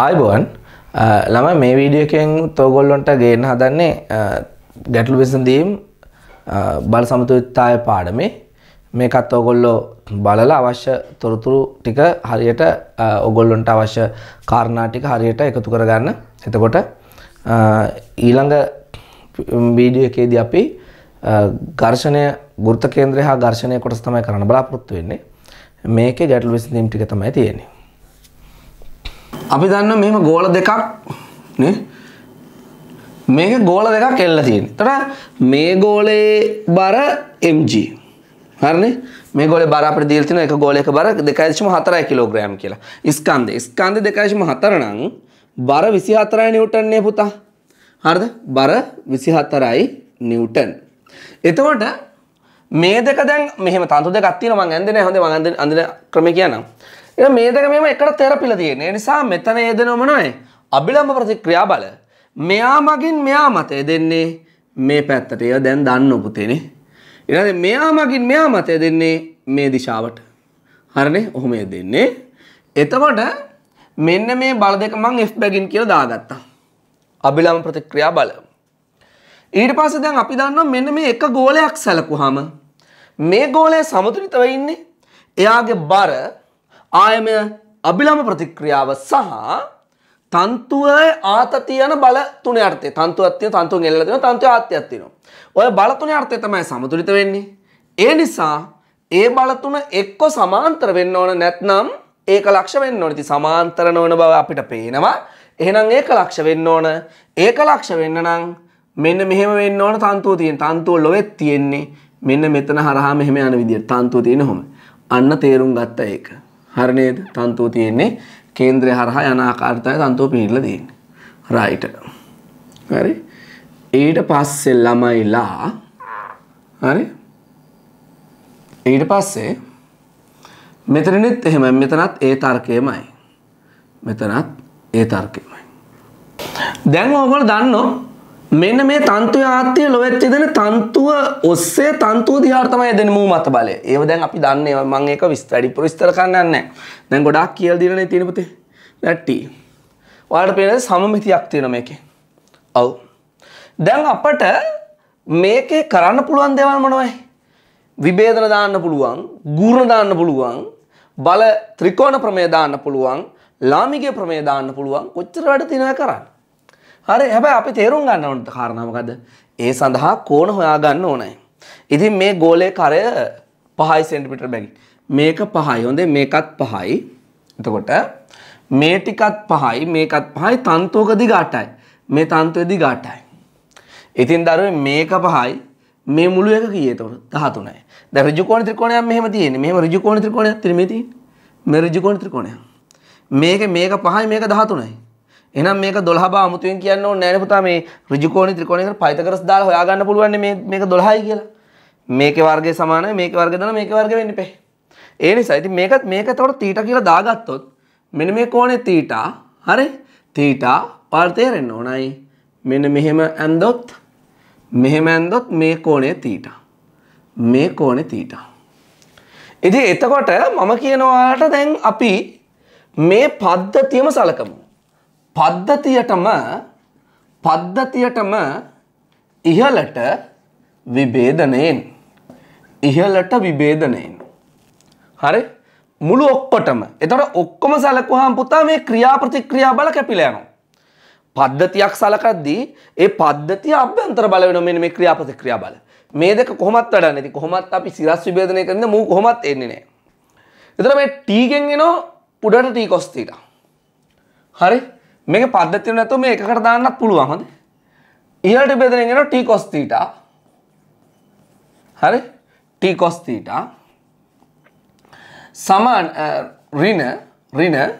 ආයිබෝන් ළම මේ වීඩියකෙන් තෝගොල්ලොන්ට ගේන්න හදන්නේ ගැටලු විසඳීම් බල සමතුත්තාය පාඩමේ මේකත් ඕගොල්ලෝ බලලා අවශ්‍ය තොරතුරු ටික හරියට ඔගොල්ලොන්ට අවශ්‍ය කාරණා ටික හරියට එකතු කරගන්න එතකොට ඊළඟ වීඩියෝ එකේදී අපි ඝර්ෂණය ගුරුත්ව කේන්ද්‍රය හා ඝර්ෂණය කොටස තමයි කරන්න බලාපොරොත්තු වෙන්නේ මේකේ ගැටලු විසඳීම් ටික තමයි තියෙන්නේ අපි දන්න මෙම ගෝල දෙකක් මේක ගෝල දෙකක් එල්ල තියෙන තොර මේ ගෝලයේ බර MG හරන මේ ගොල බර ප්‍රදීතින එක ගෝලයක බර දෙකයිශම හතරයි කිලෝග්‍රෑම් කියලා ස්කන්ද ස්කන්ද දෙකයිශම හතරනං බර විසි හතරයි නිවටන්නේ පුතා හරද බර විසි හතරයි නිවටන් එතවට මේ දෙක දැන් මෙහම තන්තු දෙකත්තින මං ඇදන හොඳ මන්ද අඳන ක්‍රම කියනම් එ මේ දෙක මෙම එකට තෙරපිල තියෙන්නේ නිසා මෙතන ඒදෙනොම නොයි අභිලම්භ ප්‍රතික්‍රියා බල මෙයා මගින් මෙයා මතය දෙන්නේ මේ පැත්තට ඒව දැන් දන්න උපතේනේ එනද මෙයා මගින් මෙයා මතය දෙන්නේ මේ දිශාවට හරනේ ඔහොම ඒ දෙන්නේ එතකොට මෙන්න මේ බල දෙක මං F බැගින් කියලා දාගත්තා අභිලම්භ ප්‍රතික්‍රියා බල ඊට පස්සේ දැන් අපි දන්නවා මෙන්න මේ එක ගෝලයක් සැලකුවාම මේ ගෝලය සමතුලිතව ඉන්නේ එයාගේ බර ආයමය අභිලම ප්‍රතික්‍රියාව සහ තන්තුව ආත තියන බල තුන අර්ථය තන්තුව අත්තිය තන්තුව එල්ල තියෙන තන්තුව ආත්‍යයක් තියෙනවා. ඔය බල තුනේ අර්ථය තමයි සමතුලිත වෙන්නේ. ඒ නිසා ඒ බල තුන එක්ක සමාන්තර වෙන්න ඕන නැත්නම් ඒක ලක්ෂ වෙන්න ඕන. ඉතින් සමාන්තර නොවන බව අපිට පේනවා. එහෙනම් ඒක ලක්ෂ වෙන්න ඕන. ඒක ලක්ෂ වෙන්න නම් මෙන්න මෙහෙම වෙන්න ඕන තන්තුව තියෙන. තන්තුව ලොවෙත් තියෙන්නේ. මෙන්න මෙතන හරහා මෙහෙම යන විදියට තන්තුව තියෙන හොම. අන්න තේරුම් ගත්ත ඒක. හරි නේද? තන්තුව තියෙන්නේ කේන්ද්‍රය හරහා යන ආකාරයටයි තන්තුව පිහිරලා තියෙන්නේ. රයිට්. හරි. ඊට පස්සේ ළමයිලා හරි. ඊට පස්සේ මෙතනනෙත් එහෙම මෙතනත් ඒ තර්කයමයි. මෙතනත් ඒ තර්කයමයි. දැන් ඔයගොල්ලෝ දන්නෝ මෙන්න මේ තන්තු ආත්මය ලොවෙච්ච දෙන තන්තුව ඔස්සේ තන්තුව දිහාට තමයි දෙන මූ මත බලය. ඒව දැන් අපි දන්නේ මම ඒක විස්තරි විස්තර කරන්න නැහැ. දැන් ගොඩාක් කියලා දීලානේ තියෙන පුතේ. නැට්ටි. ඔයාලට පේන සමමිතියක් තියෙනවා මේකේ. ඔව්. දැන් අපට මේකේ කරන්න පුළුවන් දේවල් මොනවයි? විභේදන දාන්න පුළුවන්, ගුණ දාන්න පුළුවන්, බල ත්‍රිකෝණ ප්‍රමේය දාන්න පුළුවන්, ලාමිගේ ප්‍රමේය දාන්න පුළුවන්. කොච්චර වැඩ තියෙනවද කරන්නේ? හරි හැබැයි අපි තේරුම් ගන්න ඕන කාරණාවකද ඒ සඳහා කෝණ හොයාගන්න ඕනයි. ඉතින් මේ ගෝලය කරය පහයි සෙන්ටිමිටර් බැගි. මේක පහයි හොඳේ මේකත් පහයි. එතකොට මේ ටිකත් පහයි මේකත් පහයි තන්තුවක දිගාටයි. මේ තන්තුවේ දිගාටයි. ඉතින් දරුවෝ මේක පහයි මේ මුළු එක කීයද? 13යි. දැන් ඍජු කෝණ ත්‍රිකෝණයක් මෙහෙම තියෙන්නේ. මෙහෙම ඍජු කෝණ ත්‍රිකෝණයක් තියෙන්නේ මේ තියෙන්නේ. මේ ඍජු කෝණ ත්‍රිකෝණයක්. මේක මේක පහයි මේක 13යි. එහෙනම් මේක 12 බව අමුතුවෙන් කියන්න ඕනේ නැහැ නේ පුතා මේ ඍජු කෝණේ ත්‍රිකෝණේ කරලා පයිතගරස් දාලා හොයාගන්න පුළුවන් මේ මේක 12යි කියලා. මේකේ වර්ගය සමානයි මේකේ වර්ගය දාලා මේකේ වර්ගය වෙන්න ඉපේ. ඒ නිසා ඉතින් මේකත් මේක එතකොට තීටා කියලා දාගත්තොත් මෙන්න මේ කෝණේ තීටා හරි තීටා පාර තේරෙන්න ඕනයි. මෙන්න මෙහෙම ඇන්දොත් මෙහෙම ඇන්දොත් මේ කෝණේ තීටා. මේ කෝණේ තීටා. ඉතින් එතකොට මම කියනවාට දැන් අපි මේ පද්ධතියම සලකමු. පද්ධතියටම පද්ධතියටම ඉහලට විභේදනයෙන් ඉහලට විභේදනයෙන් හරි මුළු ඔක්කොටම එතකොට ඔක්කොම සැලකුවාම පුතා මේ ක්‍රියා ප්‍රතික්‍රියා බල කැපිලා යනවා පද්ධතියක් සලකද්දී ඒ පද්ධතිය අභ්‍යන්තර බල වෙනවා මෙන්න මේ ක්‍රියා ප්‍රතික්‍රියා බල මේ දෙක කොහොමත් වැඩන්නේ ඉතින් කොහොමත් අපි සිරස් විභේදනය කරන මූ කොහොමත් එන්නේ නැහැ එතකොට මේ t ගෙන් එනවා උඩට t cos θ හරි මේක පද්ධතිය නැතුව මේ එකකට දාන්නත් පුළුවන් හොඳ. ඉහළට බෙදගෙන යනවා t cos theta. හරි? t cos theta සමාන ඍණ ඍණ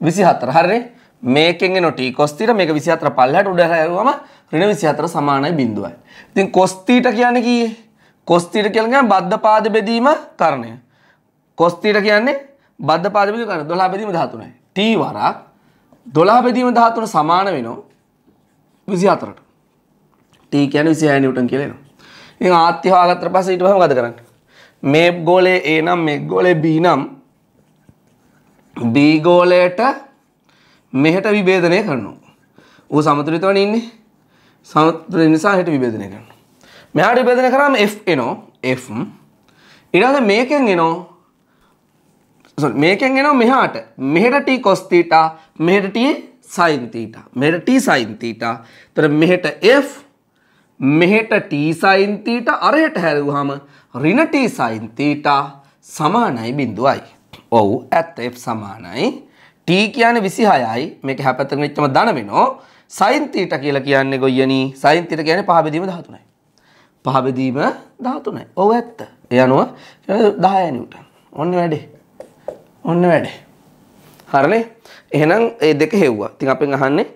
24 හරිනේ මේකෙන් එන t cos theta මේක 24 පල්ලෙහාට උඩට හැරුවම ඍණ 24 සමානයි බිඳුවයි. ඉතින් cos theta කියන්නේ කීයේ? cos theta කියන්නේ බද්ධපාද බෙදීම කරණය. cos theta කියන්නේ බද්ධපාද බෙදීම කරණය 12 බෙදීම 13යි. t වරක් දොලා බෙදීම ධාතුන සමාන වෙනවා විසි හතරට ටී කියන විසි ෑනිවටන් කියලෙනවා ඉ ආත්‍යහාගතර පස ඉට හම ගත කරන්න මේ ගෝලේ ඒ නම් මේ ගෝලේ බී නම් බීගෝලයට මෙහෙට විබේධනය කරනු ඌ සමතුරිතවන ඉන්නේ සමතුර නිසා හෙට විබේධනය කරන මෙයාට විබේධන කරම එනෝ ඉරද මේකෙන් එනෝ මේකෙන් එනවා මෙහාට මෙහෙට t cos theta මෙහෙට t sin theta මෙහෙට t sin theta එතකොට මෙහෙට f මෙහෙට t sin theta අරයට හැරුවාම ඍණ t sin theta සමානයි බිඳුවයි. ඔව් ඇත්ත f සමානයි t කියන්නේ 26යි මේක හැපතට වෙච්චම ධන වෙනෝ sin theta කියලා කියන්නේ ගොයියනි sin theta කියන්නේ පහ බෙදීම 13යි. පහ බෙදීම 13යි. ඔව් ඇත්ත. ඒ අනුව 10 නිව්ටන්. ඔන්න වැඩේ. ඔන්න වැඩේ. හරනේ එහෙනම් ඒ දෙක හෙව්වා. ඉතින් අපෙන් අහන්නේ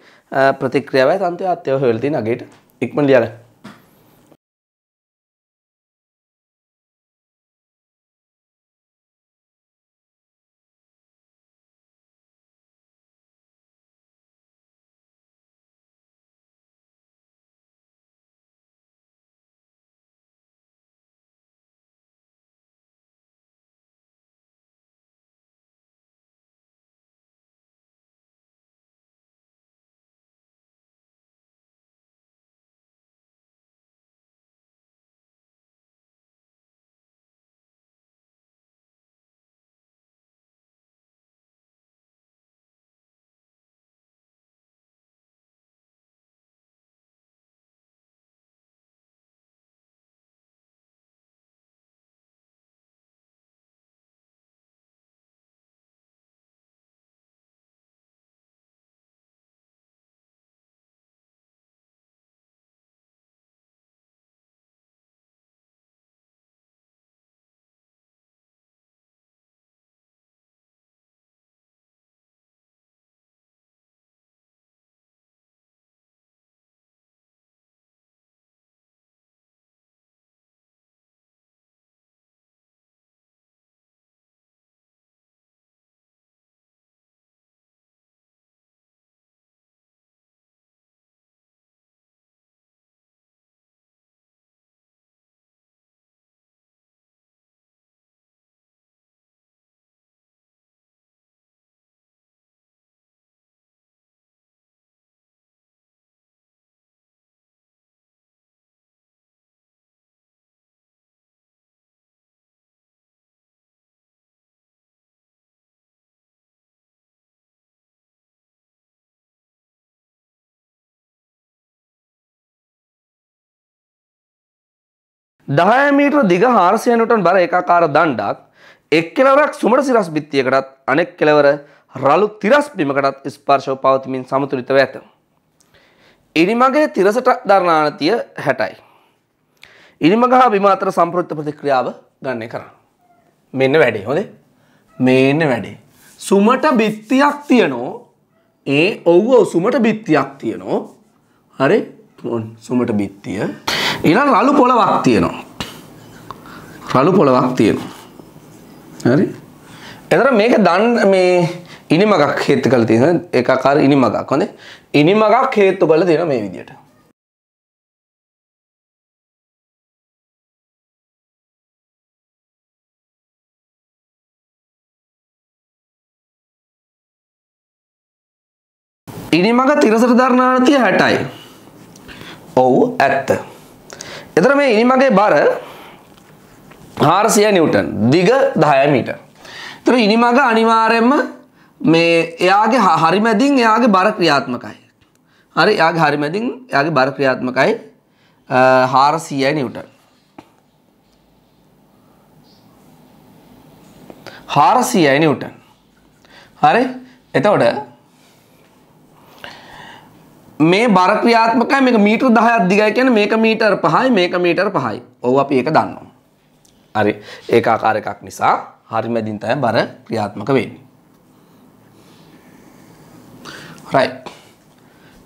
ප්‍රතික්‍රියාවයි තන්ත්‍රය අත්‍යව හොයලා තියෙන අගේට ඉක්මනට ලියලා දහය මීටර දිග හාරසියනුටන් බර එකකාර දණ්ඩක් එක් කෙලවරක් සුමට සිරස් බිත්තියකටත් අනෙක් කෙලවර රලු තිරස් බිමකටත් ස්පර්ශව පවතිමින් සමතුලිතව ඇත. ඉනිමගේ තිරසට ධර්ණානතිය හැටයි. ඉනිමගහ බිමාතර සම්පෘත්ත ප්‍රතික්‍රියාව ගන්න කරන්න. මෙන්න වැඩේ හොදේ මේන්න වැඩේ. සුමට බිත්තියක් තියනෝ ඒ ඔව්ව සුමට බිත්තියක් තියනෝ හරි සුමට බිත්තිය ඊළඟ රළු පොළවක් තියෙනවා. රළු පොළවක් තියෙනවා. හරි? එතන මේක දන් මේ ඉනිමගක් හේතු කරලා තියෙන එක ආකාර ඉනිමගක් හොඳේ. ඉනිමගක් හේතු කරලා තියෙන මේ විදියට. ඉනිමග තිරසට ධර්ණානතිය හැටයි. ඔවු ඇත්ත. එතර මේ ඉනිමගේ බර හාරසිය නිවටන් දිග දහයමීට. තර ඉනිමග අනිවාරයෙන්ම මේ එයාගේ හරිමැදින් එයාගේ බර ක්‍රියාත්මකයි. හරි යාගේ හරිමැදින් යාගේ බර ක්‍රියාත්මකයි හාරසියයි නිවටන්. හාරසියයි නිවටන්. හරි එතවට මේ බර ක්‍රියාත්මකයි මේක මීටර් 10ක් දිගයි කියන්නේ මේක මීටර් 5යි මේක මීටර් 5යි. ඔව් අපි ඒක දන්නවා. හරි. ඒක ආකාර එකක් නිසා හරි මැදින් තමයි බර ක්‍රියාත්මක වෙන්නේ. right.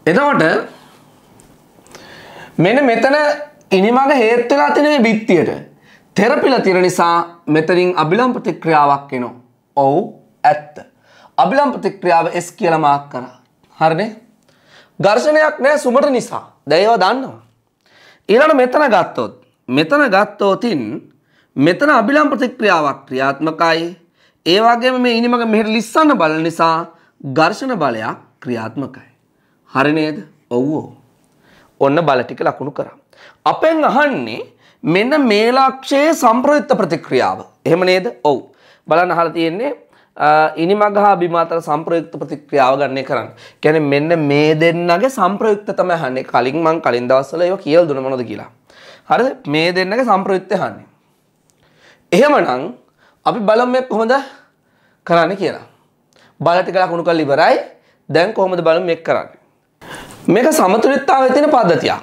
එතකොට මෙන්න මෙතන ඉනිමඟ හේත් වෙලා තියෙන මේ බිත්තියට තෙරපිලා තියෙන නිසා මෙතනින් අභිලම්භ ප්‍රතික්‍රියාවක් එනවා. ඔව් ඇත්ත. අභිලම්භ ප්‍රතික්‍රියාව S කියලා මාක් කරා. හරිනේ? ඝර්ෂණයක් නෑ සුමට නිසා. දැන් ඒවා දන්නවා. ඊළඟ මෙතන ගත්තොත් මෙතන ගත්තොතින් මෙතන අභිලම් ප්‍රතික්‍රියාවක් ක්‍රියාත්මකයි. ඒ වගේම මේ ඉනිමක මෙහෙට ලිස්සන්න බලන නිසා ඝර්ෂණ බලයක් ක්‍රියාත්මකයි. හරි නේද? ඔව් ඔන්න බල ටික ලකුණු කරා. අපෙන් අහන්නේ මෙන්න මේ ලක්ෂයේ සම්ප්‍රයුක්ත ප්‍රතික්‍රියාව. එහෙම නේද? ඔව්. බලන්න අහලා තියෙන්නේ ඉනි මගහා බිමාතර සම්ප්‍රයුක්ත ප්‍රතික්‍රියාව ගන්නේ කරන්න. කැන මෙන්න මේ දෙන්නගේ සම්ප්‍රයුක්ත තම හන්නේ කලින් මං කලින් දවස්සල ඒව කියල් දුන මොද කියලා. හරද මේ දෙන්නගේ සම්ප්‍රයුක්ත හන්නේ. එහෙමනං අපි බලම කොහොඳ කරන්න කියලා. බලටි කලා කුණු කල් ඉවරයි දැන් කොහොමද බලම එක් කරන්න. මේක සමතුලිත්තාව ඇතින පද්ධතියක්.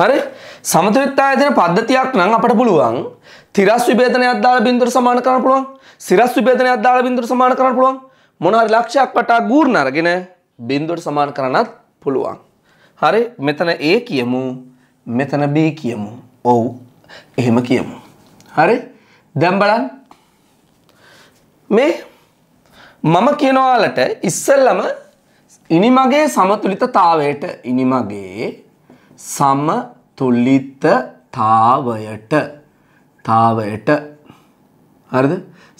හරි සමතුලිත්තාව ඇතින පද්ධතියක් නම් අපට පුළුවන් තිරස් විභේදනයක් දාලා බින්දුවට සමාන කරන්න පුළුවන්. සිරස් විභේදනයක් දාලා බින්දුවට සමාන කරන්න පුළුවන්. මොන හරි ලක්ෂයක් වටා ගූර්ණ අරගෙන බින්දුවට සමාන කරන්නත් පුළුවන්. හරි මෙතන A කියමු. මෙතන B කියමු. ඔව්. එහෙම කියමු. හරි? දැන් බලන්න. මේ මම කියනවාලට ඉස්සෙල්ලම ඉනිමගේ සමතුලිතතාවයට ඉනිමගේ සමතුලිතතාවයට සමදුත්තාවයට හරිද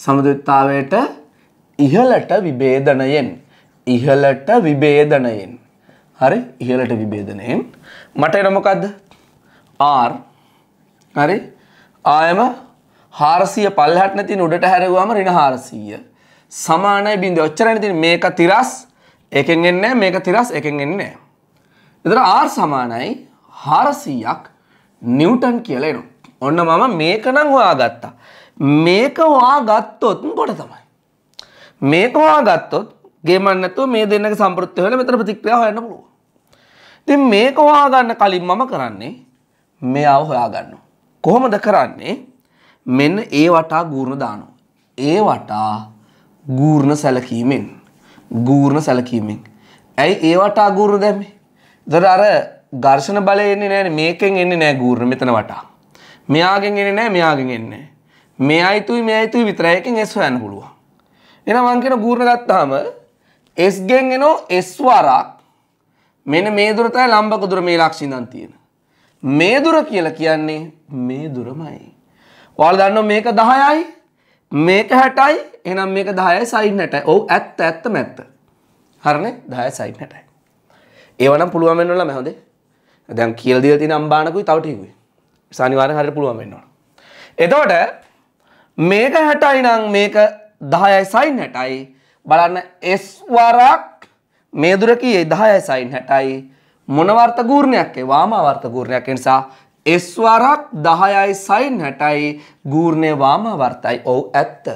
සමදුත්තාවයට ඉහලට විභේදනයෙන් ඉහලට විභේදනයෙන් හරි ඉහලට විභේදනයෙන් මට එන මොකද්ද R හරි ආයම 400 පල්ලහට නැතින උඩට හැරෙවුවම ඍණ 400 සමානයි බිඳ ඔච්චරයි තියෙන මේක තිරස් එකෙන් එන්නේ නැහැ මේක තිරස් එකෙන් එන්නේ නැහැ. එතන R සමානයි 400ක් නිව්ටන් කියලා එනවා. ඔන්න මම මේක නම් හොයාගත්තා. මේක හොයාගත්තොත් කොට තමයි. මේක හොයාගත්තොත් ගෙමන්න නැතුව මේ දෙන්නගේ සම්පෘත්‍ය වෙලා මෙතන ප්‍රතික්‍රියාව හොයන්න පුළුවන්. ඉතින් මේක හොයාගන්න කලින් මම කරන්නේ මෙයාව හොයාගන්නවා. කොහොමද කරන්නේ? මෙන්න ඒ වටා ගූර්ණ දානවා. ඒ වටා ගූර්ණ සැලකීමෙන් ගූර්ණ සැලකීමෙන්. ඇයි ඒ වටා ගූර්ණ දැම්මේ? ඒතර අර ඝර්ෂණ බලය එන්නේ නැහැ මේකෙන් එන්නේ නැහැ ගූර්ණ මෙතන වටා. මෙයාගෙන් එන්නේ නැහැ මෙයාගෙන් එන්නේ මෙයයි තුයි මෙයයි තුයි විතරයි එකෙන් S හොයන්න පුළුවන් එහෙනම් මං කියන ගුණන ගත්තාම S ගෙන් එනෝ S වරක් මෙන්න මේ දුර තමයි ලම්බක දුර මේ ලක්ෂ ඉඳන් තියෙන මේ දුර කියලා කියන්නේ මේ දුරමයි ඔයාලා දන්නවා මේක 10යි මේක 60යි එහෙනම් මේක 10යි සයින් 60යි ඔව් ඇත්ත ඇත්ත මැත්ත හරිනේ 10යි සයින් 60යි ඒවනම් පුළුවන් වෙන්න ඕන ළමයි හොඳේ දැන් කියලා දීලා තියෙන අම්බානකුයි තව ටිකුයි සනිවාරෙන් හරියට පුළුවන් වෙන්න ඕන. එතකොට මේක 60යි නම් මේක 10යි sin 60යි බලන්න s වරක් මේ දුර කීයේ 10යි sin 60යි මොන වර්ත ගූර්ණයක් ඒ වාම වර්ත ගූර්ණයක් ඒ නිසා s වරක් 10යි sin 60යි ගූර්ණේ වාම වර්තයි. ඔව් ඇත්ත.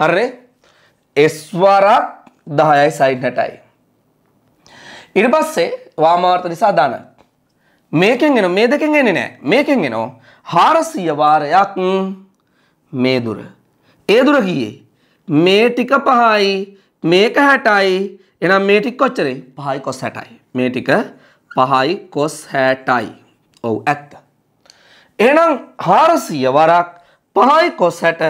හරි? s වරක් 10යි sin 60යි. ඊට පස්සේ වාම වර්ත නිසා ධන මේකෙන් එන මේ දෙකෙන් එන්නේ නෑ මේකෙන් එනෝ හාරසිය වාරයක් මේ දුර. ඒ දුර ගියේ මේ ටික පහයි මේක හැටයි එනම් මේ ටික කොච්චරේ පහයි කොස් හැටයි මේ ටික පහයි කොස් හැටයි ඔව් ඇත්ත. එහෙනම් හාරසිය වරක් පහයි කොස් හැට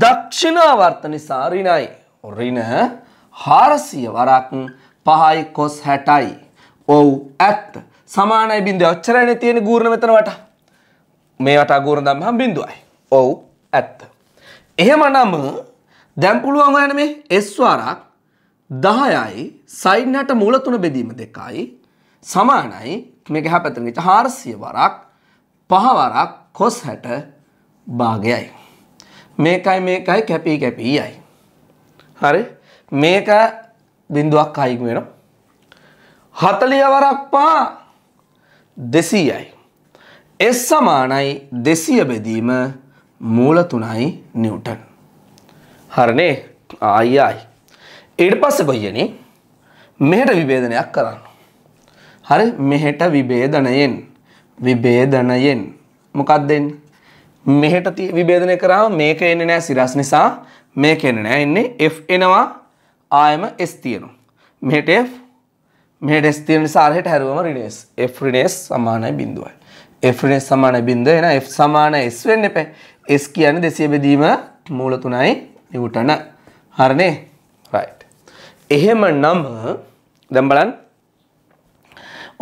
දක්ෂිණාවර්ත නිසා ඍණයි. ඍණ හාරසිය වරක් පහයි කොස් හැටයි. ඔව් ඇත්ත. සමානයි බින්දුව ඔච්චරයිනේ තියෙන ගූර්ණ මෙතන වටා. මේ වටා ගූර්ණ දැම්මහම බින්දුවයි. ඔව් ඇත්ත. එහෙමනම් දැන් පුළුවන් ඔයන මේ S වරක් 10යි සයින් හට මූල තුන බෙදීම දෙකයි සමානයි මේක එහා පැත්තට ගිහින් 400 වරක් පහ වරක් cos 60 භාගයයි. මේකයි මේකයි කැපී කැපී යයි. හරි? මේක බිඳුවක් අයින් වෙනවා. 40 වරක් පහ දෙසීයයි. එස් සමානයි දෙසිය බෙදීම මූල තුනයි නිවටන්. හරනේ ආයියි. ඊට පස්ස ගොයන මෙහට විබේධනයක් කරන්න. හරි මෙහෙට විබේධනයෙන් විබේධනයෙන් මොකක් දෙන්න. මෙහෙට විබේධනය කරාව මේක එන්න නෑ සිරස් නිසා මේක එන්න නෑ එන්නේ F එනවා ආයම S තියනු. මෙහෙට F මේ ඩෙස් තියෙන සාරහට හැරුවම රිනේස් F රිනේස් සමානයි බිඳුවයි F රිනේස් සමානයි බිඳ එන F සමාන S වෙන්න එපැයි S කියන්නේ දෙසිය බෙදීම මූල තුනයි නිව්ටන හරිනේ රයිට් එහෙම නම් දැන් බලන්න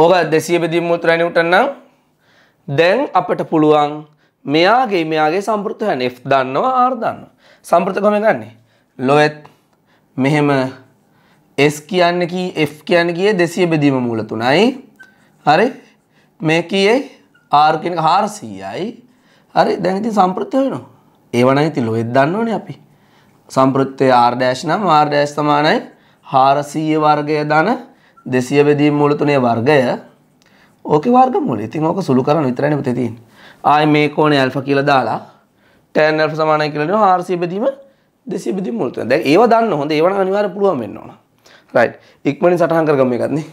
ඕක දෙසිය බෙදීම මූල තුනයි නිව්ටන නම් දැන් අපට පුළුවන් මෙයාගේ මෙයාගේ සම්පෘතයන් F දන්නවා R දන්නවා සම්පෘතකම ගන්නේ ලොවෙත් මෙහෙම S කියන්න කී F කියන්න කියේ දෙසිය බෙදීම මූල තුනයි හරි මේ කියේ R කියන එක 400යි හරි දැන් ඉතින් සම්ප්‍රත්‍ය වෙනවා ඒවනම් ඉතින් ලොහෙත් දන්නවනේ අපි සම්ප්‍රත්‍ය R dash නම් R dash සමානයි 400 වර්ගය ධන 200 බෙදීම මූල තුනේ වර්ගය ඕකේ වර්ගමූලය. ඉතින් ඕක සුළු කරන විතරයි මෙතේ තියෙන්නේ. ආයි මේ කෝණේ ඇල්ෆා කියලා දාලා tan alpha සමානයි කියලා දෙනවා 400 බෙදීම 200 බෙදීම මුල් තුන. දැන් ඒව දන්න හොඳ ඒව නම් අනිවාර්ය පුළුවන් වෙන්න ඕන. राइट एक मिनिट साठा हांकर कमी घात न्ही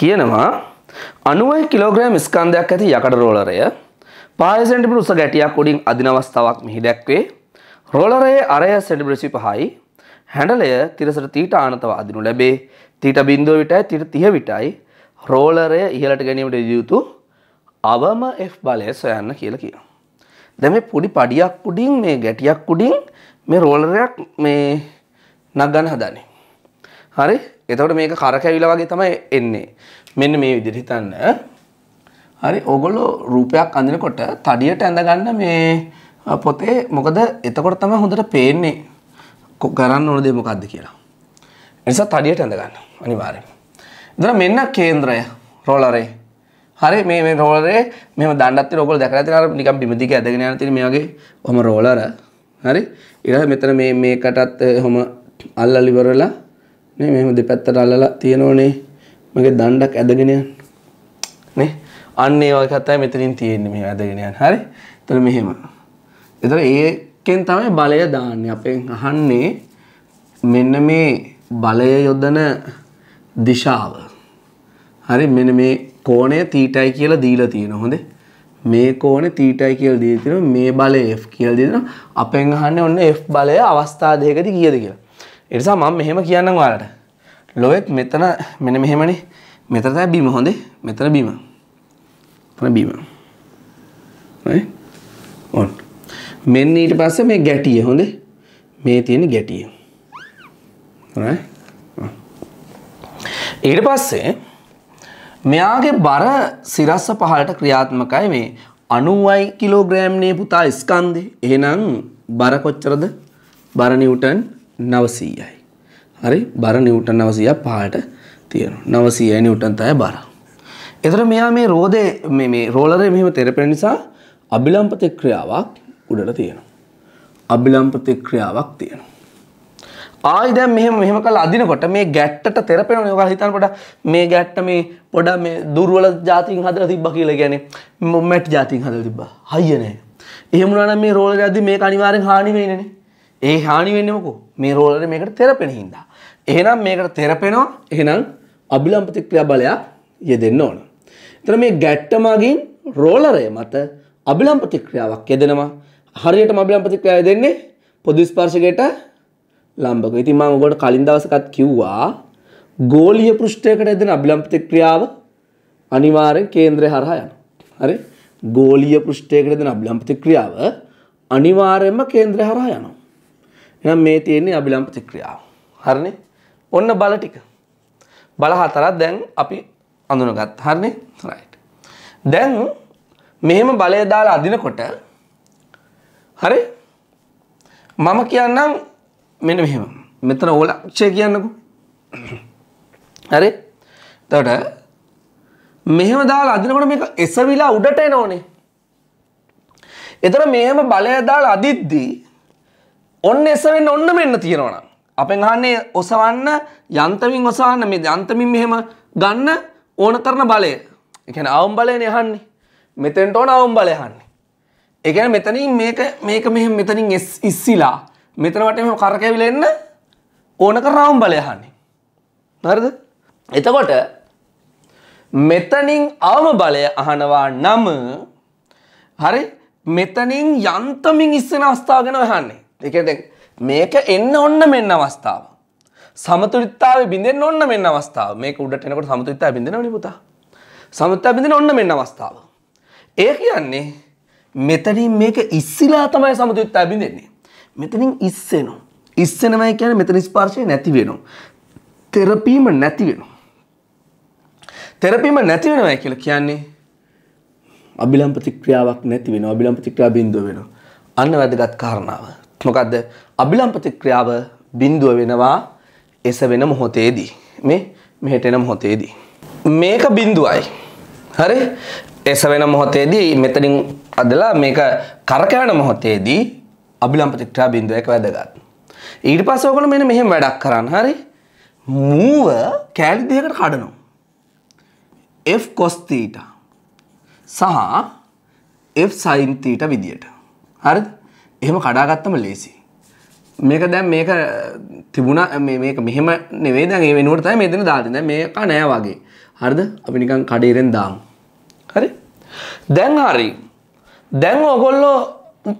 කියනවා අනුවයි කිලෝග්‍රෑම් ස්කන්ධයක් ඇති යකඩ රෝලරය පාය සෙන්ටිමිටර උස ගැටියක් උඩින් අදින අවස්ථාවක් මෙහි දැක්වේ. රෝලරයේ අරය සෙන්ටිමිටර 25යි. හැන්ඩලය තිරසට තීට ආනතව අදිනු ලැබේ. තීට 0 විටයි තීට 30 විටයි රෝලරය ඉහළට ගැනීමට යුතු අවම F බලය සොයන්න කියලා කියනවා. දැන් මේ පොඩි පඩියක් උඩින් මේ ගැටියක් උඩින් මේ රෝලරයක් මේ නගන්න හදන්නේ. හරි එතවට මේක කරකැවිල වගේ තමයි එන්නේ මෙන්න මේ විදිර හිතන්න හරි ඕගොල්ලෝ රූපයක් අඳනකොට තඩියට ඇඳගන්න මේ පොතේ මොකද එතකොට තම හොඳට පේන්නේ කරන්න ඕන දෙමොකක්ද කියලා නිසා තඩියට ඇඳගන්න අනිවාරෙන් දර මෙන්න කේන්ද්‍රය රෝලරේ හරි මේ රෝලරේ මෙම දන්නත් රෝකල් දැකර තින නිකම් බිමතික ඇදගෙන තින මේගේ හොම රෝලර හරි ඉර මෙතන මේකටත් හොම අල්ලලිවරලා නේ මෙහෙම දෙපැත්තට අල්ලලා තියෙනෝනේ මගේ දණ්ඩක් ඇදගෙන යන නේ අන්න ඒ වගේ කතාවක් මෙතනින් තියෙන්නේ මෙහෙම ඇදගෙන යන හරි එතන මෙහෙම එතන ඒකෙන් තමයි බලය දාන්නේ අපෙන් අහන්නේ මෙන්න මේ බලය යොදන දිශාව හරි මෙන්න මේ කෝණය තීටයි කියලා දීලා තියෙනවා හොඳේ මේ කෝණය තීටයි කියලා දීලා තියෙනවා මේ බලය f කියලා දීලා අපෙන් අහන්නේ ඔන්න f බලය අවස්ථා දෙකදී කීයද කියලා එනිසා මම මෙහෙම කියන්නම් ඔයාලට. ලොවෙක් මෙතන මෙන්න මෙහෙමනේ. මෙතන තමයි බීම හොඳේ. මෙතන බීම. මෙතන බීම. right? on. මෙන්න ඊට පස්සේ මේ ගැටිය හොඳේ. මේ තියෙන ගැටිය. right? ඊට පස්සේ මෙයාගේ බර සිරස්ස පහලට ක්‍රියාත්මකයි මේ 90යි කිලෝග්‍රෑම් නේ පුතා ස්කන්ධේ. එහෙනම් බර කොච්චරද? බර නිව්ටන් 0.5 නවසීයයි. හරි බර නිවටන් නවසය පාට තියෙන නවසීය නිවටන් තය බර. එතර මෙයා මේ රෝදය මේ රෝලරය මෙම තෙරපෙන නිසා අභිලම්පතෙ ක්‍රියාවක් උඩට තියෙනවා. අභිලම්පතෙ ක්‍රියාවක් තියෙනවා. ආයිද මෙහම මෙහම කල අදිනකොට මේ ගැට්ට තෙරපෙන යොක හිතන්කොට මේ ගැට්ට මේ පොඩ මේ දුර්වල ජාතින් හදර තිබ්බ කියල ගැන මොමැට් ජාතින් හද තිබ හයනෑ. එහෙමුණන මේ රෝල ඇදදි මේ අනිවාරෙන් හානිවෙනනේ ඒ හානි වෙන්නමකු මේ රෝලර මේකට තෙරපෙන හින්දා. එහෙනම් මේකට තෙරපෙනවා එහෙනම් අභිලම්පතික්‍රියා බලයක් යෙදෙන්න ඕන. එතන මේ ගැට්ටමගින් රෝලරය මත අභිලම් ප්‍රතික්‍රියාවක් යෙදෙනවා. හරියටම අභිලම් ප්‍රතික්‍රියාව දෙන්නේ පොදු ස්පර්ශකයට ලම්බක. ඉතින් මම ඔයගොල්ලන්ට කලින් දවසකත් කිව්වා ගෝලීය පෘෂ්ඨයකට යෙදෙන අභිලම් ප්‍රතික්‍රියාව අනිවාර්යෙන් කේන්ද්‍රය හරහා යනවා. හරි? ගෝලීය පෘෂ්ඨයකට යෙදෙන අභිලම් ප්‍රතික්‍රියාව අනිවාර්යෙන්ම කේන්ද්‍රය හරහා යනවා. එහෙනම් මේ තියෙන්නේ අභිලම්භ ප්‍රතික්‍රියාව. හරිනේ? ඔන්න බල ටික. බල හතරක් දැන් අපි අඳුනගත්ත. හරිනේ? රයිට්. දැන් මෙහෙම බලය දාලා අදිනකොට හරි? මම කියන්නම් මෙන්න මෙහෙම. මෙතන ඕලක්ෂය කියන්නකෝ. හරි? එතකොට මෙහෙම දාලා අදිනකොට මේක එසවිලා උඩට එනෝනේ. එතන මෙහෙම බලය දාලා අදිද්දී ඔන්න එසවෙන්න ඔන්න මෙන්න තියෙනවනම්. අපෙන් අහන්නේ ඔසවන්න යන්තමින් ඔසවන්න මේ යන්තමින් මෙහෙම ගන්න ඕන කරන බලය. ඒ කියන්නේ අවම් බලයනේ අහන්නේ. මෙතෙන්ට ඕන අවම් බලය අහන්නේ. ඒ කියන්නේ මෙතනින් මේක මේක මෙහෙම මෙතනින් ඉස්සිලා මෙතන වටේ මෙහෙම කරකැවිලා එන්න ඕන කරන අවම් බලය අහන්නේ. හරිද? එතකොට මෙතනින් අවම බලය අහනවා නම් හරි මෙතනින් යන්තමින් ඉස්සෙන අවස්ථාව ගැන අහන්නේ. එක මේක එන්න ඔන්න මෙන්න අවස්ථාව. සමතුලිත්තාව බිඳෙන් ඔන්න මෙන්න අවස්ථාව මේක උඩට එනකට සමතුලිත්තා බිඳෙන නිපුතා. සමත්තා බිඳෙන ඔන්න මෙන්න අවස්ථාව. ඒ කියන්නේ මෙතනින් මේක ඉස්සිලා තමයි සමතුලිත්තා බිඳෙන්නේ. මෙතනින් ඉස්සෙනවා. ඉස්සෙනමයි කියන්නේ මෙතන ස්පර්ශය නැති වෙනවා. තෙරපීම නැති වෙනවා. තෙරපීම නැති වෙනවා කියලා කියන්නේ අභිලම්ප ප්‍රතික්‍රියාවක් නැති වෙනවා. අභිලම්ප ප්‍රතික්‍රියා බිඳුව වෙනවා. අන්න වැදගත් කාරණාව. මොකක්ද අබිලම් ප්‍රතික්‍රියාව බින්දුව වෙනවා එස වෙන මොහොතේදී මේ මෙහෙට එන මොහොතේදී මේක බින්දුවයි හරි එස වෙන මොහොතේදී මෙතනින් අදලා මේක කරකවන මොහොතේදී අබිලම් ප්‍රතික්‍රියා බින්දුව එක වැදගත් ඊට පස්සේ ඔයගොල්ලෝ මෙන්න මෙහෙම වැඩක් කරන්න හරි මූව කෑලි දෙකකට කඩනවා F cos theta සහ F sin theta විදියට හරිද එහෙම කඩාගත්තම ලේසි. මේක දැන් මේක තිබුණා මේක මෙහෙම නෙවෙයි දැන් ඒ වෙනුවට තමයි මෙතන දාන්නේ. දැන් මේක නෑ වගේ. හරිද? අපි නිකන් කඩේරෙන් දාමු. හරි? දැන් හරි. දැන් ඔයගොල්ලෝ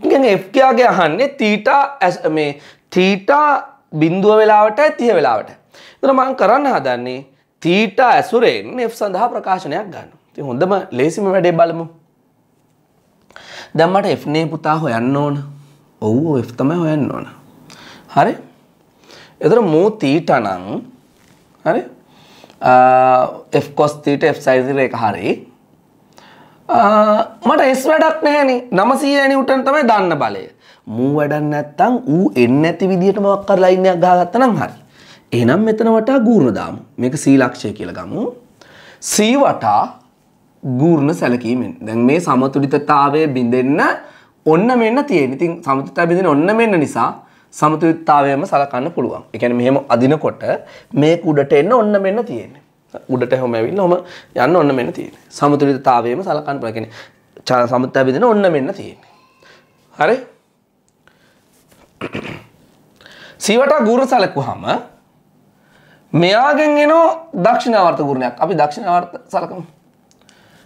කියන්නේ F කියාගේ අහන්නේ තීටා මේ තීටා බිඳුව වෙලාවටයි 30 වෙලාවටයි. එතන මම කරන්න හදන්නේ තීටා ඇසුරෙන් F සඳහා ප්‍රකාශනයක් ගන්න. ඉතින් හොඳම ලේසිම වැඩේ බලමු. දැන් මට F නේ පුතා හොයන්න ඕන. ඔව් ඔය තමයි හොයන්න ඕන. හරි? එතකොට මූ තීටා නම් හරි? F cos theta F sin theta එක හරි. මට S වැඩක් නැහැනේ. 900 නිව්ටන් තමයි දාන්න බලය. මූ වැඩක් නැත්තම් ඌ එන්නේ නැති විදියට මොකක් කර ලයින් එකක් ගහගත්තා නම් හරි. එහෙනම් මෙතන වටා ගූර්ණ දාමු. මේක C ලක්ෂය කියලා ගමු. C වටා ගූර්ණ සැලකීමෙන්. දැන් මේ සමතුලිතතාවය බිඳෙන්න ඔන්න මෙන්න තියෙන ඉතින් සමතුලිතතාව බිඳින ඔන්න මෙන්න නිසා සමතුලිතතාවයම සලකන්න පුළුවන්. ඒ කියන්නේ මෙහෙම අදිනකොට මේක උඩට එන්න ඔන්න මෙන්න තියෙන්නේ. උඩට හැම ඇවිල්ලා ඔම යන්න ඔන්න මෙන්න තියෙන්නේ. සමතුලිතතාවයම සලකන්න පුළුවන්. කියන්නේ සමතුලිතතාව බිඳින ඔන්න මෙන්න තියෙන්නේ. හරි? සීවට ගුරු සලකුවාම මෙයාගෙන් එනෝ දක්ෂිණාවර්ත ගුණයක්. අපි දක්ෂිණාවර්ත සලකමු.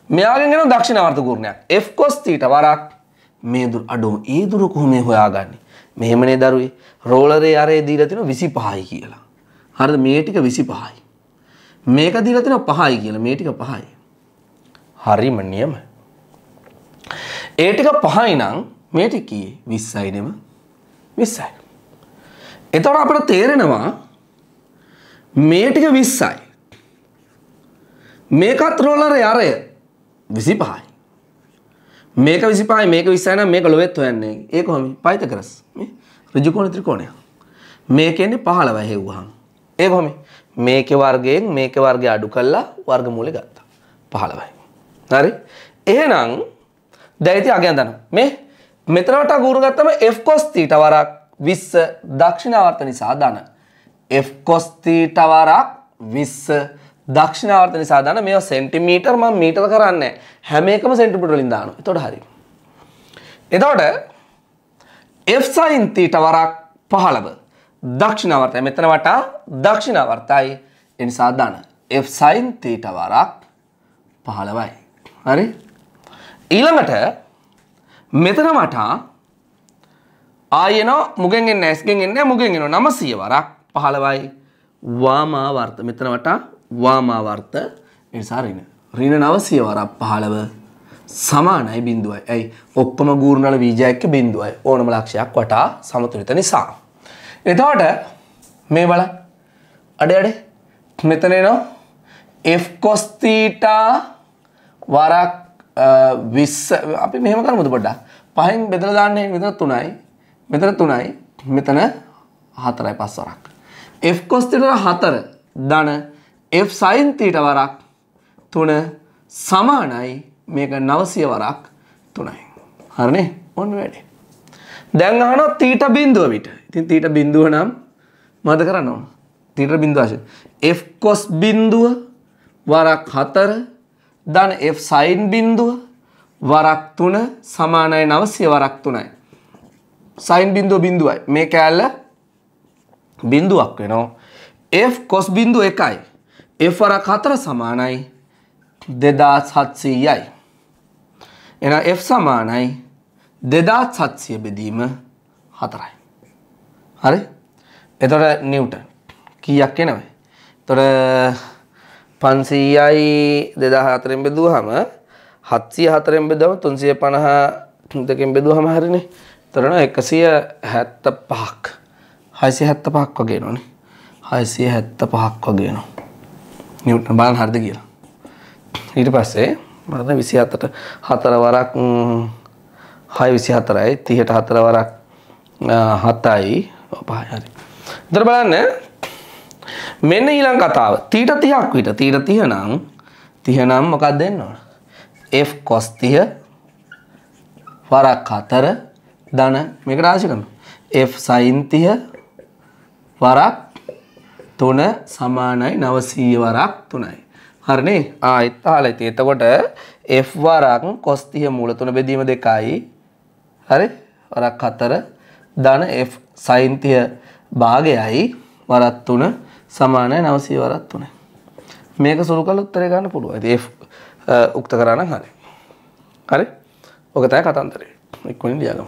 මෙයාගෙන් එනෝ දක්ෂිණාවර්ත ගුණයක්. f cos θ වරක් මේ අඩු ඒ දුර කොහොමේ හොයාගන්නේ මෙහෙමනේ දරුවේ රෝලරේ අරේ දීලා තිනවා 25යි කියලා. හරිද මේ ටික 25යි. මේක දීලා තිනවා 5යි කියලා මේ ටික 5යි. හරිම නියම. ඒ ටික 5යි නම් මේ ටික කීයේ 20යි නෙම 20යි. එතකොට අපිට තේරෙනවා මේ ටික 20යි. මේකත් රෝලරේ අරය 25යි. මේක විසිපා මේක විස්සන මේක ලොවෙත් හොයන්නේ ඒ කොහොම පයිත කරස් ඍජුකෝණ ත්‍රිකෝණය මේ කියන්නේ 15 හෙව්වහම ඒ කොහොම මේක වර්ගයෙන් මේක වර්ගය අඩු කළා වර්ගමූලෙ ගත්තා 15යි හරි එහෙනම් දැන් ඉතින් අගයන් දන්න මේ මෙතන වට අගුරු ගත්තම f cos θ වරක් 20 දක්ෂිණ ආවර්ත නිසා ධන f cos θ වරක් 20 දක්ෂිනාවර්ත නිසා දාන මේවා සෙන්ටිමීටර් මම මීටර කරන්නේ හැම එකම සෙන්ටිමීටර වලින් දානවා. එතකොට හරි. එතකොට f sin theta වරක් 15 දක්ෂිනාවර්තය මෙතන වටා දක්ෂිනාවර්තයි ඒ නිසා දාන f sin theta වරක් 15යි. හරි? ඊළඟට මෙතන වටා ආයෙනෝ මුගෙන් එන්නේ S ගෙන් එන්නේ මුගෙන් එනවා 900 වරක් 15යි. වාමාවර්ත මෙතන වටා වාමාවර්ථ නිසා ඍණ. ඍණ 900 වරක් 15 සමානයි බිඳුවයි. ඇයි? ඔක්කොම ගූර්ණල බීජය එක්ක බිඳුවයි. ඕනම ලක්ෂයක් වටා සමතුලිත නිසා. එතකොට මේ බලන්න. අඩේ අඩේ මෙතන එනවා f cos theta වරක් 20 අපි මෙහෙම කරමුද පොඩ්ඩක්. පහෙන් බෙදලා දාන්නේ මෙතන 3යි. මෙතන 3යි. මෙතන 4යි 5 වරක්. f cos theta 4 ධන F sin theta වරක් 3 සමානයි මේක 900 වරක් 3යි. හරිනේ? ඔන්න වැඩේ. දැන් අහනවා theta බිඳුව විතර. ඉතින් theta බිඳුව නම් මොකද කරන්න ඕන? theta බිඳුව ආශය. F cos බිඳුව වරක් 4 ධන F sin බිඳුව වරක් 3 සමානයි 900 වරක් 3යි. sin බිඳුව බිඳුවයි. මේ කැලල බිඳුවක් වෙනවා. F cos බිඳුව 1යි. F වරක් 4 සමානයි 2700යි. එහෙනම් F සමානයි 2700 බෙදීම 4යි. හරි? එතකොට නිව්ටන් කීයක් එනවද? එතකොට 500යි 2004ෙන් බෙදුවාම 704ෙන් බෙදුවම 350 දෙකෙන් බෙදුවාම හරිනේ. එතකොට 175ක් 675ක් වගේ එනවනේ. 675ක් වගේ එනවා. නිියුට්න බලන් හරිද කියලා. ඊට පස්සේ මරද විසි අතට හතරවරක් හය විසි හතරයි තිහට හතරවරක් හතයි පහරි. දර බලන්න මෙන්න ඊළං කතාව තීට තියක් විට තීට තියනම් තියනම් මොකක් දෙන්න ඕන. F කොස්තිය වරක් හතර දන මේක රාශිකම F සයින්තිය වරක් තුන සමානයි නවසීය වරක් තුනයි. හරිනේ ආයෙත් අහලා ඉතින් එතකොට f වරක් cos 30 මූල තුන බෙදීම දෙකයි හරි වරක් 4 ධන f sin 30 භාගයයි වරක් 3 සමානයි 900 වරක් 3යි මේක සුළු කරලා උත්තරේ ගන්න පුළුවන්. ඉතින් f උක්ත කරා නම් හරි. හරි. ඔක තමයි කතන්දරේ. එක්කෙනින් ලියාගමු.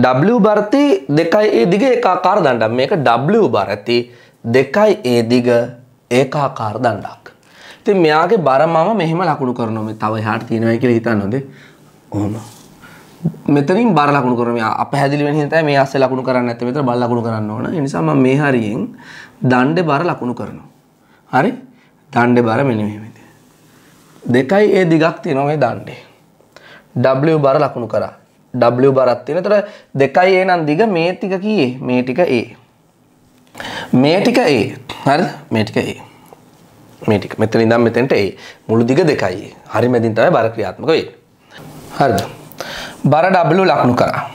W භර්ති දෙකයි ඒ දිග ඒකාකාර දණ්ඩක්. මේක W භර්ති දෙකයි ඒ දිග ඒකාකාර දණ්ඩක්. ඉතින් මෙයාගේ බර මම මෙහෙම ලකුණු කරනවා. මේ තව එහාට තියෙනවා කියලා හිතන්නද? ඔහොම. මෙතනින් බර ලකුණු කරනවා. මෙයා අපහැදිලි වෙන හින්දා මේ ආස්සේ ලකුණු කරන්නේ නැත්නම් මෙතන බර ලකුණු කරන්න ඕන. ඒ නිසා මම මේ හරියෙන් දණ්ඩේ බර ලකුණු කරනවා. හරි? දණ්ඩේ බර මෙන්න මෙහෙම. දෙකයි ඒ දිගක් තියෙනවා මේ දණ්ඩේ. W බර ලකුණු කරා. W බරත් තියෙන. එතකොට 2A නම් දිග මේ ටික කීයේ? මේ ටික A. මේ ටික A. හරිද? මේ ටික A. මේ ටික මෙතන ඉඳන් මෙතෙන්ට A. මුළු දිග 2A. හරි මැදින් තමයි බර ක්‍රියාත්මක වෙන්නේ. හරිද? බර W ලකුණු කරා.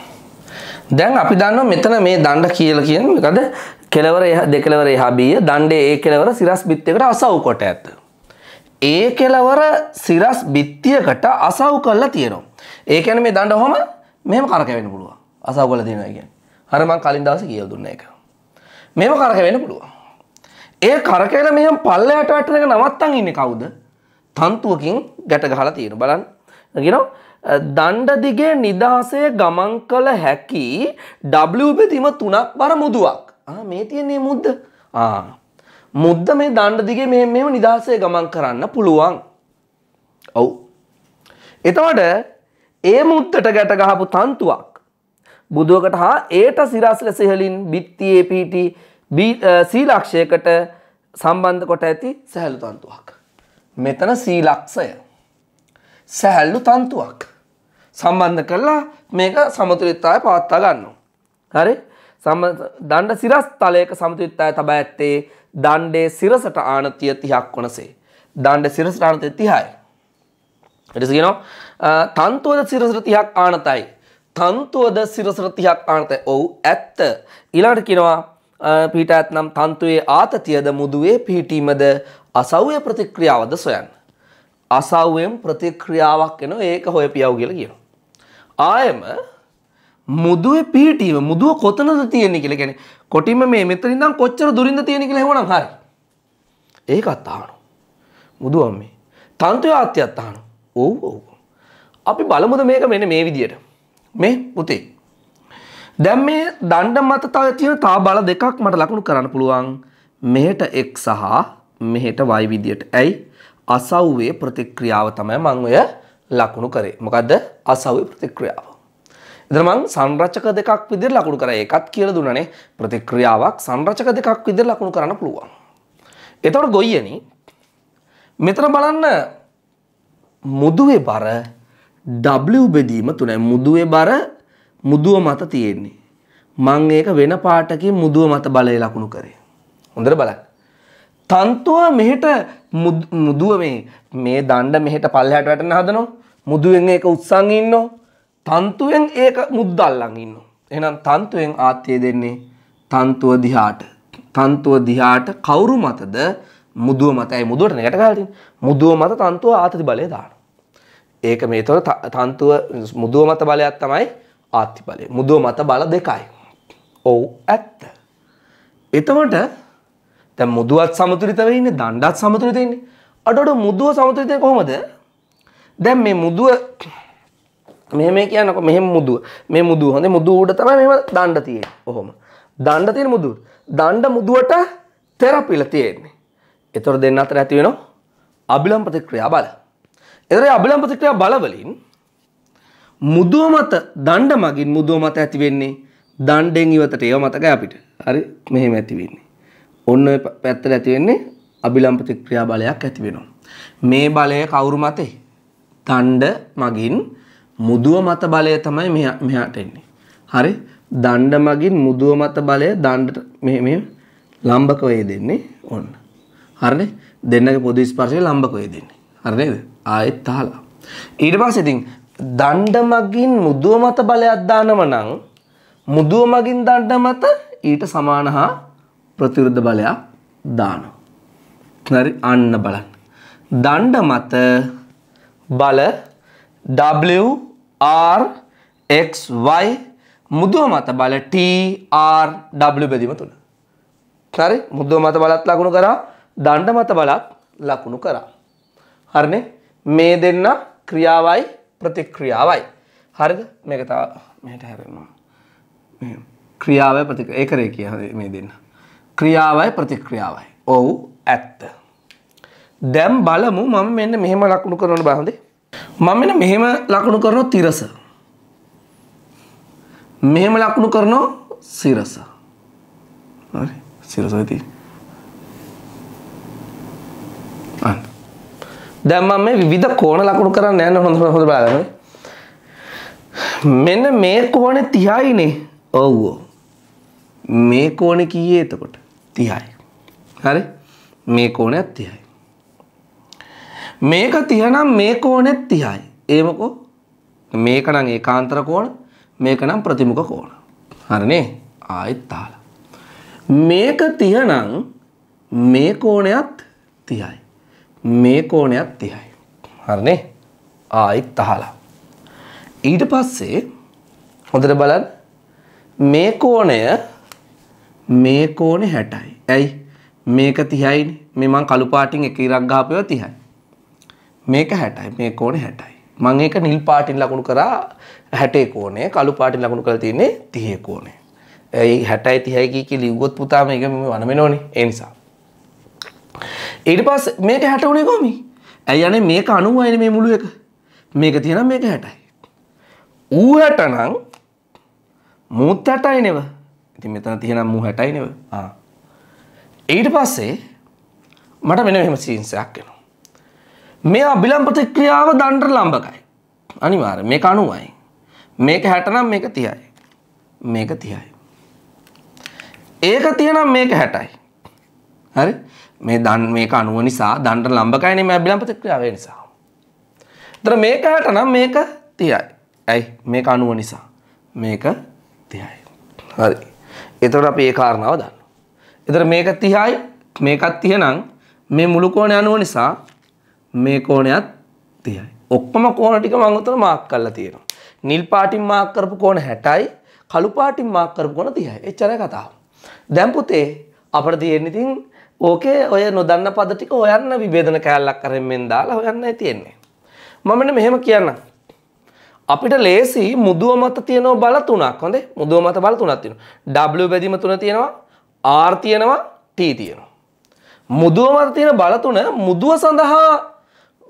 දැන් අපි දන්නවා මෙතන මේ දණ්ඩ කියලා කියන්නේ මොකද? කෙලවර දෙකලවර එහා බිය දණ්ඩේ A කෙලවර සිරස් බිත්තියකට අසව් කොට ඇත. A කෙලවර සිරස් බිත්තියකට අසව් කරලා තියෙනවා. ඒ කියන්නේ මේ දණ්ඩ ඔහම මෙම කරකවෙන්න පුළුව අසවගල දෙනවා කියෙන් හරමං කලින් දවස කියව දුන්න එක මෙම කරකවෙන්න පුළුව ඒ කරකල මෙ පල්ලයට වැටන එක නවත්තන් ඉන්න කවුද තන්තුවකින් ගැට ගහලා තියෙන බලන් ගෙන දණ්ඩදිගේ නිදහසය ගමන් කළ හැකි ඩබ්ලපතිම තුනක් බර මුදුවක් මේ තියන්නේ මුද්ද මුද්ද මේ දණ්ඩදිගේ මෙ මෙම නිදහසය ගමන් කරන්න පුළුවන් ඔවු එතවට ඒ මුත්තට ගැටගහපු තන්තුවක් බුදුවකට හා ඒට සිරස් ලෙසෙහලින් බිත්තියේ පිහිටි සීලක්ෂයකට සම්බන්ධ කොට ඇති සැහැල්ලු තන්තුවක්. මෙතන සීලක්ෂය. සැහැල්ලු තන්තුවක්. සම්බන්ධ කරලා මේක සමතුලිත්තාය පවත්තා ගන්න. හරි දණ්ඩ සිරස් තලයක සමතුලිත්තාය තබා ඇත්තේ දණ්ඩේ සිරසට ආනතිය තිහක් වනසේ. දණ්ඩ සිරසට ආනතිය තිහයි. එටසගෙනවා තන්තුවද සිරසරතියක් ආනතයි. තන්තුවද සිරසරතියක් ආනතයි ඔවු ඇත්ත ඉලාට කිනවා පිට ඇත්නම් තන්තුවේ ආතතියද මුදුවේ පිහිටීමද අසව්‍ය ප්‍රතික්‍රියාවද සොයන්න. අසව්යෙන් ප්‍රතික්‍රියාවක් එන ඒක හොය පියව් කියල කියන. ආයම මුදුව පිහිටීම මුදුව කොතනද තියෙන්නේ කියලා කියන්නේ කොටිම මේ මෙතනින්නම් කොච්චර දුරින්ද තියෙන්නේ කියලා හෙවණම් හරි. ඒකත් අහනවා. මුදුවම් මේ. තන්තු ආත්‍යත් අහනවා. ඔව් ඔව්. අපි බලමුද මේක මෙන මේ විදියට මේ පුතේ දැම් මේ දණ්ඩ මත තව තියෙන තා බල දෙකක් මට ලකුණු කරන්න පුළුවන් මෙහෙට එක් සහ මෙහෙට වයි විදියට ඇයි අසව්වේ ප්‍රතික්‍රියාව තමයි මං ඔය ලකුණු කරේ මොකද්ද අසව්වේ ප්‍රතික්‍රියාව එතන මං සංරචක දෙකක් විදියට ලකුණු කරා ඒකත් කියලා දුන්නනේ ප්‍රතික්‍රියාවක් සංරචක දෙකක් විදියට ලකුණු කරන්න පුළුවන් එතකොට ගොයියනි මෙතන බලන්න මුදුවේ බර W බෙදීම තුනයි මුදුවේ බර මුදුව මත තියෙන්නේ. මං ඒක වෙන පාටකින් මුදුව මත බලය ලකුණු කරේ. හොඳට බලන්න. තන්තුව මෙහෙට මුදුව මේ මේ දණ්ඩ මෙහෙට පල්ලෙහාට වැටෙන්න හදනවා. මුදුවෙන් ඒක උස්සන් ඉන්නෝ. තන්තුවෙන් ඒක මුද්ද අල්ලන් ඉන්නෝ. එහෙනම් තන්තුවෙන් ආත්‍ය දෙන්නේ තන්තුව දිහාට. තන්තුව දිහාට කවුරු මතද මුදුව මතයි මුදුවට නැට ගාලා තියෙන්නේ. මුදුව මත තන්තුව ආතති බලය දාන. ඒක මේ තොර තන්තුව මුදුව මත බලයක් තමයි ආත්ති බලය මුදුව මත බල දෙකයි. ඔව් ඇත්ත. එතවට තැ මුදුවත් සමුතුරිතවන්න දණ්ඩත් සමුතුරිතයන්නේ අඩොට මුදුව සමුතුරිතය කොහොමද දැන් මේ මුදුව මෙහම කියනක මෙහ මුදුව මේ මුදුව හොඳේ මුදුව උඩ තම මෙම දණ්ඩ තිය ඔහොම දණ්ඩ තියෙන මුදුව දණ්ඩ මුදුවට තෙරපිල තියෙන්නේ එතොර දෙන්න අතර ඇතිවෙනවා අභිලම් ප්‍රතික්‍රියා බල එදර අබලම්පතිකය බලවලින් මුදුව මත දණ්ඩ මගින් මුදුව මත ඇතිවෙන්නේ දණ්ඩෙන් ඉවතට ඒව මතකයි අපිට හරි මෙහෙම ඇතිවෙන්නේ. ඔන්න පැත්තට ඇතිවෙන්නේ අභිලම්පතික්‍රියා බලයක් ඇතිවෙනවා. මේ බලය කවුරු මතේ තණ්ඩ මගින් මුදුව මත බලය තමයි මෙහාට එන්නේ. හරි දණ්ඩ මගින් මුදුව මත බලය දණ්ඩට මෙහෙම ලම්බක වේදෙන්නේ ඔන්න. හරිනේ දෙන්නගේ පොදු ස්පර්ශය ලම්බක වේදෙන්නේ. හරි නේද? ආයෙත් අහලා. ඊට පස්සේ ඉතින් දණ්ඩමගින් මුදුව මත බලයක් දානව නම් මුදුව මගින් දණ්ඩ මත ඊට සමාන හා ප්‍රතිවිරුද්ධ බලයක් දානවා. හරි අන්න බලන්න. දණ්ඩ මත බල W R x y මුදුව මත බල T R W බෙදීම තුන. හරි මුදුව මත බලත් ලකුණු කරා දණ්ඩ මත බලත් ලකුණු කරා. හරිනේ මේ දෙන්න ක්‍රියාවයි ප්‍රතික්‍රියාවයි හරිද මේක තව මෙහෙට හැරෙනවා මේ ක්‍රියාවයි ප්‍රතික්‍රියාව ඒ කරේ කිය මේ දෙන්න ක්‍රියාවයි ප්‍රතික්‍රියාවයි ඔව් ඇත්ත දැන් බලමු මම මෙන්න මෙහෙම ලකුණු කරනවා බලන්න මම මෙන්න මෙහෙම ලකුණු කරනවා තිරස මෙහෙම ලකුණු කරනවා සිරස හරි සිරසයි තියෙන්නේ දැන් මම මේ විවිධ කෝණ ලකුණු කරන්න යන හොඳ හොඳ බලන්න. මෙන්න මේ කෝණේ 30යිනේ. ඔව්. මේ කෝණේ කීයේ එතකොට? 30යි. හරි? මේ කෝණයත් 30යි. මේක 30 නම් මේ කෝණෙත් 30යි. ඒ මොකෝ? මේක නම් ඒකාන්තර කෝණ, මේක නම් ප්‍රතිමුඛ කෝණ. හරිනේ? ආයෙත් තාලා. මේක 30 නම් මේ කෝණයත් 30යි. මේ කෝණයක් 30යි. හරිනේ? ආයිත් තහලා. ඊට පස්සේ හොඳට බලන්න මේ කෝණය මේ කෝණේ 60යි. ඇයි? මේක 30යිනේ. මේ මං කළු පාටින් එක ඉරක් ගහපුවා 30යි. මේක 60යි. මේ කෝණේ 60යි. මං ඒක නිල් පාටින් ලකුණු කරා 60 කෝණේ. කළු පාටින් ලකුණු කරලා තියෙන්නේ 30 කෝණේ. ඒ 60යි 30යි කිය කිය ලිව්වොත් පුතා මේක මම වනමනෝනේ. ඒ නිසා. ඊට පස් මේක හැට වුණේ කොමි ඇයි යන මේක අනුව අයන මේ මුළුව එක මේක තියෙන මේක හැටයි ඌ හැටනං මූත් හැටයි නෙව ඉති මෙතන තියෙන මූ හැටයි නෙව ඊට පස්සේ මට මෙන මෙම සීන්සයක් එනවා මේ අභිලම් ප්‍රතික්‍රියාව දන්ට ලම්බකයි අනිවාර මේ අනුවයි මේක හැටනම් මේක තියයි මේක තියයි ඒක තියනම් මේක හැටයි හරි මේ දන් මේක අණුව නිසා දණ්ඩ ලම්බකයි නෙමෙයි අභිලම්භ ප්‍රතික්‍රියාව නිසා. ඒතර මේකට නම් මේක 30යි. ඇයි මේක අණුව නිසා. මේක 30යි. හරි. එතකොට අපි ඒ කාරණාව දන්නවා. එතකොට මේක 30යි මේකත් 30 නම් මේ මුළු කෝණය 90 නිසා මේ කෝණයත් 30යි. ඔක්කොම කෝණ ටික මම උතන මාක් කරලා තියෙනවා. නිල් පාටින් මාක් කරපු කෝණ 60යි කළු පාටින් මාක් කරපු කෝණ 30යි. එච්චරයි කතාව. දැන් පුතේ අපිට තියෙන ඉතින් ඕකේ ඔය නොදන්න පද ටික හොයන්න විභේදන කෑල්ලක් කරෙන් මෙන් දාලා හොයන්නයි තියෙන්නේ. මමන මෙහෙම කියන්න. අපිට ලේසි මුදුව මත තියෙනව බල තුනක් හොඳේ මුදුව මත බල තුනක් තියෙනවා. W බැදීම තුන තියෙනවා R තියෙනවා T තියෙනවා. මුදුව මත තියෙන බල තුන මුදුව සඳහා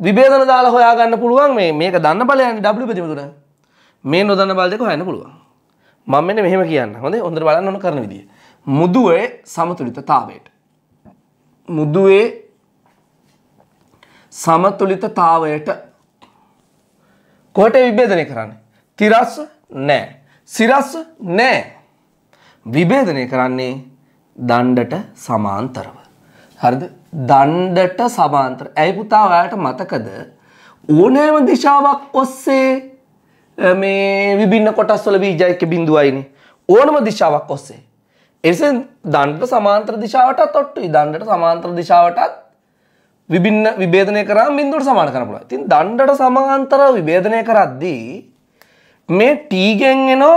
විභේදන දාලා හොයාගන්න පුළුවන් මේ මේක දන්න බලයන් W බැදීම තුන. මේ නොදන්න බල දෙක හොයන්න පුළුවන්. මම මෙන්න මෙහෙම කියන්න. හොඳේ හොඳට බලන්න ඕන කරන විදිය. මුදුවේ සමතුලිතතාවයට මුදුවේ සමතුලිතතාවයට කොහට විභේදනය කරන්නේ තිරස් නෑ සිරස් නෑ විභේදනය කරන්නේ දණ්ඩට සමාන්තරව හරිද දණ්ඩට සමාන්තර ඇයි පුතා ඔයාලට මතකද ඕනෑම දිශාවක් ඔස්සේ මේ විභින්න කොටස් වල බීජ එක බිඳුවයිනේ ඕනම දිශාවක් ඔස්සේ එසේ දන්ට සමාන්ත්‍ර දිශාවටත් ඔට්ටුයි දන්ඩට සමාන්ත්‍ර දිශාවටත් විබින්න විබේධනය කරා බින්දුවට සමාන කරපුල තින් දන්ඩට සමාන්තර විබේධනය කරද්දී මේ ටීගෙන් එනෝ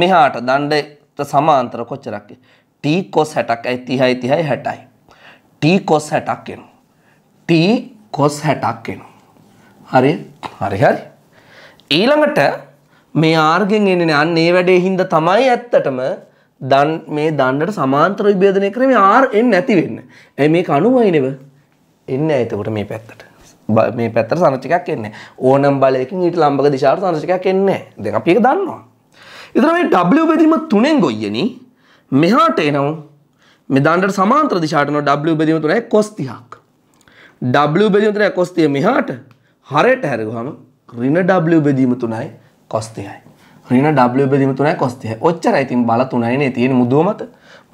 මෙහාට දණ්ඩට සමාන්තර කොච්චරක්ක ටී කොස් හැටක් ඇයි තිහයි තිහයි හැටයි ටී කොස් හැටක් එනු ටී කොස් හැටක් එනු හරි හරි හරි ඊළඟට මේ ආර්ගෙන් එන්නේ අන්න ඒ වැඩේ හින්ද තමයි ඇත්තටම දන් මේ දන්නට සමාන්තර විභේදනය කරේ මේ R එන්නේ නැති වෙන්න. ඇයි මේක 90යි නෙව? එන්නේ නැහැ එතකොට මේ පැත්තට. මේ පැත්තට සංරචකයක් එන්නේ ඕනම් බලයකින් ඊට ලම්බක දිශාවට සංරචකයක් එන්නේ නැහැ. දැන් අපි ඒක දන්නවා. ඉතින් මේ W බෙදීම තුනෙන් ගොයියනි මෙහාට එනවා මේ දන්නට සමාන්තර දිශාවට එනවා W බෙදීම තුනයි cos 30ක්. W බෙදීම තුනයි cos 30 මෙහාට හරයට හැරගුවාම ඍණ W බෙදීම තුනයි cos 30යි. ඍණ w බෙදීම 3යි cos 30යි. ඔච්චරයි ඉතින් බල 3යිනේ තියෙන මුදුව මත.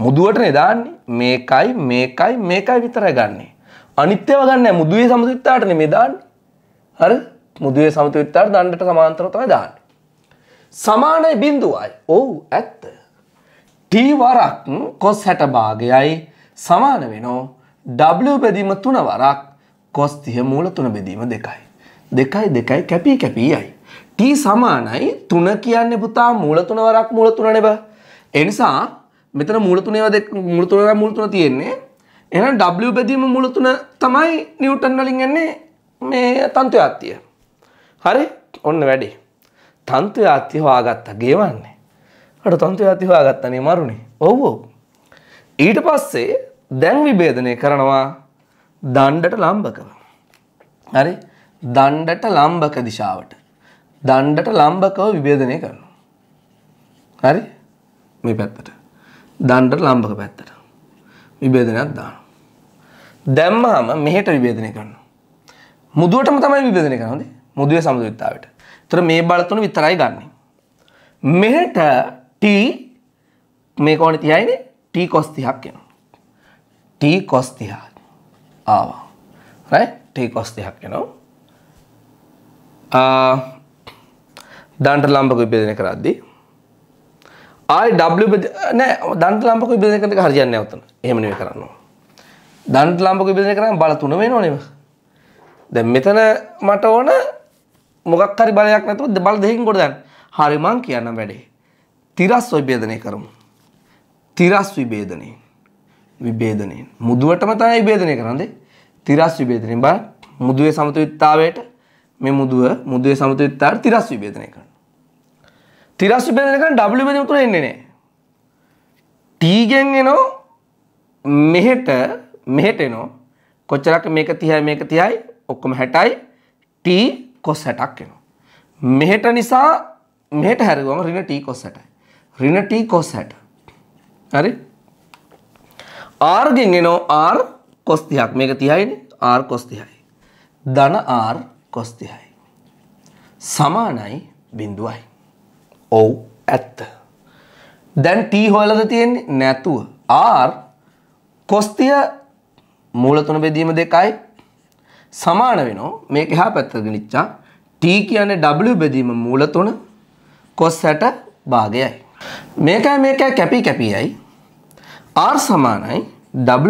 මුදුවටනේ දාන්නේ. මේකයි මේකයි මේකයි විතරයි ගන්නෙ. අනිත් ඒවා ගන්න නැහැ. මුදුවේ සමතුලිතතාවටනේ මේ දාන්නේ. හරිද? මුදුවේ සමතුලිතතාවට දණ්ඩට සමාන්තරව තමයි දාන්නේ. සමානයි බිඳුවයි. ඔව් ඇත්ත. t වරක් cos 60 භාගයයි සමාන වෙනෝ w බෙදීම 3 වරක් cos 30 මූල 3 බෙදීම 2යි. 2යි 2යි කැපි කැපි යයි. t සමානයි 3 කියන්නේ පුතා මූල තුන වරක් මූල තුන නේ බා. ඒ නිසා මෙතන මූල තුනේව දෙක මූල තුන මූල තුන තියෙන්නේ. එහෙනම් w බෙදීම මූල තුන තමයි නිව්ටන් වලින් එන්නේ මේ තන්තු යාත්‍ය. හරි? ඔන්න වැඩේ. තන්තු යාත්‍ය හොයාගත්තා ගෙවන්නේ. අර තන්තු යාත්‍ය හොයාගත්තනේ මරුනේ. ඔව් ඔව්. ඊට පස්සේ දැන් විභේදනය කරනවා දණ්ඩට ලම්බකව. හරි? දණ්ඩට ලම්බක දිශාවට. දණ්ඩට ලම්බකව විභේදනය කරනවා. හරි? මේ පැත්තට. දණ්ඩට ලම්බක පැත්තට. විභේදනයක් දානවා. දැම්මහම මෙහෙට විභේදනය කරනවා. මුදුවටම තමයි විභේදනය කරන්නේ. මුදුවේ සමතුලිතතාවයට. ඒතර මේ බල තුන විතරයි ගන්න. මෙහෙට t මේ කෝණේ 30යිනේ t cos 30ක් එනවා. t cos 30 ආවා. right t cos 30ක් එනවා. දන්ට ලම්බක විභේදනය කරද්දි ආයි W නෑ දන්ට ලම්බක විභේදනය කරන එක හරියන්නේ නැහැ උතන. එහෙම නෙවෙයි කරන්නේ. දන්ට ලම්බක විභේදනය කරාම බල තුන වෙනව නේද? දැන් මෙතන මට ඕන මොකක් හරි බලයක් නැතුව බල දෙකකින් කොට දාන්න. හරි මං කියන්නම් වැඩේ. තිරස් විභේදනය කරමු. තිරස් විභේදනය. විභේදනය. මුදුවටම තමයි විභේදනය කරන්නේ. තිරස් විභේදනය බල මුදුවේ සමතුලිතතාවයට මේ මුදුව මුදුවේ සමතුලිතතාවට තිරස් විභේදනය කරනවා. තිරස් විභේදනය කරන W බෙදීම තුන එන්නේ නැහැ. T ගෙන් එනෝ මෙහෙට මෙහෙට එනෝ කොච්චරක් මේක 30යි මේක 30යි ඔක්කොම 60යි T cos 60ක් එනවා. මෙහෙට නිසා මෙහෙට හැරුවම ඍණ T cos 60යි. ඍණ T cos 60. හරි? R ගෙන් එනෝ R cos 30ක් මේක 30යිනේ R cos 30යි. ධන R කොස් තිහයි. සමානයි බිඳුවයි. ඔව් ඇත්ත. දැන් ටී හොයලද තියෙන්නේ නැතුව. R කොස්තිය මූලතුන බෙදීම දෙකයි සමාන වෙනවා මේක එහා පැත්තට ගනිච්චා t කියන්නේ w බෙදීම මූලතුන cos 60 භාගයයි මේකයි මේකයි කැපි කැපියයි r සමානයි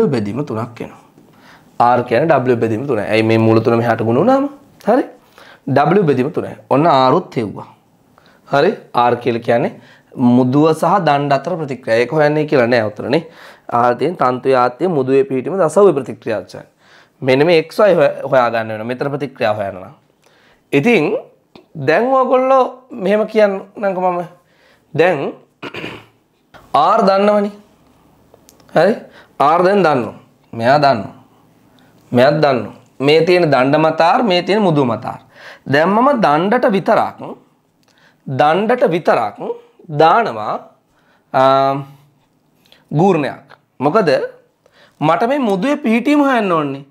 w බෙදීම 3ක් වෙනවා r කියන්නේ w බෙදීම 3යි. ඇයි මේ මූලතුන මෙහාට ගුණ වුණාම හරි W බෙදීම 3යි. ඔන්න ආරුත් හෙව්වා. හරි R කියලා කියන්නේ මුදුව සහ දණ්ඩ අතර ප්‍රතික්‍රියාව. ඒක හොයන්නේ කියලා නෑ උතරනේ. R තියෙන තන්තු යාත්‍ය මුදුවේ පිහිටීම දසව්‍ය ප්‍රතික්‍රියාචයන්. මෙන්න මේ XY හොයා ගන්න වෙනවා. මෙතන ප්‍රතික්‍රියාව හොයනවා. ඉතින් දැන් ඔයගොල්ලෝ මෙහෙම කියන්නම්කෝ මම. දැන් R දන්නවනේ. හරි? R දැන් දන්නවා. මෙයා දන්නවා. මෙයාත් දන්නවා. මේ තියෙන දණ්ඩ මතාර් මේ තියෙන මුදු මතාර්. දැන් මම දණ්ඩට විතරක් දණ්ඩට විතරක් දානවා ගූර්ණයක්. මොකද මට මේ මුදුවේ පිහිටීම හොයන්න ඕනේ.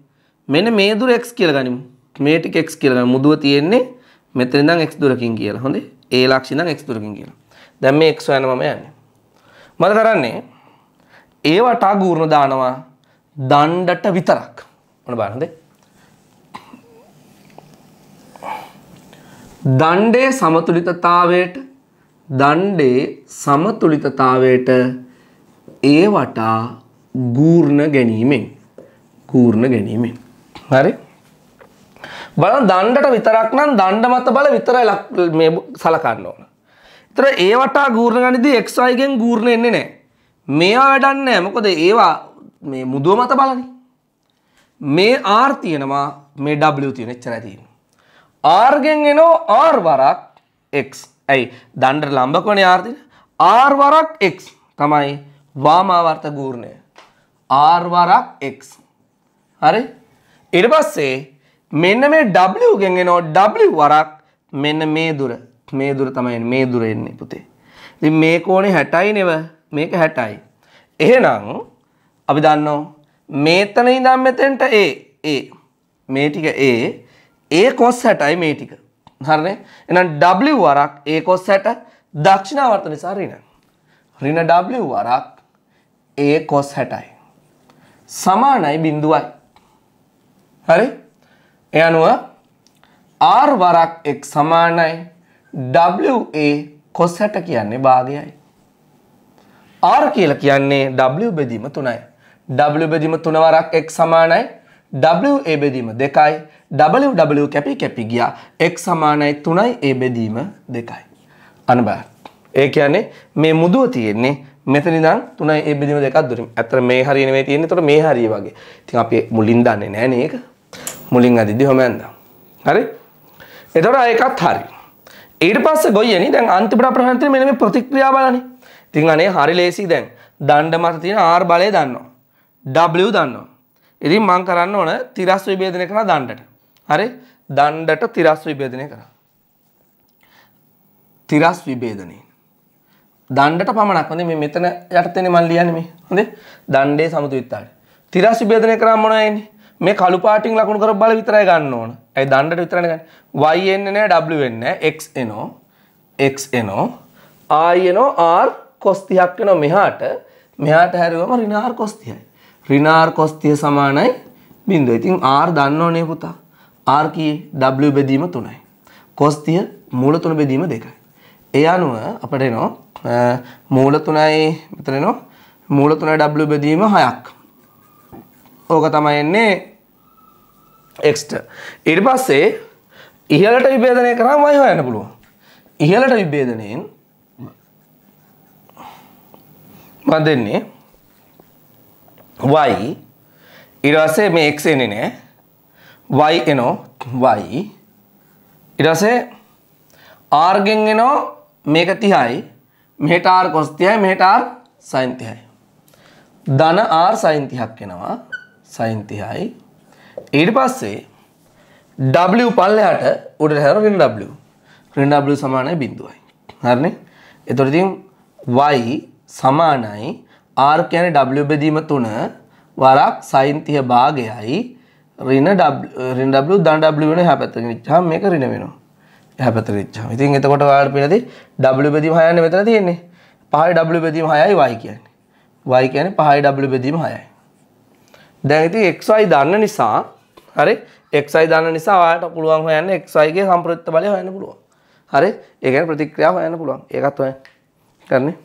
මෙන්න මේ දුර x කියලා ගනිමු. මේ ටික x කියලා ගනිමු. මුදුව තියෙන්නේ මෙතන ඉඳන් x දුරකින් කියලා. හොඳේ. ඒ ලක්ෂ ඉඳන් x දුරකින් කියලා. දැන් මේ x හොයන්න මම යන්නේ. මම කරන්නේ ඒවට ආගූර්ණ දානවා දණ්ඩට විතරක්. ඔන්න බලන්න හොඳේ. දණ්ඩේ සමතුලිතතාවයට දණ්ඩේ සමතුලිතතාවයට ඒ වටා ගූර්ණ ගැනීමෙන් ගූර්ණ ගැනීමෙන් හරි බලන්න දණ්ඩට විතරක් නම් දණ්ඩ මත බල විතරයි මේ සලකන්න ඕන. ඒතර ඒ වටා ගූර්ණ ගනිද්දී xy ගෙන් ගූර්ණ එන්නේ නැහැ. මේවා වැඩන්නේ නැහැ. මොකද ඒවා මේ මුදුව මත බලන්නේ. මේ r තියෙනවා මේ w තියෙන එච්චරයි තියෙන්නේ. ආර්ගෙන් එනෝ ආර් වරක් එක් ඇයි දණ්ඩ ලම්බකවන ආර්තින ආර් වරක් එක් තමයි වාමාවර්ථ ගූර්ණය ආර් වරක් එක් හරි ඉට පස්සේ මෙන්න මේ ඩ ගෙන්ගෙනෝ ඩ වරක් මෙන්න මේ දුර මේ දුර තමයි මේ දුර එන්නේ පුතේ ති මේ කෝනේ හැටයි නෙව මේක හැටයි එහෙනම් අපි දන්නෝ මේතන ඉදම් මෙතෙන්ට ඒ ඒ මේ ටික ඒ ඒ කොස් හැටයි මේ ටික හරනේ එනම් W වරක් ඒ කොස් හැට දක්ෂිණාවර්ත නිසා ඍණ ඍණ W වරක් ඒ කොස් හැටයි සමානයි බිඳුවයි හරි ඒ අනුව R වරක් එක් සමානයි WA කොස් හැට කියන්නේ භාගයයි R කියලා කියන්නේ W බෙදීම තුනයි W බෙදීම තුන වරක් එක් සමානයි W ඒ බෙදීම දෙකයි W කැපි කැපි ගියා x සමානයි 3යි ඒ බෙදීම දෙකයි. අන්න බලන්න. ඒ කියන්නේ මේ මුදුව තියෙන්නේ මෙතන ඉඳන් 3යි ඒ බෙදීම දෙකක් දුරින්. ඇත්තට මේ හරිය නෙමෙයි තියෙන්නේ. ඒතකොට මේ හරිය වගේ. ඉතින් අපි මුලින් දන්නේ නැහැ නේද? මුලින් අදිද්දි හොම යන්දා. හරි? එතකොට ආ එකත් හරි. ඊට පස්සේ ගොයියනි දැන් අන්තිමට අපිට හන්තින මෙන්න මේ ප්‍රතික්‍රියා බලන්නේ. ඉතින් අනේ හරි ලේසි දැන්. දණ්ඩ මත තියෙන R බලය දන්නවා. W දන්නවා. ඉතින් මං කරන්න ඕන තිරස් විභේදනය කරා දණ්ඩට. හරි? දණ්ඩට තිරස් විභේදනය කරා. තිරස් විභේදනය. දණ්ඩට පමණක්. හොඳේ මේ මෙතන යටතේනේ මම ලියන්නේ මේ. හොඳේ? දණ්ඩේ සමතු විත්තාලේ. තිරස් විභේදනය කරා මොන එන්නේ? මේ කළු පාටින් ලකුණු කර බල විතරයි ගන්න ඕන. ඇයි දණ්ඩට විතරනේ ගන්න. y එන්නේ නැහැ, w එන්නේ නැහැ, x එනවා. x එනවා. i එනවා, r cos 30ක් වෙනවා මෙහාට. මෙහාට හැරුවම ඍණ r cos 30යි. ඍණාර් cos 30 සමානයි බිඳුව. ඉතින් r දන්නෝනේ පුතා. r කී w බෙදීම 3යි. cos 30 මූල 3 බෙදීම 2යි. ඒ අනුව අපිට එනවා මූල 3යි මෙතන එනවා මූල 3යි w බෙදීම 6ක්. ඕක තමයි එන්නේ x ට. ඊට පස්සේ ඉහළට විභේදනය කරාම y හොයන්න පුළුවන්. ඉහළට විභේදනයෙන් මම දෙන්නේ y ඊට පස්සේ මේ x එන්නේ නෑ y එනවා y ඊට පස්සේ r ගෙන් එනවා මේක 30යි මෙහෙට r cos 30යි මෙහෙට r sin 30යි ධන r sin 30ක් එනවා sin 30යි ඊට පස්සේ w පල්ලෙහාට උඩට හැරෙන ඍණ w ඍණ w සමානයි 0යි හරිනේ එතකොට ඉතින් y සමානයි R කියන්නේ W බෙදීම 3 වරක් sin 30 භාගයයි ඍණ ඍණ W ධන W වෙන එහා පැත්තට ගිහින් මේක ඍණ වෙනවා. එහා පැත්තට ගිහින්. ඉතින් එතකොට ඔයාලට පේනදී W බෙදීම 6 යන්නේ මෙතන තියෙන්නේ. 5යි W බෙදීම 6යි y කියන්නේ. y කියන්නේ 5යි W බෙදීම 6යි. දැන් ඉතින් xy දන්න නිසා හරි xy දන්න නිසා ඔයාලට පුළුවන් හොයන්න xy ගේ සම්ප්‍රයුක්ත බලය හොයන්න පුළුවන්. හරි ඒ කියන්නේ ප්‍රතික්‍රියාව හොයන්න පුළුවන්. ඒකත් හොයන්න. කරන්නේ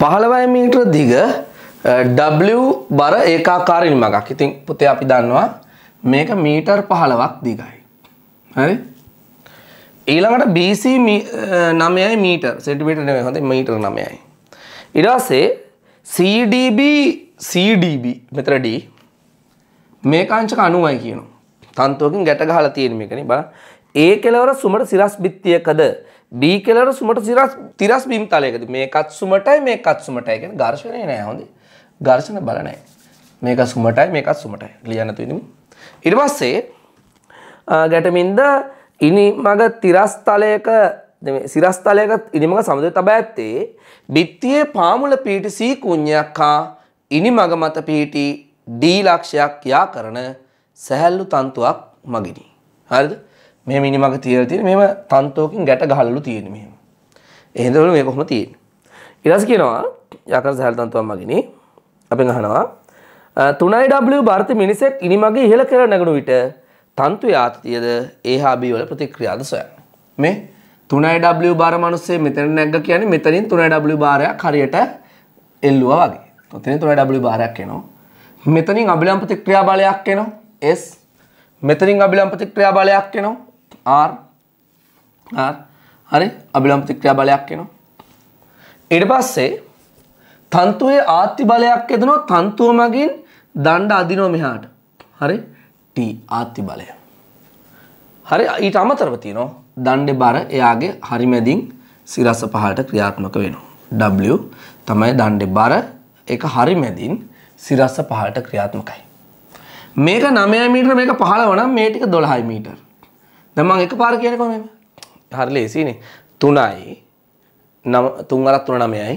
පහළවයි මීටර දිග W බර ඒකාකාරී නිමගක්. ඉතින් පුතේ අපි දන්නවා මේක මීටර් 15ක් දිගයි. හරි? ඊළඟට BC 9යි මීටර් සෙන්ටිමීටර නෙමෙයි හොඳයි මීටර 9යි. ඊට පස්සේ CDB CDB මෙතන D මේක අංශක 90යි කියනවා. තන්තුවකින් ගැට ගහලා තියෙන මේකනේ බලන්න. ඒ කෙලවර සුමට සිරස් බිත්තියකද ඩී කෙලර සුමට සිරස් තිරස් බිම් තලයකද මේකත් සුමටයි මේකත් සුමටයි කියන ඝර්ෂණය නෑ හොඳ ඝර්ෂණ බල නෑ මේක සුමටයි මේකත් සුමටයි ලියන්න තියෙනු ඊට පස්සේ ගැටමින්ද ඉනි මග තිරස් තලයක සිරස් තලයක ඉනි මග සමුදේ තබා ඇත්තේ බිත්තියේ පාමුල පීටි සී කුඤ්ඤයක් හා ඉනි මග මත පීටි ඩී ලක්ෂයක් යා කරන සැහැල්ලු තන්තුවක් මගිනි හරිද මේ මිනිමග තියලා තියෙන මෙහෙම තන්තෝකින් ගැට ගහලලු තියෙන්නේ මෙහෙම. එහෙනම් මේ කොහොම තියෙන්නේ? ඊට පස්සේ කියනවා යකඩ සහල් තන්තුවක් මගිනේ අපෙන් අහනවා 3W භාරත මිනිසෙක් ඉනිමගේ ඉහළ කෙළ නැගුණු විට තන්තු යාතියද ඒ හා B වල ප්‍රතික්‍රියාද සොයන්න. මේ 3W බාර මනුස්සේ මෙතන නැග්ග කියන්නේ මෙතනින් 3W බාරයක් හරියට එල්ලුවා වගේ. ඔතනින් 3W බාරයක් එනවා. මෙතනින් අභිලම්ප ප්‍රතික්‍රියා බලයක් එනවා S. මෙතනින් අභිලම්ප ප්‍රතික්‍රියා බලයක් එනවා R R හරි අභිලම්භ ප්‍රතික්‍රියා බලයක් එනවා. ඊට පස්සේ තන්තුවේ ආත්ති බලයක් එදෙනවා තන්තුව මගින් දණ්ඩ අදිනවා මෙහාට. හරි T ආත්ති බලය. හරි ඊට අමතරව තියෙනවා දණ්ඩේ බර එයාගේ හරිමැදින් සිරස පහලට ක්‍රියාත්මක වෙනවා. W තමයි දණ්ඩේ බර ඒක හරිමැදින් සිරස පහලට ක්‍රියාත්මකයි. මේක 9 මීටර මේක 15 නම් මේ ටික 12 මීටර. දැන් මම එකපාර කියන්නේ කොහොමද? හරි ලේසිනේ. 3යි 9 3 අරක් 3 9යි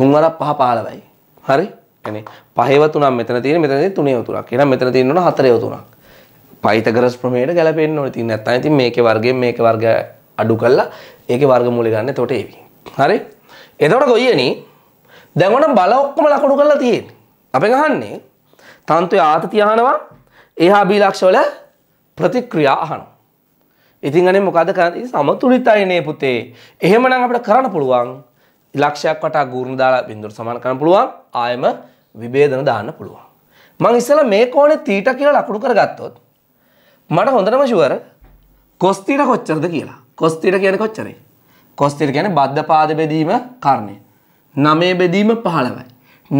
3 අරක් 5 15යි. හරි? يعني පහේව 3ක් මෙතන තියෙන මෙතනදී 3ේව 3ක්. එහෙනම් මෙතන තියෙන්න ඕන 4ේව 3ක්. පයිතගරස් ප්‍රමේයට ගැලපෙන්න ඕනේ. ඉතින් නැත්නම් ඉතින් මේකේ වර්ගයෙන් මේකේ වර්ගය අඩු කරලා ඒකේ වර්ගමූලය ගන්න. එතකොට ඒවි. හරි? එතකොට ගොයියනි දැන් ඔන්න බල ඔක්කොම ලකුණු කරලා තියෙන්නේ. අපි ගහන්නේ තන්තුවේ ආත තියානවා. එහා බී ලක්ෂ වල ප්‍රතික්‍රියා අහනවා. ඉතින් අනේ මොකද කරන්නේ? සමතුලිතයිනේ පුතේ. එහෙමනම් අපිට කරන්න පුළුවන් ඉලක්ෂයක් වටා ගුරුන් දාලා බිඳුවට සමාන කරන්න පුළුවන්. ආයෙම විභේදන දාන්න පුළුවන්. මං ඉස්සෙල්ලා මේ කෝණේ තීටා කියලා ලකුණු කරගත්තොත් මට හොඳටම ෂුවර් කොස් තීටා කොච්චරද කියලා. කොස් තීටා කියන්නේ කොච්චරයි? කොස් තීටා කියන්නේ බද්ධ පාද බෙදීම කර්ණය. 9 බෙදීම 15යි.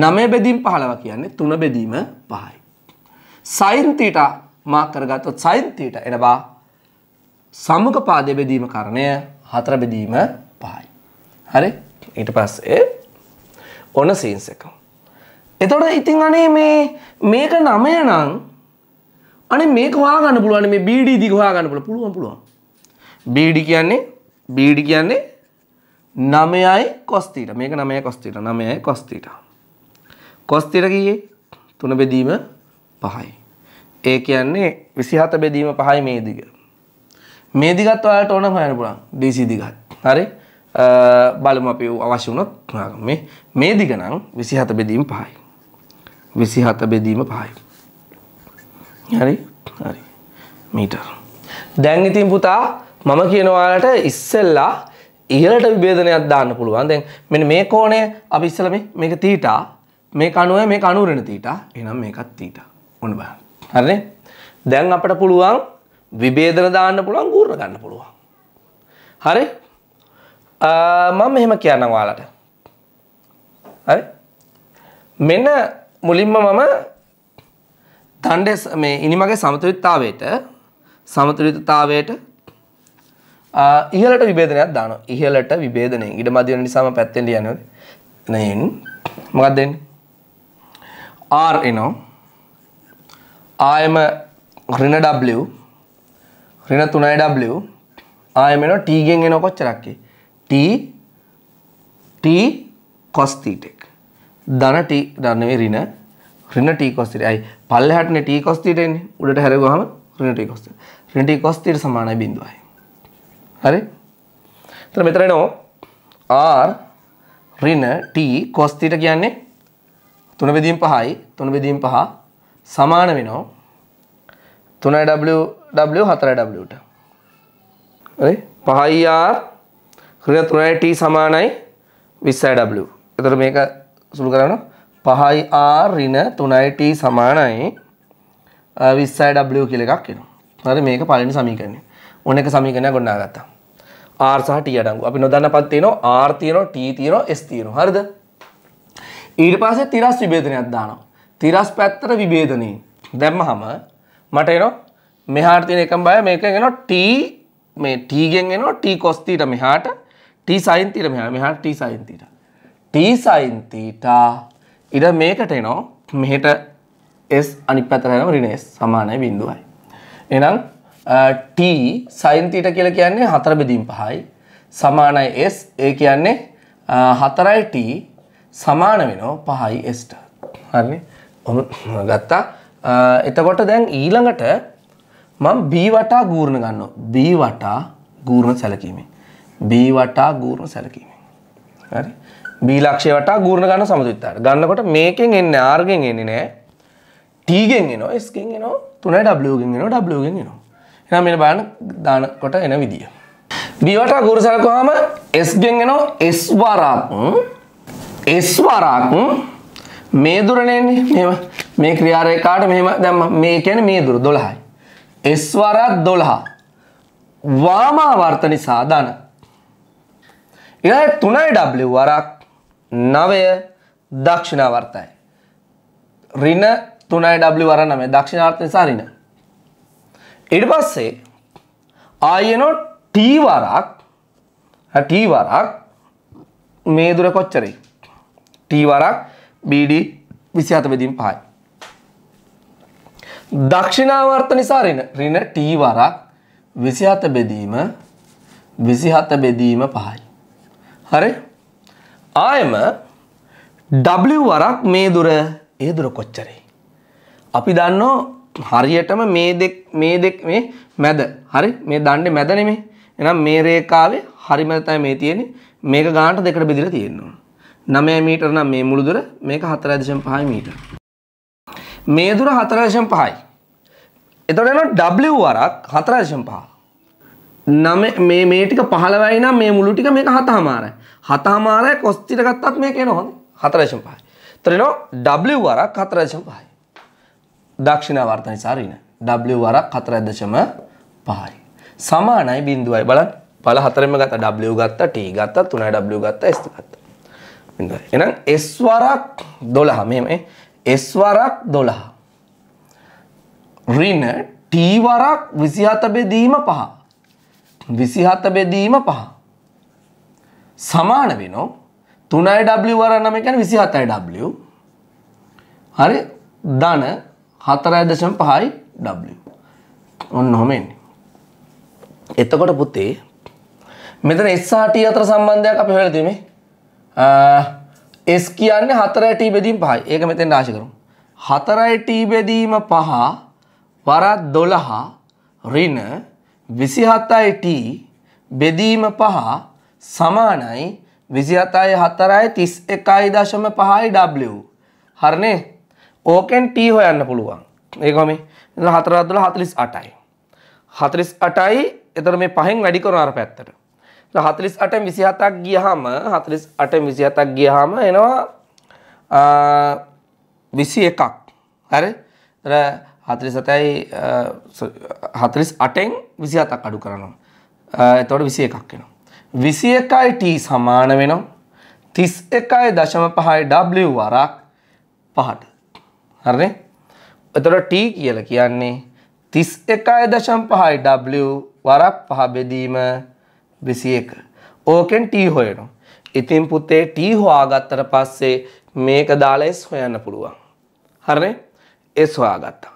9 බෙදීම 15 කියන්නේ 3 බෙදීම 5යි. සයින් තීටා මාක් කරගත්තොත් සයින් තීටා එනවා සමුක පාදය බෙදීම කරණය හතර බෙදීම පහයි. හරි ඊට පස්සේ ඔන සීන්ස එක. එතොට ඉතින් අනේ මේ මේක නමය නං අන මේක වාගන්න පුළුවන් මේ බිඩි දිගවා ගන්න පුළ පුළුවන් පුළුවන්. බිඩි කියන්නේ බිඩි කියන්නේ නමයයි කොස්තීට මේක නමය කොස්තීට නමයයි කොස්තීට. කොස්තිර ගියේ තුන බෙදීම පහයි. ඒ කියන්නේ විසිහත බෙදීම පහයි මේ දිග. මේ දිගත් ඔයාලට ඕන හොයන්න පුළුවන් DC දිගත් හරි බලමු අපි අවශ්‍ය වුණොත් මේ මේ දිග නම් 27 බෙදීම 5යි 27 බෙදීම 5යි හරි හරි මීටර දැන් ඉතින් පුතා මම කියන ඔයාලට ඉස්සෙල්ලා ඉහලට විභේදනයක් දාන්න පුළුවන් දැන් මෙන්න මේ කෝණය අපි ඉස්සෙල්ලා මේ මේක තීටා මේ කණුව මේ කණුරණ තීටා එහෙනම් මේකත් තීටා ඔන්න බලන්න හරිනේ දැන් අපට පුළුවන් විබේදන දාන්න පුළුවන් ගූර්ණ ගන්න පුළුවන්. හරි? මම මෙහෙම කියන්නම් ඔයාලට. හරි? මෙන්න මුලින්ම මම දණ්ඩ මේ ඉනිමගේ සමතුලිතතාවයට සමතුලිතතාවයට ඉහලට විභේදනයක් දානවා. ඉහලට විභේදනය. ඉඩ මදි වෙන නිසා මම පැත්තෙන් ලියනවා. නෙන් මොකක්ද දෙන්නේ? R එනවා. ආයම ඍණ W ඍණ 3යි w ආයෙම එනවා t ගෙන් එනවා කොච්චරක් ඒ t t cos theta එක ධන t ධන නෙවෙයි ඍණ ඍණ t cos theta අයි පල්ලෙහාටනේ t cos theta එන්නේ උඩට හැරෙවහම ඍණ t cos theta ඍණ t cos theta සමානයි 0යි හරි එතන මෙතන එනවා r ඍණ t cos theta කියන්නේ 3 බෙදීම් 5යි 3 බෙදීම් 5 සමාන වෙනවා 3w W 4W ට. හරි 5R ඍණ 3යි t සමානයි 20W. එතකොට මේක සුළු කරනවා 5R ඍණ 3යි t සමානයි 20W කියලා එකක් එනවා. හරි මේක පළවෙනි සමීකරණය. ඕන එක සමීකරණයක් ගොඩනගාගත්තා. R සහ T අඩංගු. අපි නොදන්න පද තියෙනවා R තියෙනවා T තියෙනවා S තියෙනවා. හරිද? ඊට පස්සේ තිරස් විභේදනයක් දානවා. තිරස් පැත්තට විභේදනේ දැම්මහම මට එනවා මෙහාට තියෙන එකම බය මේකෙන් එනවා t මේ t ගෙන් එනවා t cos θ මෙහාට t sin θ මෙහාට මෙහාට t sin θ t sin θ ඉර මේකට එනවා මෙහෙට s අනිත් පැත්තට යනවා ඍණ s සමානයි 0යි එහෙනම් t sin θ කියලා කියන්නේ 4 බෙදීම් 5යි සමානයි s ඒ කියන්නේ 4යි t සමාන වෙනවා 5යි s ට හරිනේ ඔන්න ගත්තා එතකොට දැන් ඊළඟට මම B වටා ගූර්ණ ගන්නවා. B වටා ගූර්ණ සැලකීමෙන්. B වටා ගූර්ණ සැලකීමෙන්. හරි? B ලක්ෂය වටා ගූර්ණ ගන්න සමතුලිතතාවය. ගන්නකොට මේකෙන් එන්නේ R ගෙන් එන්නේ නැහැ. T ගෙන් එනවා, S ගෙන් එනවා, 3යි W ගෙන් එනවා, W ගෙන් එනවා. එහෙනම් මෙන්න බලන්න දානකොට එන විදිය. B වටා ගූර්ණ සැලකුවාම S ගෙන් එනවා S වරක් S වරක් මේ දුරනේ එන්නේ. මෙහෙම මේ ක්‍රියාරේඛාවට මෙහෙම දැම්මා. මේ කියන්නේ මේ දුර 12යි. එස්වරත් දොළහා වාමාවර්ත නිසා දන එය තුනයි ඩ වරක් නවය දක්ෂිණාවර්තයි රින තුනයි ඩ වර නමේ දක්ෂිණාර්ථය සාරින ඉඩ පස්සේ ආයනෝ ටීවරක් ටීවරක් මේ දුර කොච්චරේ ටීවරක් බඩ විසි අතබෙදින් පහයි දක්ෂිනාවර්ත නිසා රින රින ටී වරක් විසිහත බෙදීම විසිහත බෙදීම පහයි. හරි ආයම W වරක් මේ දුර ඒ දුර කොච්චරේ. අපි දන්නෝ හරියටම මේ දෙක් මේ දෙක් මේ මැද හරි මේ දන්නේ මැද නෙමේ එනම් මේ රේකාවේ හරි මැද තමයි මේ තියෙන්නේ මේක ගානට දෙකට බෙදලා තියෙනවා 9 මීටර නම් මේ මුළු දුර මේක 4.5 මීටර මේ දුර හතරදශම් පහයි. එතොට එන ඩබ්ලව් වරක් හතරදශම් පහ. නම මේ මේටික පහලවයි නම් මේ මුළු ටික මේක හත හමාරයි. හත හමාරය කොස්තිට ගත්තත් මේ කියන හොඳ හතරදශම් පහයි. තරනෝ ඩබ්ලව් වරක් හතරදශම් පහයි. දක්ෂිණ වර්තනය සාරීන ඩබ්ලව් වරක් හතරදශම පහයි. සමානයි බින්දුවයි බලන්න පල හතරම ගත ඩ ගත්ත ට ගත්ත තුනයි ඩ ගත්ත ඇස්ත ගත්ත එනම් එස්වරක් දොළහ මෙම එස්වරක් දොළහ. රින ටීවරක් විසිහත බෙදීම පහ. විසිහත බෙදීම පහ. සමාන වෙනෝ තුනයි වර නම එකැන විසි හතයි W හරි ධන හතරයි දශම පහයි W ඔන්න හොමෙන්නේ. එතකොට පුතේ මෙතන එස්සාට අතර සම්බන්ධයක් අපි හොලදීමේ S කියන්නේ 4t බෙදීම 5යි. ඒක මෙතෙන් රාශි කරමු. 4t බෙදීම 5 වරක් 12 ඍණ 27t බෙදීම 5 සමානයි 27යි 4යි 31.5යි w. හරිනේ? ඕකෙන් t හොයන්න පුළුවන්. ඒකම මේ 4 12 48යි. 48යි එතන මේ පහෙන් වැඩි කරන අර පැත්තට. හතලිස් අට විසිහතක් ගියහම හතලිස් අට විසිහතක් ගියහම එනවා විසි එකක් හරි හතලි සතයි හතලිස් අටෙන් විසිහතක් අඩු කරනවා එතවට විසි එකක් වෙනවා. විසි එකයි ට සමාන වෙනවා තිස් එකයි දශම පහයි ඩ වරක් පහට හරි එතොට ට කියල කියන්නේ තිස් එකයි දශම් පහයි ඩ වරක් පහ බෙදීම විසි එක. ඕකෙන් ටී හොයනු. ඉතින් පුතේ ටී හොයාගත්තට පස්සේ මේක දාලා එස් හොයන්න පුළුවන්. හරනේ එස් හොයාගත්තා.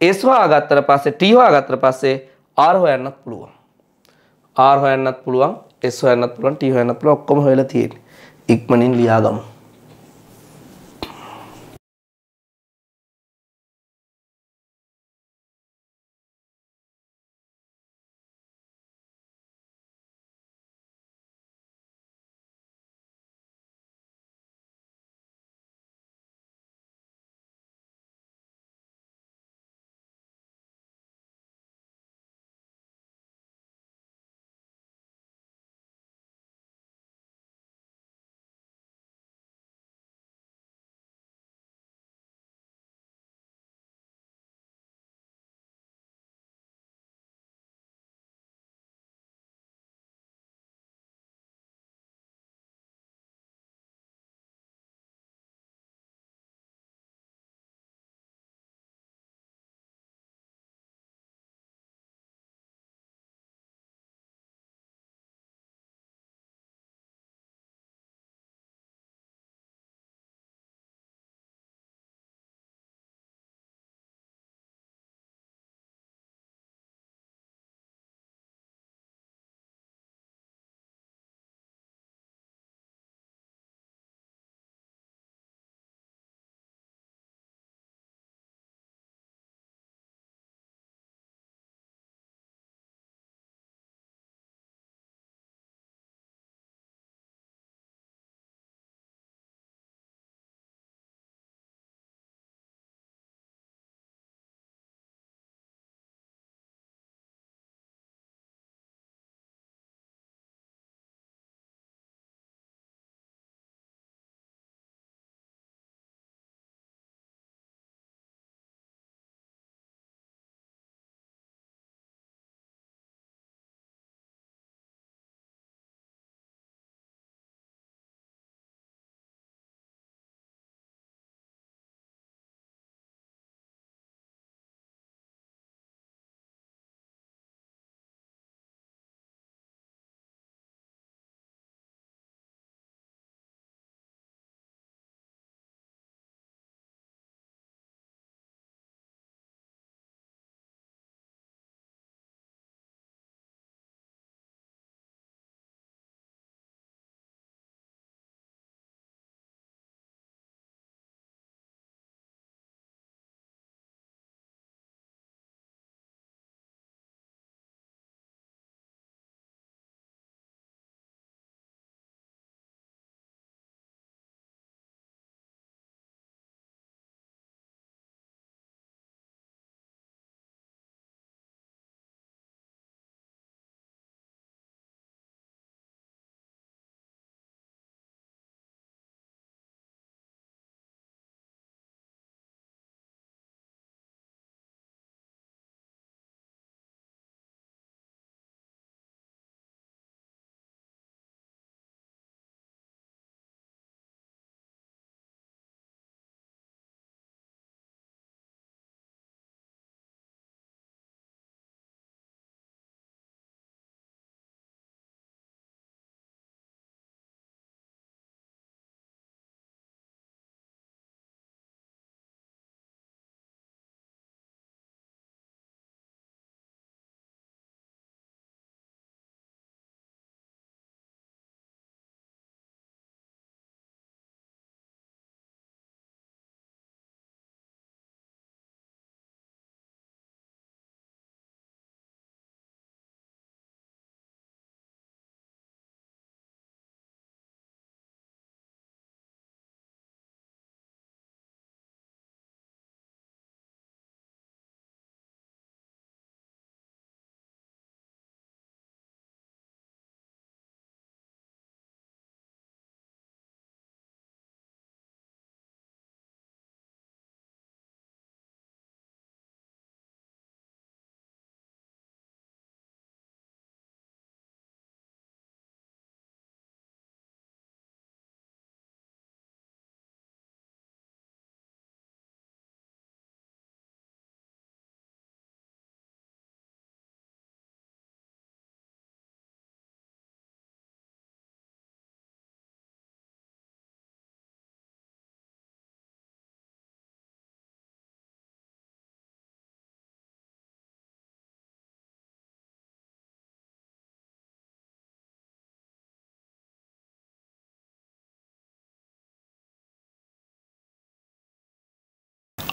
එස් හොයාගත්තට පස්සේ ටී හොයාගත්තට පස්සේ ආර් හොයන්නත් පුළුවන්. ආර් හොයන්නත් පුළුවන් එස් හොයන්නත් පුළුවන් ටී හොයන්නත් පුළුවන් ඔක්කොම හොයලා තියෙන්නේ. ඉක්මනින් ලියාගමු.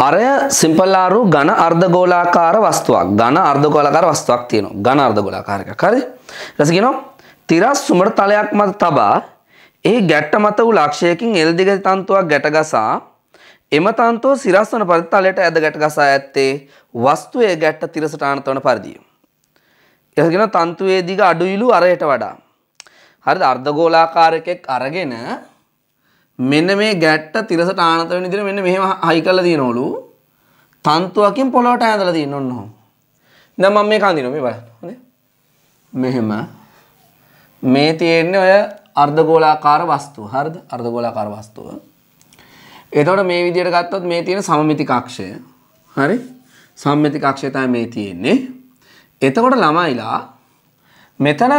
අරය සිම්පල්ලාරු ඝන අර්ධගෝලාකාර වස්තුවක් ඝන අර්ධගෝලාකාර වස්තුවක් තියෙනවා ඝන අර්ධගෝලාකාරයක් හරිද ඊට පස්සේ කියනවා තිරස් සුමර තලයක් මත තබා ඒ ගැට්ට මත වූ ලක්ෂයකින් L දිග තන්තුවක් ගැට ගසා එම තන්තුව සිරස් වන පරිදි තලයට ඇද ගැට ගසා ඇත්තේ වස්තුවේ ගැට්ට තිරසට ආනත වන පරිදි ඊට කියන තන්තුවේ දිග අඩු ඉලු අරයට වඩා හරිද අර්ධගෝලාකාරකෙක් අරගෙන මෙන්න මේ ගැට්ට තිරසට ආනත වෙන විදිහට මෙන්න මෙහෙම හයි කරලා දිනවලු. තන්තුවකින් පොළොවට ඇඳලා දින්න ඔන්න ඔහොම. දැන් මම මේක අඳිනවා මේ බලන්න. හොඳේ. මෙහෙම මේ තියෙන්නේ ඔය අර්ධගෝලාකාර වස්තුව. හරිද? අර්ධගෝලාකාර වස්තුව. එතකොට මේ විදිහට ගත්තොත් මේ තියෙන සමමිති කක්ෂය. හරි? සමමිති කක්ෂය තමයි මේ තියෙන්නේ. එතකොට ළමයිලා මෙතන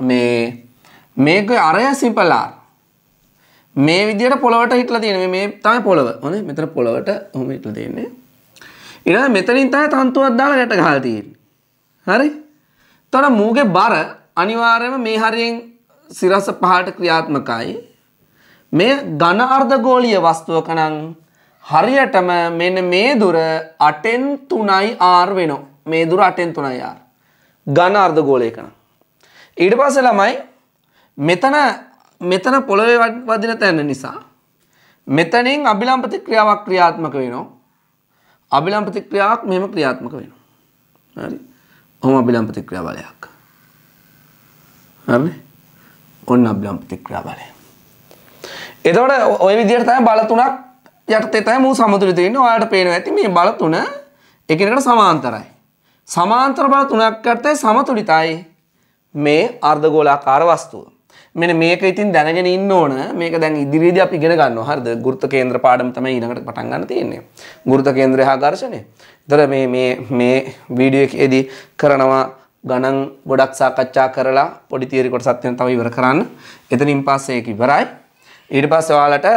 මේ මේක අරය සිම්පල් R. මේ විදිහට පොළවට හිටලා තියෙන මේ තමයි පොළව. හොඳේ මෙතන පොළවට ඔහොම හිටලා තියෙන්නේ. ඊළඟ මෙතනින් තමයි තන්තුවක් දාලා ගැට ගහලා තියෙන්නේ. හරි? එතකොට මූගේ බර අනිවාර්යයෙන්ම මේ හරියෙන් සිරස පහට ක්‍රියාත්මකයි. මේ ඝන අර්ධගෝලීය වස්තුවක නම් හරියටම මෙන්න මේ දුර 8න් 3යි r වෙනවා. මේ දුර 8න් 3යි r. ඝන අර්ධගෝලයක නම්. ඊට පස්සේ ළමයි මෙතන මෙතන පොළොවේ වදින තැන නිසා මෙතනින් අභිලම් ප්‍රතික්‍රියාවක් ක්‍රියාත්මක වෙනවා. අභිලම් ප්‍රතික්‍රියාවක් මෙහෙම ක්‍රියාත්මක වෙනවා. හරි. ඔහොම අභිලම් ප්‍රතික්‍රියා බලයක්. හරි. ඔන්න අභිලම් ප්‍රතික්‍රියා බලය. එතකොට ওই විදිහට තමයි බල තුනක් යටතේ තමයි මූ සමතුලිත වෙන්නේ. ඔයාලට පේනවා ඇති මේ බල තුන එකිනෙකට සමාන්තරයි. සමාන්තර බල තුනක් යටතේ සමතුලිතයි මේ අර්ධගෝලාකාර වස්තුව. මෙන මේක ඉතින් දැනගෙන ඉන්න ඕන මේක දැන් ඉදිරියේදී අපි ඉගෙන ගන්නවා හරිද ගුරුත්ව කේන්ද්‍ර පාඩම තමයි ඊළඟට පටන් ගන්න තියෙන්නේ ගුරුත්ව කේන්ද්‍රය හා ඝර්ෂණය. ඒතර මේ මේ මේ වීඩියෝ එකේදී කරනවා ගණන් ගොඩක් සාකච්ඡා කරලා පොඩි තියරි කොටසක් තියෙන තව ඉවර කරන්න. එතනින් පස්සේ ඒක ඉවරයි. ඊට පස්සේ ඔයාලට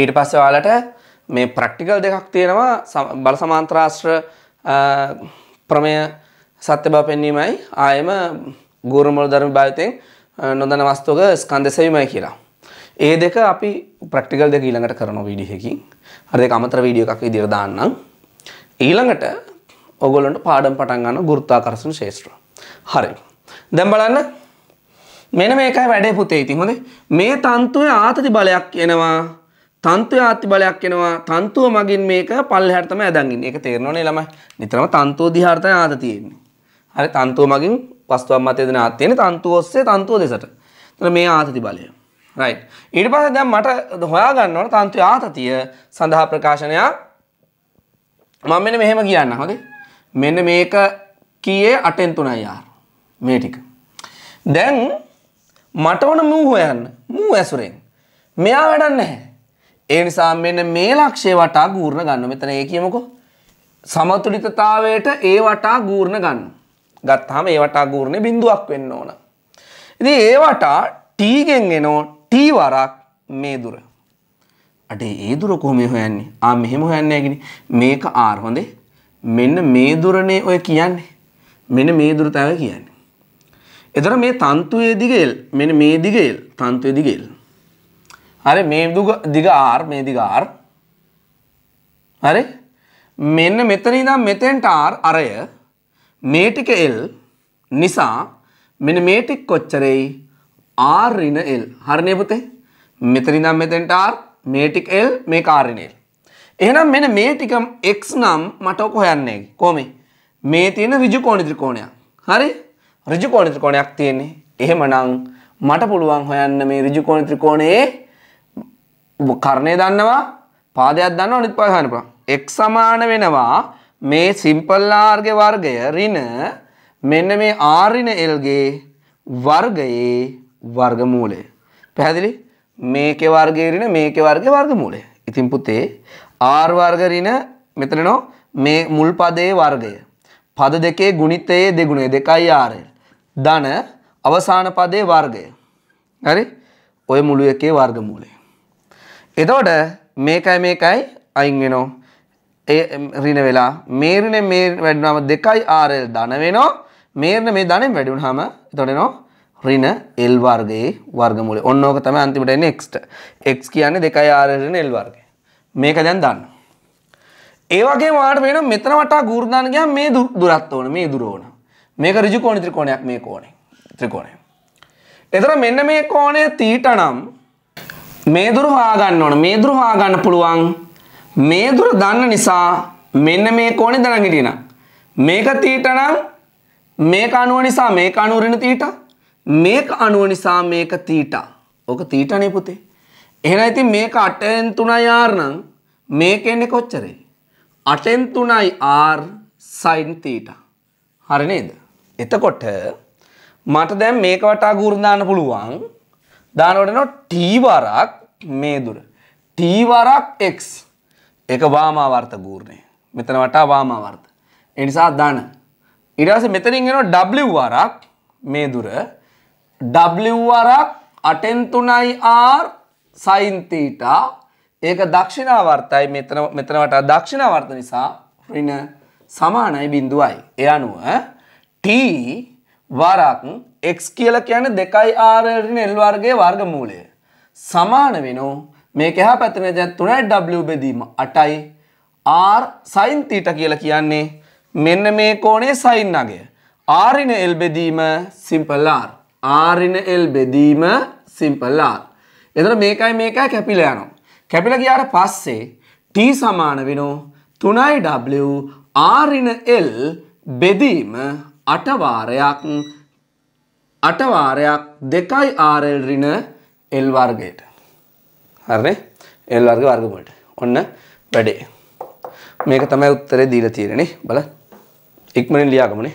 ඊට පස්සේ ඔයාලට මේ ප්‍රැක්ටිකල් දෙකක් තියෙනවා බල සමාන්තරාශ්‍ර ප්‍රමේය සත්‍ය බව පෙන්වීමයි ආයෙම ගෝරමල් ධර්ම භාවිතයෙන් නොදන වස්තෝක ස්කන්ධ සෙවීමයි කියලා. ඒ දෙක අපි ප්‍රක්ටිකල් දෙක ඊළඟට කරන වීඩියකින් හරි දෙක අමතර වීඩියෝ එකක් විදිහට දාන්නම්. ඊළඟට ඔයගොල්ලන්ට පාඩම් පටන් ගන්න ගුරුත්වාකර්ෂණ ශාස්ත්‍රය. හරි. දැන් බලන්න මෙන මේකයි වැඩේ පුතේ ඉතින් හොඳේ මේ තන්තුවේ ආතති බලයක් එනවා තන්තුවේ ආතති බලයක් එනවා තන්තුව මගින් මේක පල්ලෙහාට තමයි ඇදන් ඉන්නේ ඒක තේරෙනවනේ ළමයි නිතරම තන්තුව දිහාට තමයි ආතති තියෙන්නේ හරි තන්තුව මගින් වස්තුවක් මත යදෙන තියෙන තන්තුව ඔස්සේ තන්තුව දෙසට. එතන මේ ආතති බලය. රයිට්. ඊට පස්සේ දැන් මට හොයා ගන්න ඕන තන්තුවේ ආතතිය සඳහා ප්‍රකාශනය මම මෙන්න මෙහෙම කියන්න. හොඳේ. මෙන්න මේක කීයේ 8න් 3යි ආර. මේ ටික. දැන් මට ඕන මූ හොයන්න. මූ ඇසුරෙන්. මෙයා වැඩක් නැහැ. ඒ නිසා මෙන්න මේ ලක්ෂය වටා ගූර්ණ ගන්න. මෙතන ඒ කියමුකෝ. සමතුලිතතාවයට ඒ වටා ගූර්ණ ගන්න. ගත්හම ඒවට අගූරණය බිඳුවක් වෙන්න ඕන. ඉති ඒවට ටීගෙන් එනෝ ටීවරක් මේ දුර. අටේ ඒ දුර කොහොම හොයන්නේ ආ මෙහෙම හොයන්නේගෙන මේක ආර් හොඳේ මෙන්න මේ දුරනේ ඔය කියන්නේ මෙන මේ දුර තැව කියන්නේ. එතර මේ තන්තුයේ දිගේල් මෙන මේ දිගේල් තන්තුවේ දිගේල්. අර මේ දිග ආර් මේ දිග ආර් හරි මෙන්න මෙතන ඉඳන් මෙතෙන්ට ආර් අරය මේ ටික L නිසා මෙන්න මේ ටික කොච්චරයි R ඍණ L. හරිනේ පුතේ? මෙතන ඉඳන් මෙතෙන්ට R මේ ටික L මේක R ඍණ L. එහෙනම් මෙන්න මේ ටික x නම් මට ඔක හොයන්නේ කොහොමද? මේ තියෙන ඍජු කෝණ ත්‍රිකෝණයක්. හරි? ඍජු කෝණ ත්‍රිකෝණයක් තියෙන්නේ. එහෙමනම් මට පුළුවන් හොයන්න මේ ඍජු කෝණ ත්‍රිකෝණයේ කර්ණය දන්නවා පාදයක් දන්නවා අනිත් පාද හොයන්න පුළුවන්. x සමාන වෙනවා මේ සිම්පල් ආර්ග වර්ගය ඍණ මෙන්න මේ ආරින එල්ගේ වර්ගයේ වර්ගමූලය. පැහැදිලි? මේකේ වර්ගය ඍණ මේකේ වර්ගයේ වර්ගමූලය. ඉතින් පුතේ ආර් වර්ග ඍණ මෙතනනෝ මේ මුල් පදයේ වර්ගය. පද දෙකේ ගුණිතයේ දෙගුණය 2යි r. ධන අවසාන පදයේ වර්ගය. හරි? ඔය මුළු එකේ වර්ගමූලය. එතකොට මේකයි මේකයි අයින් වෙනවා. රින වෙලා මේරණ මේ වැඩනම දෙකයි ආරල් ධනවෙනවා මේරණ මේ ධනෙන් වැඩුුණහම තොටනෝ රින එල් වර්ගේ වර්ගමුලේ ඔන්නෝක තම අන්තිමට නෙක්ස්ට එක් කියන්න දෙකයි ආරරන එල් වර්ග මේක දැන් දන්න. ඒවගේ වාට වෙන මෙතන වටා ගෘර්ධානගයා මේ දුරත් ඕන මේ දුරෝන මේක රජු කෝණ ත්‍රිකෝණයක් මේ කෝනේ ත්‍රිකෝණය. එතර මෙන්න මේ කෝනය තීට නම් මේ දුරු හාගන්න ඕන මේ දුරු හාගන්න පුළුවන් මේ දුර දන්න නිසා මෙන්න මේ කෝණේ දරන් හිටිනා. මේක තීට නම් මේක අණුව නිසා මේක අණුව ඍණ තීට මේක අණුව නිසා මේක තීට. ඕක තීටනේ පුතේ. එහෙනම් ඉතින් මේක 8න් 3යි r නම් මේක එන්නේ කොච්චරයි? 8න් 3යි r sin තීට. හරි නේද? එතකොට මට දැන් මේක වටා ගුරුන් දාන්න පුළුවන්. දානකොට නෝ t වරක් මේ දුර. t වරක් x එක වාමාවර්ථ ගූර්ණය මෙතන වටා වාමාවර්ථ. එනිසා දන. ඉඩස මෙතරින් එෙන ඩ්වරක් මේ දුර ඩ්වරක් අටෙන්තුනයි ආර් සයින්තීට ඒක දක්ෂිණාවර්තයි මෙතන වටා දක්ෂිණාවර්ථ නිසා රින සමානයි බිඳුවයි. එ අනුව T වරක් එක් කියල කියන දෙකයි ආරරින එල්වර්ගේ වර්ගමූලය. සමාන වෙනෝ මේක එහා පැත්තට දැන් 3යි w බෙදීම 8යි r sin θ කියලා කියන්නේ මෙන්න මේ කෝණේ sin අගය. r ඉන l බෙදීම simple r. r ඉන l බෙදීම simple r. එතන මේකයි මේකයි කැපිලා යනවා. කැපිලා ගියාට පස්සේ t සමාන වෙනෝ 3යි w r ඉන l බෙදීම 8 වාරයක් 8 වාරයක් 2යි r l ඍණ l වර්ගයට. හරනේ එල් වර්ග වර්ගමූලට ඔන්න වැඩේ මේක තමයි උත්තරේ දීලා තියෙන්නේ බල ඉක්මනින් ලියාගමුනේ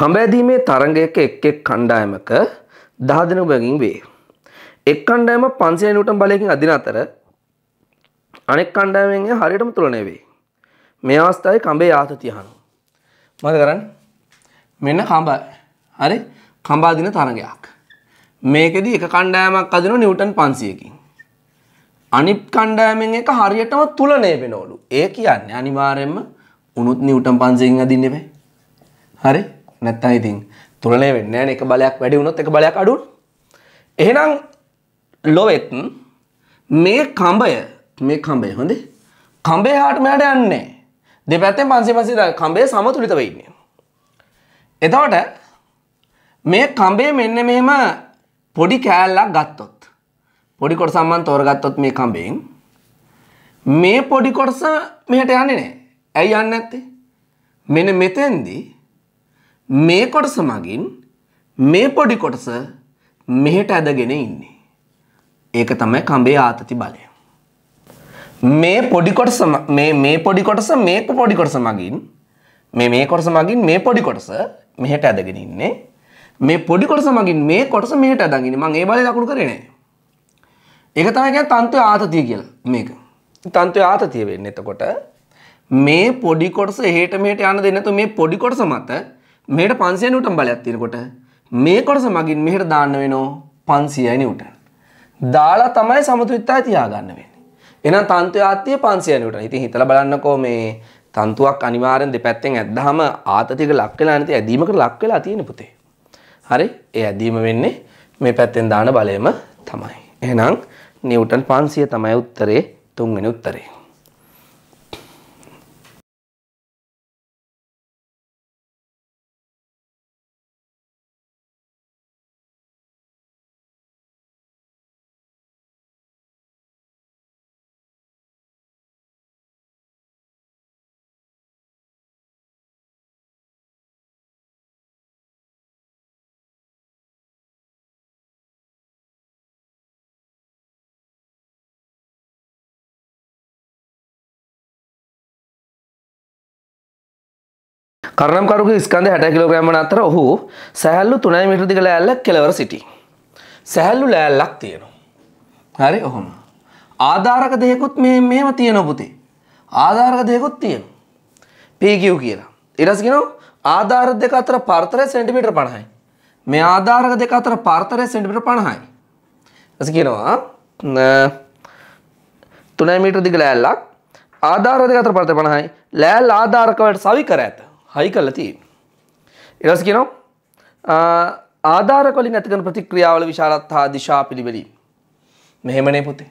කඹෑදීමේ තරගයක එක් එක් කණ්ඩායමක දහදනබැගින් වේ. එක් කණ්ඩෑම පන්සේ නටම් බලයකින් අධින අතර අනෙක් කණ්ඩායමෙන් හරියටම තුළනය වේ. මේ අවස්ථායි කඹේ ආත තියහනු. මද කරන්න මෙන්න කම්බ හරි කම්බාදින තරගයක්. මේකෙදී එක කණ්ඩායමක් අදින නිවටන් පන්සියකින්. අනිත් කණ්ඩායමෙන් එක හරියටම තුලනය වෙනවලු. ඒ කියන්නේ අනිවාර්යෙන්ම උනුත් නිවටන් පන්සියකින් අදින්නේ නැහැ. හරි නැත්තම් ඉතින් තුලනේ වෙන්නේ නැහැ එක බලයක් වැඩි වුණොත් එක බලයක් අඩු එහෙනම් ලොවෙත් මේ කඹය මේ කඹය හොඳේ කඹේ හාට මෙහාට යන්නේ දෙපැත්තෙන් 550 කඹේ සමතුලිතව ඉන්නේ එතකොට මේ කඹේ මෙන්න මෙහෙම පොඩි කෑල්ලක් ගත්තොත් පොඩි කොටසක් මම තෝරගත්තොත් මේ කඹෙන් මේ පොඩි කොටස මෙහෙට යන්නේ නැහැ. ඇයි යන්නේ නැත්තේ? මෙන්න මෙතෙන්දී මේ කොටස මගින් මේ පොඩි කොටස මෙහෙට ඇදගෙන ඉන්නේ. ඒක තමයි කඹේ ආතති බලය. මේ පොඩි කොටස මේ මේ පොඩි කොටස මේ පොඩි කොටස මගින් මේ මේ කොටස මගින් මේ පොඩි කොටස මෙහෙට ඇදගෙන ඉන්නේ. මේ පොඩි කොටස මගින් මේ කොටස මෙහෙට ඇදගෙන මම ඒ බලය ලකුණු කරේ නෑ. ඒක තමයි කියන්නේ තන්ත්‍ය ආතතිය කියලා මේක. තන්ත්‍ය ආතතිය වෙන්නේ එතකොට මේ පොඩි කොටස එහෙට මෙහෙට යන්න දෙන්නේ නැතු මේ පොඩි කොටස මත මේට පන්සිය නිවටන් බලයක් තියෙනකොට මේ කොටස මගින් මෙහෙට දාන්න වෙනෝ පන්සියයි නිවටන්. දාලා තමයි සමතුලිතතාවය තියාගන්න වෙන්නේ. එහෙනම් තන්තු ආත්තිය 500 නිවටන්. ඉතින් හිතලා බලන්නකෝ මේ තන්තුවක් අනිවාර්යෙන් දෙපැත්තෙන් ඇද්දාම ආතතියක ලක් වෙලා නැති ඇදීමකට ලක් වෙලා තියෙන පුතේ. හරි? ඒ ඇදීම වෙන්නේ මේ පැත්තෙන් දාන බලයම තමයි. එහෙනම් නිවටන් 500 තමයි උත්තරේ තුන්වෙනි උත්තරේ. කරණම්කරුගේ ස්කන්ධය 60 කිලෝග්‍රෑම් වන අතර ඔහු සැහැල්ලු 3 මීටර දිග ලෑල්ලක් කෙළවර සිටී. සැහැල්ලු ලෑල්ලක් තියෙනවා. හරි ඔහොම. ආධාරක දෙයකුත් මේ මෙහෙම තියෙනවා පුතේ. ආධාරක දෙයකුත් තියෙනවා. PQ කියලා. ඊට පස්සේ කියනවා ආධාර දෙක අතර පරතරය සෙන්ටිමීටර් 50යි. මේ ආධාරක දෙක අතර පරතරය සෙන්ටිමීටර් 50යි. ඊට කියනවා 3 මීටර දිග ලෑල්ලක් ආධාර දෙක අතර පරතරය 50යි. ලෑල්ල ආධාරක වලට සවි කර ඇත. හයි කල්ල තියෙන්. එරස් කියනවා ආධාරකොලින් ඇතිකන ප්‍රතික්‍රියාවල විශාලත්හා දිශා පිළිබෙලී. මෙහෙමනේ පුතේ.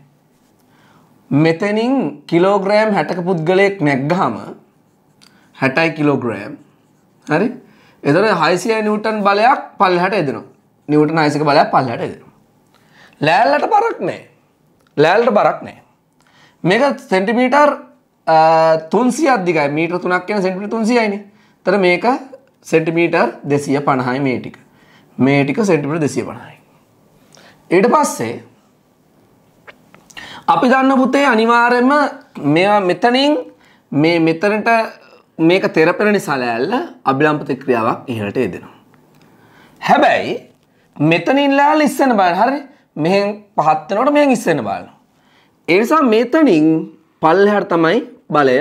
මෙතැනින් කිලෝග්‍රෑම් හැටක පුද්ගලයෙක් නැක්්ගහම හැටයි කිලෝග්‍රෑම් හරි එදර හයිසිය නිවටන් බලයක් පල් හැට එදනවා නිවට නයිසික බලයක් පල් හැට එදෙන. ලෑල්ලට බරක් නෑ ලෑල්ට බරක් නෑ. මේක සෙන්ටිමීටර් තුන්සි අධිකයි මීට තුනක් කියෙන සෙන්ටිමි තුන්සියයිනේ තර මේක සෙන්ටිමීටර් දෙසිය පණහයි මේ ටික මේ ටික සෙන්ටිමට දෙසිය පණහයි. ඊට පස්සේ අපි දන්න පුතේ අනිවාරෙන්ම මෙයා මෙතනින් මේ මෙතනට මේක තෙරපෙන නිසා ලෑල්ල අභිලම්පති ක්‍රියාවක් ඉහලට එදෙනවා. හැබැයි මෙතනින් ලෑල්ල ඉස්සෙන බාන හරි මෙහෙන් පහත්තනට මෙහෙන් ඉස්සෙන බාලන. ඒනිසා මෙතනින් පල්ලහට තමයි බලය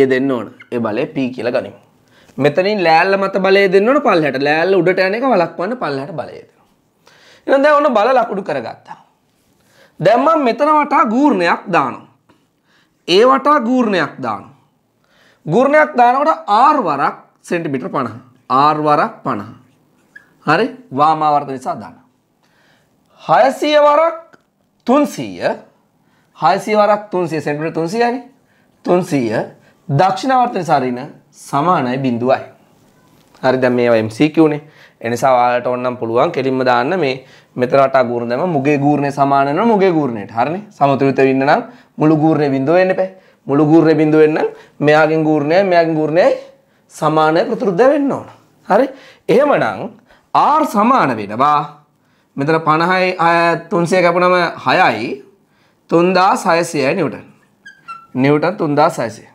යෙදෙන්න ඕන ඒ බලය පී කියලා ගනිමු. මෙතනින් ලෑල්ල මත බලය දෙන්නට පල්ලට ලෑල්ල උඩට යන එක වලක්වන්න පල්ලට බලයද. එනද ඔන්න බල ලකුඩු කරගත්තා. දැම්මම් මෙතන වටා ගූර්ණයක් දානම්. ඒ වටා ගූර්ණයක් දාන. ගුර්ණයක් දානකට ආර්වරක් සෙන්ටිමිටර් පණහ ආර්වරක් පණහ. හරි වාමාවර්ත නිසා දාන. හයසය වරක් තුන්සීය හයසි වරක් තුන්සේ සෙන්ටිමිටර් තුන්සියනි තුන්සීය දක්ෂිණාවර්තන සාරීන සමානයි බිඳුවයි. හරි දැන් මේවා MCQ නේ. එනිසා ඔයාලට ඕනනම් පුළුවන් කෙලින්ම දාන්න මේ මෙතන රටා ගූර්ණ දැම මුගේ ගූර්ණේ සමාන වෙනවා මුගේ ගූර්ණයට. හරිනේ? සමතුලිත වෙන්න නම් මුළු ගූර්ණේ බිඳුව වෙන්න එපා. මුළු ගූර්ණේ බිඳුව වෙන්න නම් මෙයාගෙන් ගූර්ණයයි මෙයාගෙන් ගූර්ණයයි සමාන ප්‍රතිරුද්ධ වෙන්න ඕන. හරි? එහෙමනම් R සමාන වෙනවා මෙතන 50යි 300 කැපුනම 6යි 3600යි නිව්ටන්. නිව්ටන් 3600.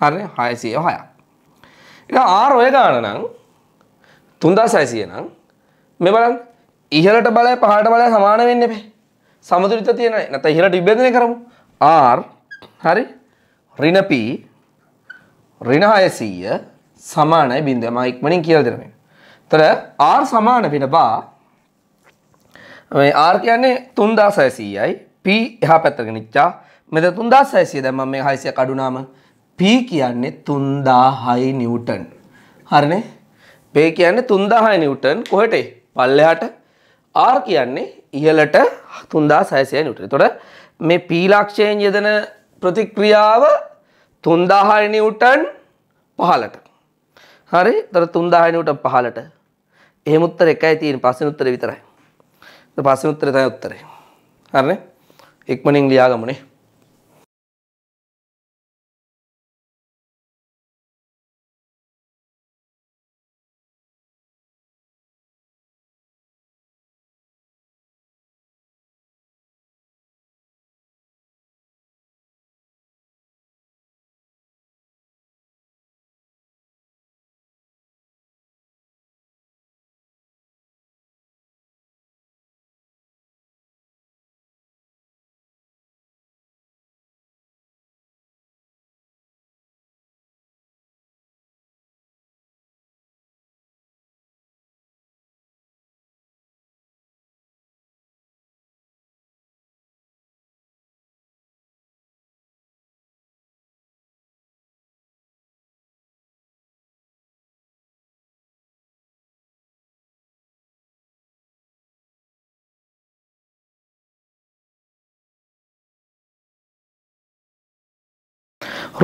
හරි හයසිය හයක් එක ආර ඔය ගාන නම් තුන්දා සැසිය නම් මෙ බලන් ඉහලට බලය පහට බලය සමාන වෙන්න පේ සමුදුරිත තියෙන නැත ඉහලට ඉබ්බෙදනය කරමු ආර් හරි රිනපී රින හයසීය සමානයි බින්දම ඉක්මනින් කියල් දෙරමින් තර ආර් සමාන වෙන බා මේ ආර් කියන්නේ තුන්දා සැසීයයි පී එහා පැත්තගෙන නිච්චා මෙත තුන්දා සැසිය දැම මේ හයිසිය කඩුනාම P කියන්නේ 3000යි නිව්ටන්. හරිනේ? P කියන්නේ 3000යි නිව්ටන් කොහෙටයි? පල්ලෙහාට. R කියන්නේ ඉහළට 3600යි නිව්ටන්. එතකොට මේ P ලක්ෂයෙන් යෙදෙන ප්‍රතික්‍රියාව 3000යි නිව්ටන් පහළට. හරි? එතකොට 3000යි නිව්ටන් පහළට. එහෙම උත්තර එකයි තියෙන්නේ. පස්වෙනි උත්තරේ විතරයි. පස්වෙනි උත්තරේ තමයි උත්තරේ. හරිනේ? ඉක්මනින් ලියාගමුනේ.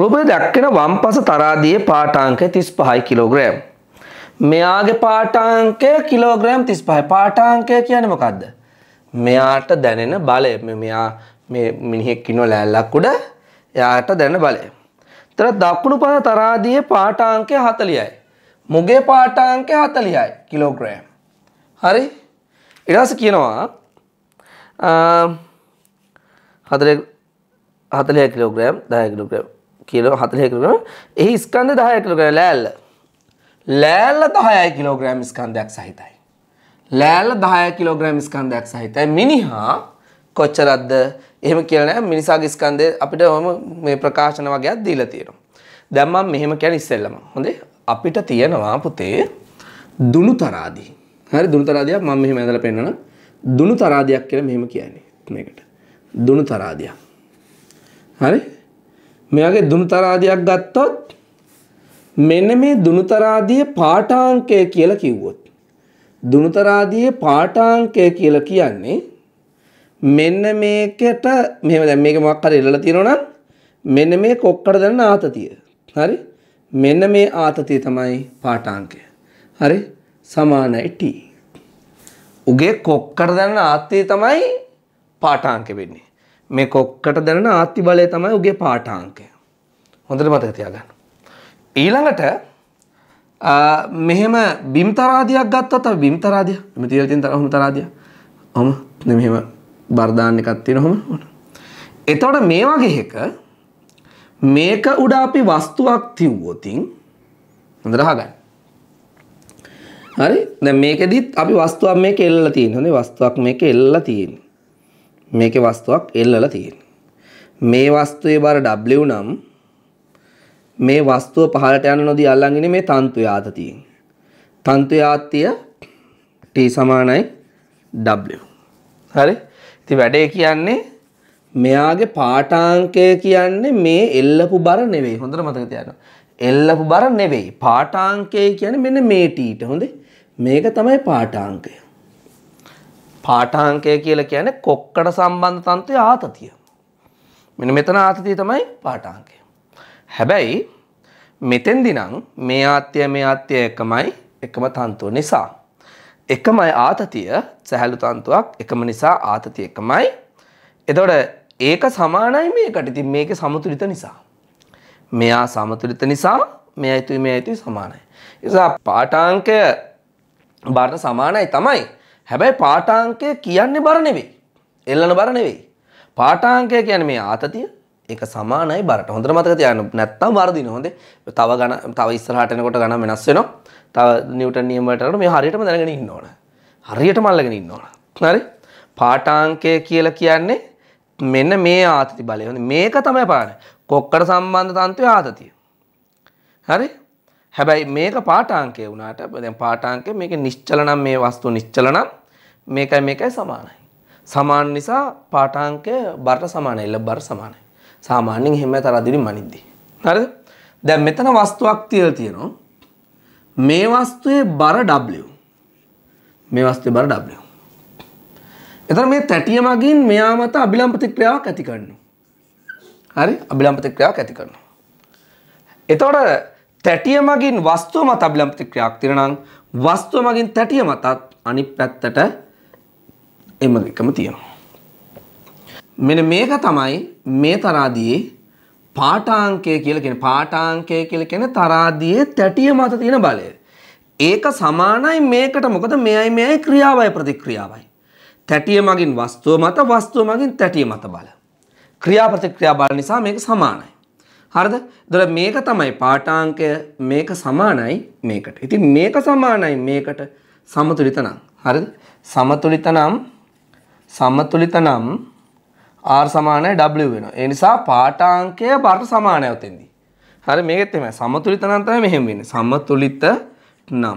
රුබය දක්වන වම්පස තරාදියේ පාටාංකය 35 කිලෝග්‍රෑම්. මෙයාගේ පාටාංකය කිලෝග්‍රෑම් 35. පාටාංකය කියන්නේ මොකද්ද? මෙයාට දැනෙන බලය. මෙයා මේ මිනිහෙක් ඉන්න ලෑල්ලක් උඩ එයාට දැනෙන බලය. තර දකුණු පස තරාදියේ පාටාංකය 40යි. මුගේ පාටාංකය 40යි කිලෝග්‍රෑම්. හරි? ඊට පස්සේ කියනවා අ 40 40 කිලෝග්‍රෑම් 10 කිලෝග්‍රෑම් කියලෝ හතරය කරන එහි ස්කන්ද දහය කළකර ලෑල්ල ලෑල්ල දහය කිලෝග්‍රෑම් ස්කන්ධයක් සහිතයි. ලෑල්ල දහය කිලෝග්‍රෑම් ස්කන්ධයක් සහිතයි මිනිහා කොච්චරද්ද එහෙම කියලනෑ මිනිසාගේ ස්කන්දය අපිට හොම මේ ප්‍රකාශන වගේත් දීල තියෙනවා. දැම්මම් මෙහෙම කැන ඉස්සෙල්ලම හොඳේ අපිට තියෙනවා පුතේ දුනු තරාදී හරි දුනු තරාදයක් මම මෙහෙම ඇදලා පෙන්නන දුනු තරාදයක් කියලා මෙහෙම කියන්නේ මේකට දුනු තරාදයක් හරි මෙයාගේ දුනුතරාදියක් ගත්තොත් මෙන්න මේ දුනුතරාදිය පාඨාංකය කියලා කිව්වොත් දුනුතරාදියේ පාඨාංකය කියලා කියන්නේ මෙන්න මේකට මෙහෙම දැන් මේක මොකක් හරි ඉල්ලලා තියෙනවා නම් මෙන්න මේ කොක්කට දන්න ආතතිය. හරි? මෙන්න මේ ආතතිය තමයි පාඨාංකය. හරි? සමානයි t. උගේ කොක්කට දන්න ආතතිය තමයි පාඨාංකෙ වෙන්නේ. මේ කොක්කට දැනෙන ආත්ති බලය තමයි උගේ පාඨාංකය. හොඳට මතක තියාගන්න. ඊළඟට මෙහෙම බිම් තරාදියක් ගත්තොත් අපි බිම් තරාදිය මේ තියලා තියෙන තරහම තරාදිය. ඔහම මෙහෙම බර දාන්න එකක් තියෙන ඔහම ඕන. එතකොට මේ වගේ එක මේක උඩ අපි වස්තුවක් තියුවොතින් හොඳට අහගන්න. හරි දැන් මේකෙදිත් අපි වස්තුවක් මේක එල්ලලා තියෙන. හොඳේ වස්තුවක් මේක එල්ලලා තියෙන. මේකේ වස්තුවක් එල්ලලා තියෙන්නේ. මේ වස්තුවේ බර W නම් මේ වස්තුව පහළට යන නොදී අල්ලන් ඉන්නේ මේ තන්තු යාත තියෙන්නේ. තන්තු යාත්‍ය T සමානයි W. හරි? ඉතින් වැඩේ කියන්නේ මෙයාගේ පාඨාංකය කියන්නේ මේ එල්ලපු බර නෙවෙයි. හොඳට මතක තියාගන්න. එල්ලපු බර නෙවෙයි. පාඨාංකය කියන්නේ මෙන්න මේ T ට. හොඳේ? මේක තමයි පාඨාංකය. පාටාංකය කියලා කියන්නේ කොක්කට සම්බන්ධ තන්ත්‍රය ආතතිය. මෙන්න මෙතන ආතතිය තමයි පාටාංකය. හැබැයි මෙතෙන්දි නම් මේ ආත්‍ය මේ ආත්‍ය එකමයි එකම තන්තුව නිසා. එකමයි ආතතිය සැහැළු තන්තුවක් එකම නිසා ආතතිය එකමයි. එතකොට ඒක සමානයි මේකට. ඉතින් මේකේ සමතුලිත නිසා. මෙයා සමතුලිත නිසා මෙයා ඊතුයි මෙයා ඊතුයි සමානයි. ඒ නිසා පාටාංකය බාරට සමානයි තමයි. හැබැයි පාටාංකය කියන්නේ බර නෙවෙයි. එල්ලන බර නෙවෙයි. පාටාංකය කියන්නේ මේ ආතතිය ඒක සමානයි බරට. හොඳට මතක තියාගන්න. නැත්තම් වර්ධින හොඳේ. තව ගණ තව ඉස්සරහට එනකොට ගණන් වෙනස් වෙනවා. තව නිව්ටන් නියම වලට අනුව මේ හරියටම දැනගෙන ඉන්න ඕන. හරියටම අල්ලගෙන ඉන්න ඕන. හරි? පාටාංකය කියලා කියන්නේ මෙන්න මේ ආතති බලය. මේක තමයි පාන. කොක්කට සම්බන්ධ තන්ත්‍රය ආතතිය. හරි? හැබැයි මේක පාටාංකය වුණාට දැන් පාටාංකය මේක නිශ්චල නම් මේ වස්තු නිශ්චල නම් මේකයි මේකයි සමානයි. සමාන නිසා පාටාංකය බරට සමානයි එළ බර සමානයි. සාමාන්‍යයෙන් එහෙම තරදිරි මනිද්දි. හරිද? දැන් මෙතන වස්තුවක් තියලා තියෙනවා. මේ වස්තුවේ බර W. මේ වස්තුවේ බර W. එතන මේ තැටිය මගින් මෙයා මත අභිලම්භ ප්‍රතික්‍රියාවක් ඇති කරනවා. හරි? අභිලම්භ ප්‍රතික්‍රියාවක් ඇති කරනවා. එතකොට තැටිය මගින් වස්තුව මත අභිලම් ප්‍රතික්‍රියාවක් තියෙනවා නම් වස්තුව මගින් තැටිය මතත් අනිත් පැත්තට එම එකම තියෙනවා. මෙන්න මේක තමයි මේ තරාදියේ පාඨාංකය කියලා කියන්නේ පාඨාංකය කියලා කියන්නේ තරාදියේ තැටිය මත තියෙන බලය. ඒක සමානයි මේකට මොකද මෙයයි මෙයයි ක්‍රියාවයි ප්‍රතික්‍රියාවයි. තැටිය මගින් වස්තුව මත වස්තුව මගින් තැටිය මත බල. ක්‍රියා ප්‍රතික්‍රියා බල නිසා මේක සමානයි. හරිද? එතකොට මේක තමයි පාඨාංකය මේක සමානයි මේකට. ඉතින් මේක සමානයි මේකට සමතුලිත නම්. හරිද? සමතුලිත නම් සමතුලිත නම් R සමානයි W වෙනවා. ඒ නිසා පාඨාංකය බරට සමානයි උතෙන්දී. හරි මේකෙත් එහෙමයි. සමතුලිත නම් තමයි මෙහෙම වෙන්නේ. සමතුලිත නම්.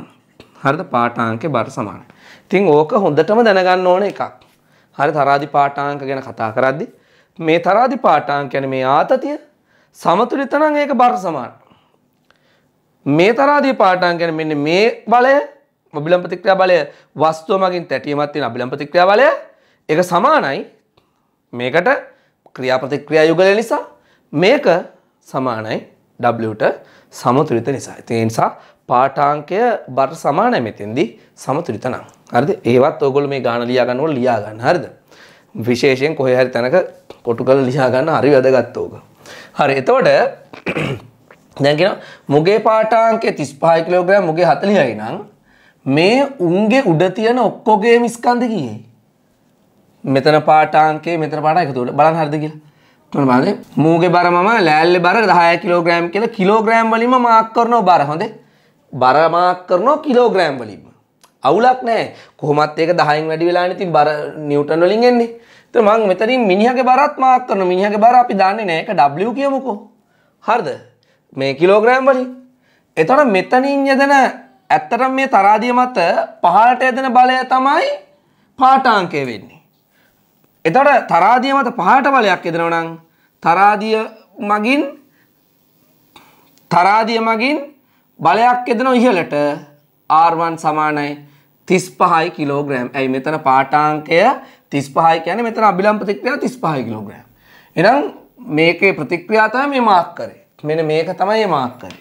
හරිද? පාඨාංකය බරට සමානයි. ඉතින් ඕක හොඳටම දැනගන්න ඕන එකක්. හරි තරාදි පාඨාංක ගැන කතා කරද්දී මේ තරාදි පාඨාංක කියන්නේ මේ ආතතිය සමතුලිතනං ඒක බර සමාන. මේ තරාදී පාටන් ගැන මෙන්න මේ බලය බිලම් ප්‍රතික්‍රියා බලය වස්තුව මගින් තැටියමත් තියෙන අබිලම් ප්‍රතික්‍රියා බලය ඒක සමානයි මේකට ක්‍රියා ප්‍රතික්‍රියා යුගල නිසා මේක සමානයි ට සමතුලිත නිසා ඒ නිසා පාටාංකය බර සමානයි මෙතෙන්දී සමතුලිත නම් හරිද ඒවත් ඔයගොල්ලෝ මේ ගාන ලියා ගන්නකොට ලියා ගන්න හරිද විශේෂයෙන් කොහේ හරි තැනක කොටු කරලා ලියා ගන්න හරි වැදගත් ඕක හරි එතවට දැකෙන මුගේ පාටාන්කේ තිස් පාය කිලෝග්‍රෑම් මුගේ හතලියයි නම් මේ උන්ගේ උඩ තියෙන ඔක්කොගේ මිස්කන්ද කියයි. මෙතන පාටාන්කේ මෙතන පාට එකතුට බලන් හරිද කියලා. තුන බලන්න මූගේ බර මම ලෑල්ලේ බර 10 කිලෝග්‍රෑම් කියලා කිලෝග්‍රෑම් වලින්ම මාක් කරනවා බර හොඳේ. බර මාක් කරනවා කිලෝග්‍රෑම් වලින්ම. අවුලක් නැහැ. කොහොමත් ඒක 10න් වැඩි වෙලානේ ඉතින් බර නිව්ටන් වලින් එන්නේ. ත මං මෙතරින් මිනිහගේ බරත් මාක් කරන මිනිහගේ බර අපි දන්නේ නෑ එක ඩබ්ලිව් කියමුකෝ හරිද මේ කිලෝග්‍රෑම් වලින් එතකොට මෙතනින් යදෙන ඇත්තටම මේ තරාදිය මත පහළට යදෙන බලය තමයි පාඨාංකය වෙන්නේ එතකොට තරාදිය මත පහළට බලයක් යදෙනවා නම් තරාදිය මගින් තරාදිය මගින් බලයක් යදෙනවා ඉහළට R1 සමානයි 35 කිලෝග්‍රෑම්. ඇයි මෙතන පාඨාංකය තිස්පහයි කියන මෙතන අභිලම් ප්‍රතික්‍රියා තිස්පහයි කිලෝග්‍රෑම්. එනම් මේකේ ප්‍රතික්‍රියා තමයි මේ මාක් කරේ. මෙන්න මේක තමයි මේ මාක් කරේ.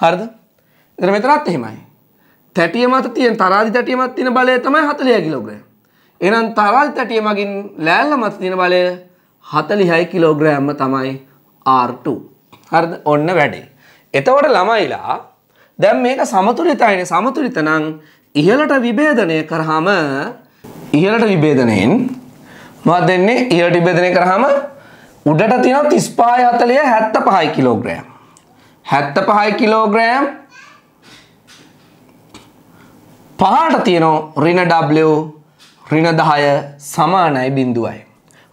හරිද? එතන මෙතනත් එහෙමයි. තැටිය මත තියෙන තරාදි තැටිය මත තියෙන බලය තමයි 40 කිලෝග්‍රෑම්. එහෙනම් තරාදි තැටිය මගින් ලෑල්ල මත තියෙන බලය 40යි කිලෝග්‍රෑම්ම තමයි R2. හරිද? ඔන්න වැඩේ. එතකොට ළමයිලා දැන් මේක සමතුලිතයිනේ. සමතුලිත නම් ඉහළට විභේදනය කරාම ඉහලට විභේදනයෙන් මොකක්ද වෙන්නේ ඉහලට විභේදනය කරාම උඩට තියෙනවා 35 40 75 කිලෝග්‍රෑම් 75 කිලෝග්‍රෑම් පහට තියෙනවා ඍණ W ඍණ 10 සමානයි බිඳුවයි.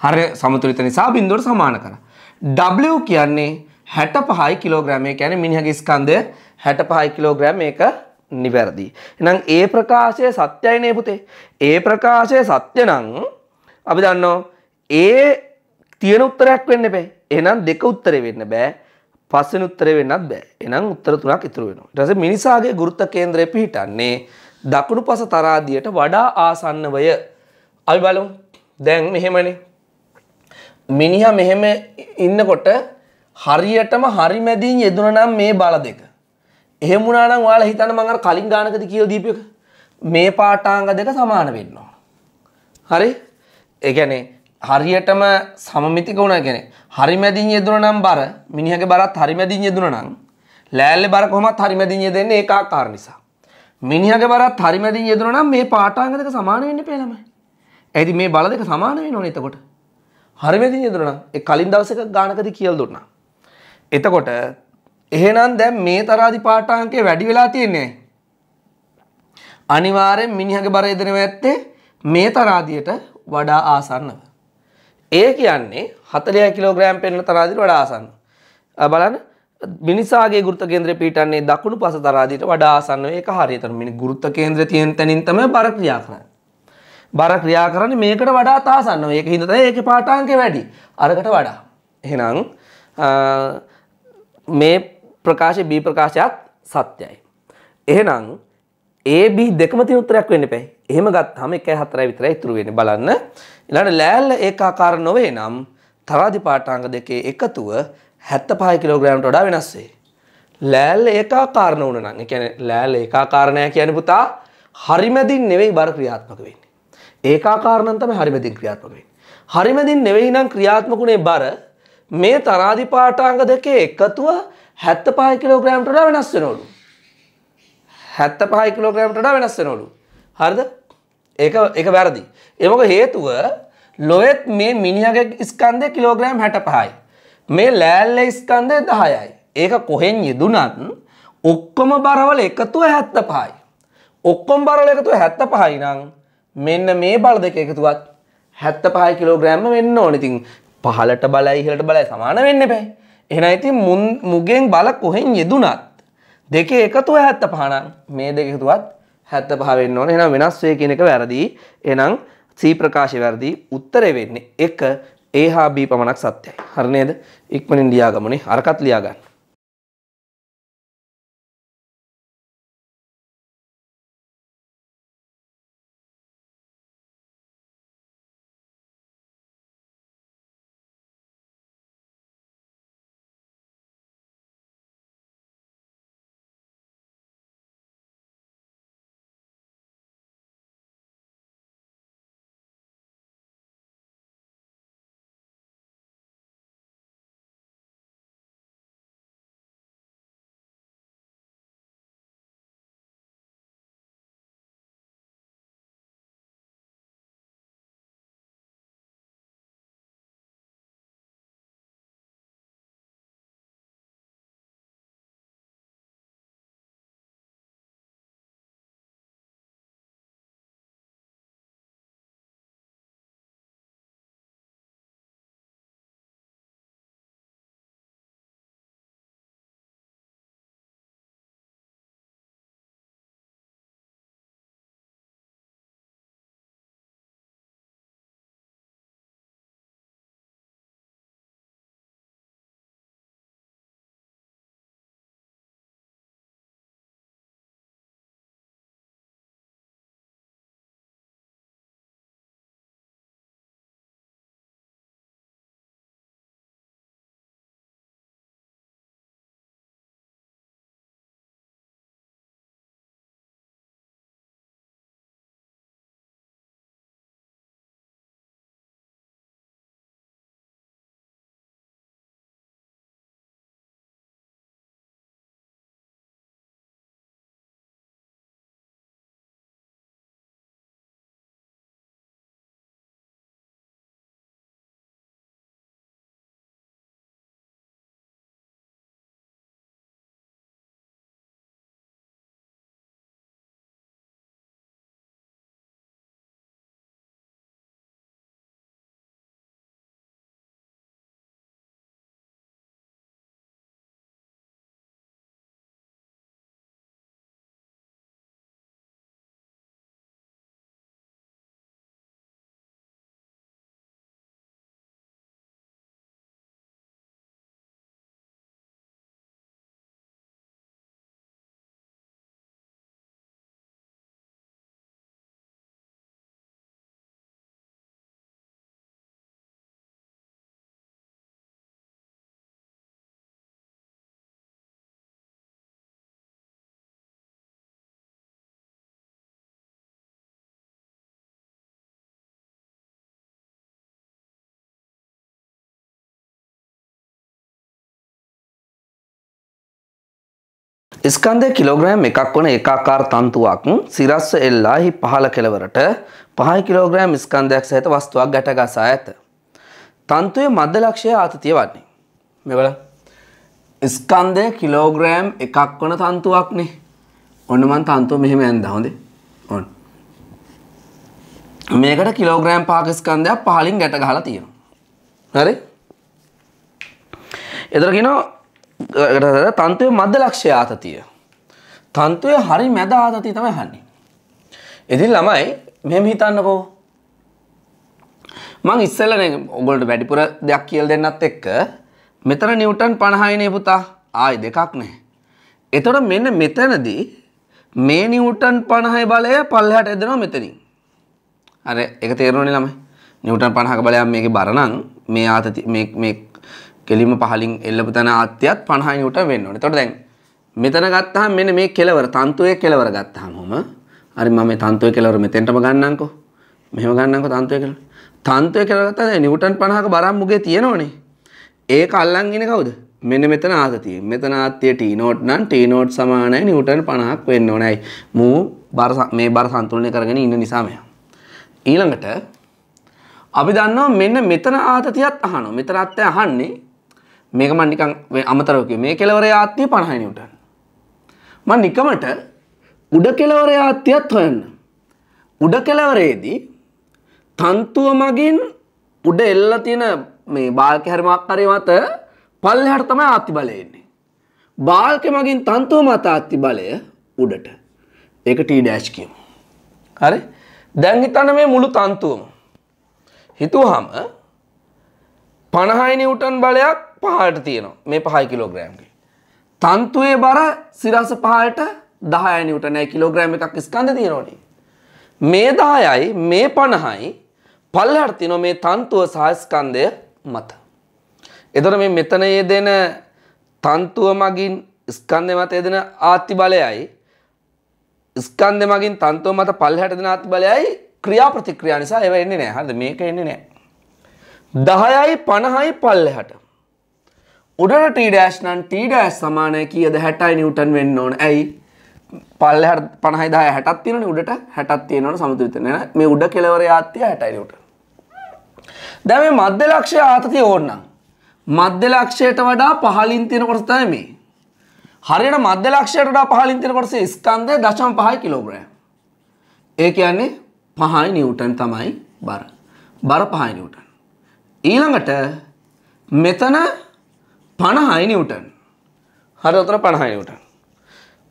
හරි සමතුලිත නිසා බිඳුවට සමාන කරා. W කියන්නේ 65 කිලෝග්‍රෑම්. ඒ කියන්නේ මිනිහගේ ස්කන්ධය 65 කිලෝග්‍රෑම්. මේක නිවැරදි. එනම් ඒ ප්‍රකාශය සත්‍යයි නේ පුතේ. ඒ ප්‍රකාශය සත්‍ය නම් අපි දන්නෝ ඒ තියෙන උත්තරයක් වෙන්න බෑ. එහෙනම් දෙක උත්තරේ වෙන්න බෑ. පස්වෙනි උත්තරේ වෙන්නත් බෑ. එහෙනම් උත්තර තුනක් ඉතුරු වෙනවා. ඊට පස්සේ මිනිසාගේ ගුරුත්ව කේන්ද්‍රය පිහිටන්නේ දකුණු පස තරාදියට වඩා ආසන්නවය. අපි බලමු. දැන් මෙහෙමනේ. මිනිහා මෙහෙම ඉන්නකොට හරියටම හරි මැදින් යෙදුණා නම් මේ බල දෙක එහෙමුණනම් ඔයාලා හිතන්න මම අර කලින් ගානකදී කියලා දීපු එක මේ පාඨාංග දෙක සමාන වෙන්න ඕන. හරි? ඒ කියන්නේ හරියටම සමමිතික වුණා කියන්නේ හරිමැදින් යෙදුණා නම් බර මිනිහගේ බරත් හරිමැදින් යෙදුණා නම් ලෑල්ලේ බර කොහොමත් හරිමැදින් යෙදෙන්නේ ඒකාකාර නිසා. මිනිහගේ බරත් හරිමැදින් යෙදුණා නම් මේ පාඨාංග දෙක සමාන වෙන්න ඉපේ ළමයි. එයිදි මේ බල දෙක සමාන වෙන්න ඕනේ එතකොට. හරිමැදින් යෙදුණා නම් ඒ කලින් දවසේක ගානකදී කියලා දුන්නා. එතකොට එහෙනම් දැන් මේ තරාදි පාඨාංකය වැඩි වෙලා තියෙන්නේ. අනිවාර්යෙන් මිනිහගේ බර එදෙනව ඇත්තේ මේ තරාදියට වඩා ආසන්නව. ඒ කියන්නේ 40 කිලෝග්‍රෑම් පෙන්න තරාදියට වඩා ආසන්න. බලන්න මිනිසාගේ ගුරුත්ව කේන්ද්‍රය පීටන්නේ දකුණු පස තරාදියට වඩා ආසන්න. ඒක හරියටම මිනි ගුරුත්ව කේන්ද්‍රය තියෙන තැනින් තමයි බර ක්‍රියා කරන්නේ. බර ක්‍රියා කරන්නේ මේකට වඩා තාසන්න. ඒක හින්දා තමයි ඒකේ පාඨාංකය වැඩි. අරකට වඩා. එහෙනම් මේ ප්‍රකාශය B ප්‍රකාශයත් සත්‍යයි. එහෙනම් AB දෙකම තියෙන උත්තරයක් වෙන්න එපයි. එහෙම ගත්තාම 1.4 විතරයි ඉතුරු වෙන්නේ බලන්න. ඊළඟට ලෑල්ල ඒකාකාර නොවේ නම් තරාදි පාඨාංග දෙකේ එකතුව 75 කිලෝග්‍රෑමට වඩා වෙනස් වේ. ලෑල්ල ඒකාකාර නොවුන නම්, ඒ කියන්නේ ලෑල්ල ඒකාකාර නැහැ කියන්නේ පුතා හරිමැදින් නෙවෙයි බර ක්‍රියාත්මක වෙන්නේ. ඒකාකාර නම් තමයි හරිමැදින් ක්‍රියාත්මක වෙන්නේ. හරිමැදින් නෙවෙයි නම් ක්‍රියාත්මකුනේ බර මේ තරාදි පාඨාංග දෙකේ එකතුව හැත්ත පහ කිලෝග්‍රෑම්ට වඩා වෙනස් වෙනවලු. හැත්ත පහ කිලෝග්‍රෑම්ට වඩා වෙනස් වෙනවලු. හරිද? ඒක ඒක වැරදි. ඒක හේතුව ලොවෙත් මේ මිනිහාගේ ස්කන්ධය කිලෝග්‍රෑම් 65යි. මේ ලෑල්ලේ ස්කන්ධය 10යි. ඒක කොහෙන් යෙදුනත් ඔක්කොම බරවල එකතුව 75යි. ඔක්කොම බරවල එකතුව 75යි නම් මෙන්න මේ බල දෙක එකතුවත් 75 කිලෝග්‍රෑම්ම වෙන්න ඕනේ. ඉතින් පහලට බලයි ඉහළට බලයි සමාන වෙන්න බෑ. එන ඉතින් මුගෙන් බල කොහෙන් යෙදුනත් දෙකේ එකතුව හැත්ත පහනන් මේ දෙකතුවත් හැත්ත පහවෙන්න ඕන එනම් වෙනස්වේ කියන එක වැරදිී එනම් සී ප්‍රකාශය වැරදිී උත්තරය වෙන්නේ එක ඒ හා බී පමණක් සත්‍යයි හරණයද ඉක්මනින් ලියාගමනේ අරකත් ලියාගන්න ස්කන්ධය කිලෝග්‍රෑම් එකක් වන ඒකාකාර තන්තුවක් සිරස්ව එල්ලා හි පහළ කෙළවරට පහයි කිලෝග්‍රෑම් ස්කන්ධයක් සහිත වස්තුවක් ගැටගසා ඇත. තන්තුවේ මධ්‍ය ලක්ෂය ආතතිය වන්නේ. මෙවල ස්කන්ධය කිලෝග්‍රෑම් එකක් වන තන්තුවක්නේ ඔන්න මන් තන්තුව මෙහෙම ඇන්ද හොඳේ ඔන්න. මේකට කිලෝග්‍රෑම් පහක ස්කන්ධයක් පහලින් ගැට ගහලා තියෙනවා. හරි? එතන කියනවා තන්තුවේ මධ්‍ය ලක්ෂ්‍ය ආතතිය. තන්තුවේ හරි මැද ආතතිය තමයි හන්නේ. ඉතින් ළමයි මෙහෙම හිතන්නකෝ. මං ඉස්සෙල්ලා ඔයගොල්ලන්ට වැඩිපුර දෙයක් කියලා දෙන්නත් එක්ක මෙතන නිව්ටන් 50යි නේ පුතා. ආයි දෙකක් නැහැ. එතකොට මෙන්න මෙතනදී මේ නිව්ටන් 50 බලය පල්ලෙහාට එදෙනවා මෙතනින්. අර ඒක තේරෙන්නේ ළමයි. නිව්ටන් 50ක බලයක් මේකේ බර නම් මේ ආතති මේ මේ කෙලිම පහලින් එල්ලපු තැන ආත්‍යයත් 50 නිව්ටන් වෙන්න ඕනේ. එතකොට දැන් මෙතන ගත්තාම මෙන්න මේ කෙලවර තන්තුයේ කෙලවර ගත්තාම හොම හරි මම මේ තන්තුයේ කෙලවර මෙතෙන්ටම ගන්නම්කෝ. මෙහෙම ගන්නම්කෝ තන්තුයේ කෙලවර. තන්තුයේ කෙලවර ගත්තා දැන් නිව්ටන් 50ක බරම් මුගේ තියෙනවනේ. ඒක අල්ලන් ඉන්නේ කවුද? මෙන්න මෙතන ආතතිය. මෙතන ආත්‍ය T නෝට් නම් T නෝට් සමානයි නිව්ටන් 50ක් වෙන්න ඕනේ. මූ බර මේ බර සන්තුලනය කරගෙන ඉන්න නිසා මෙයා. ඊළඟට අපි දන්නවා මෙන්න මෙතන ආතතියත් අහනවා. මෙතන අත්‍ය අහන්නේ මේක මම නිකන් අමතරව කිව්වේ මේ කෙලවරේ ආත්තිය 50 නිව්ටන් මම නිකමට උඩ කෙලවරේ ආත්තියත් හොයන්න උඩ කෙලවරේදී තන්තුව මගින් උඩ එල්ල තියෙන මේ බාල්ක හැරමක් හරි මත පල්ලෙහාට තමයි ආත්ති බලය එන්නේ බාල්ක මගින් තන්තුව මත ආත්ති බලය උඩට ඒක t ඩෑෂ් කියමු හරි දැන් හිතන්න මේ මුළු තන්තුවම හිතුවහම 50 නිව්ටන් බලයක් පහට තියෙනවා මේ පහයි කිලෝග්‍රෑම්ගේ. තන්තුවේ බර සිරස පහට දහයනිට නෑ කිලෝග්‍රෑම් එකක් ස්කන්ධ තියෙනවනේ. මේ දායයි මේ පණහයි පල්හට තිනො මේ තන්තුව සහස්කන්දය මත. එදොට මේ මෙතනයේ දෙන තන්තුව මගින් ස්කන්ධය මත එදෙන ආති බලයයි ස්කන්ධ මගින් තන්තුව මත පල්හට දෙන ආති බලයයි ක්‍රියා ප්‍රතික්‍රියා නිසා එව එන්නේ නෑ හද මේක එන්නේ නෑ. දහයයි පණහයි පල්ලෙහට උඩට ටඩෑශ් නන් ටඩෑස් සමානය කියද හැටයි නිවටන් වෙන්න ඕන ඇයි පල්ල පනහදා හැටත් තියෙන උඩට හැටත් තියෙනට සමතුවිතන මේ උඩ කෙලවර ආත්තිය හැටයිනට දැම මධ්‍ය ලක්ෂය ආතතිය ඕන්නම් මධ්‍ය ලක්ෂයට වඩා පහලින් තියෙන කොටස්තයි මේ හරියට මධ්‍ය ලක්ෂයට පහලින් තියෙන කොටස ස්කන්ධය දශම පහයි කිලෝග්‍රය ඒ කියන්නේ පහයි නිවටන් තමයි බර බර පහයි නිවටන් ඊළඟට මෙතන පණහයි නිවටන් හරි ඔතන පණහයි නිවටන්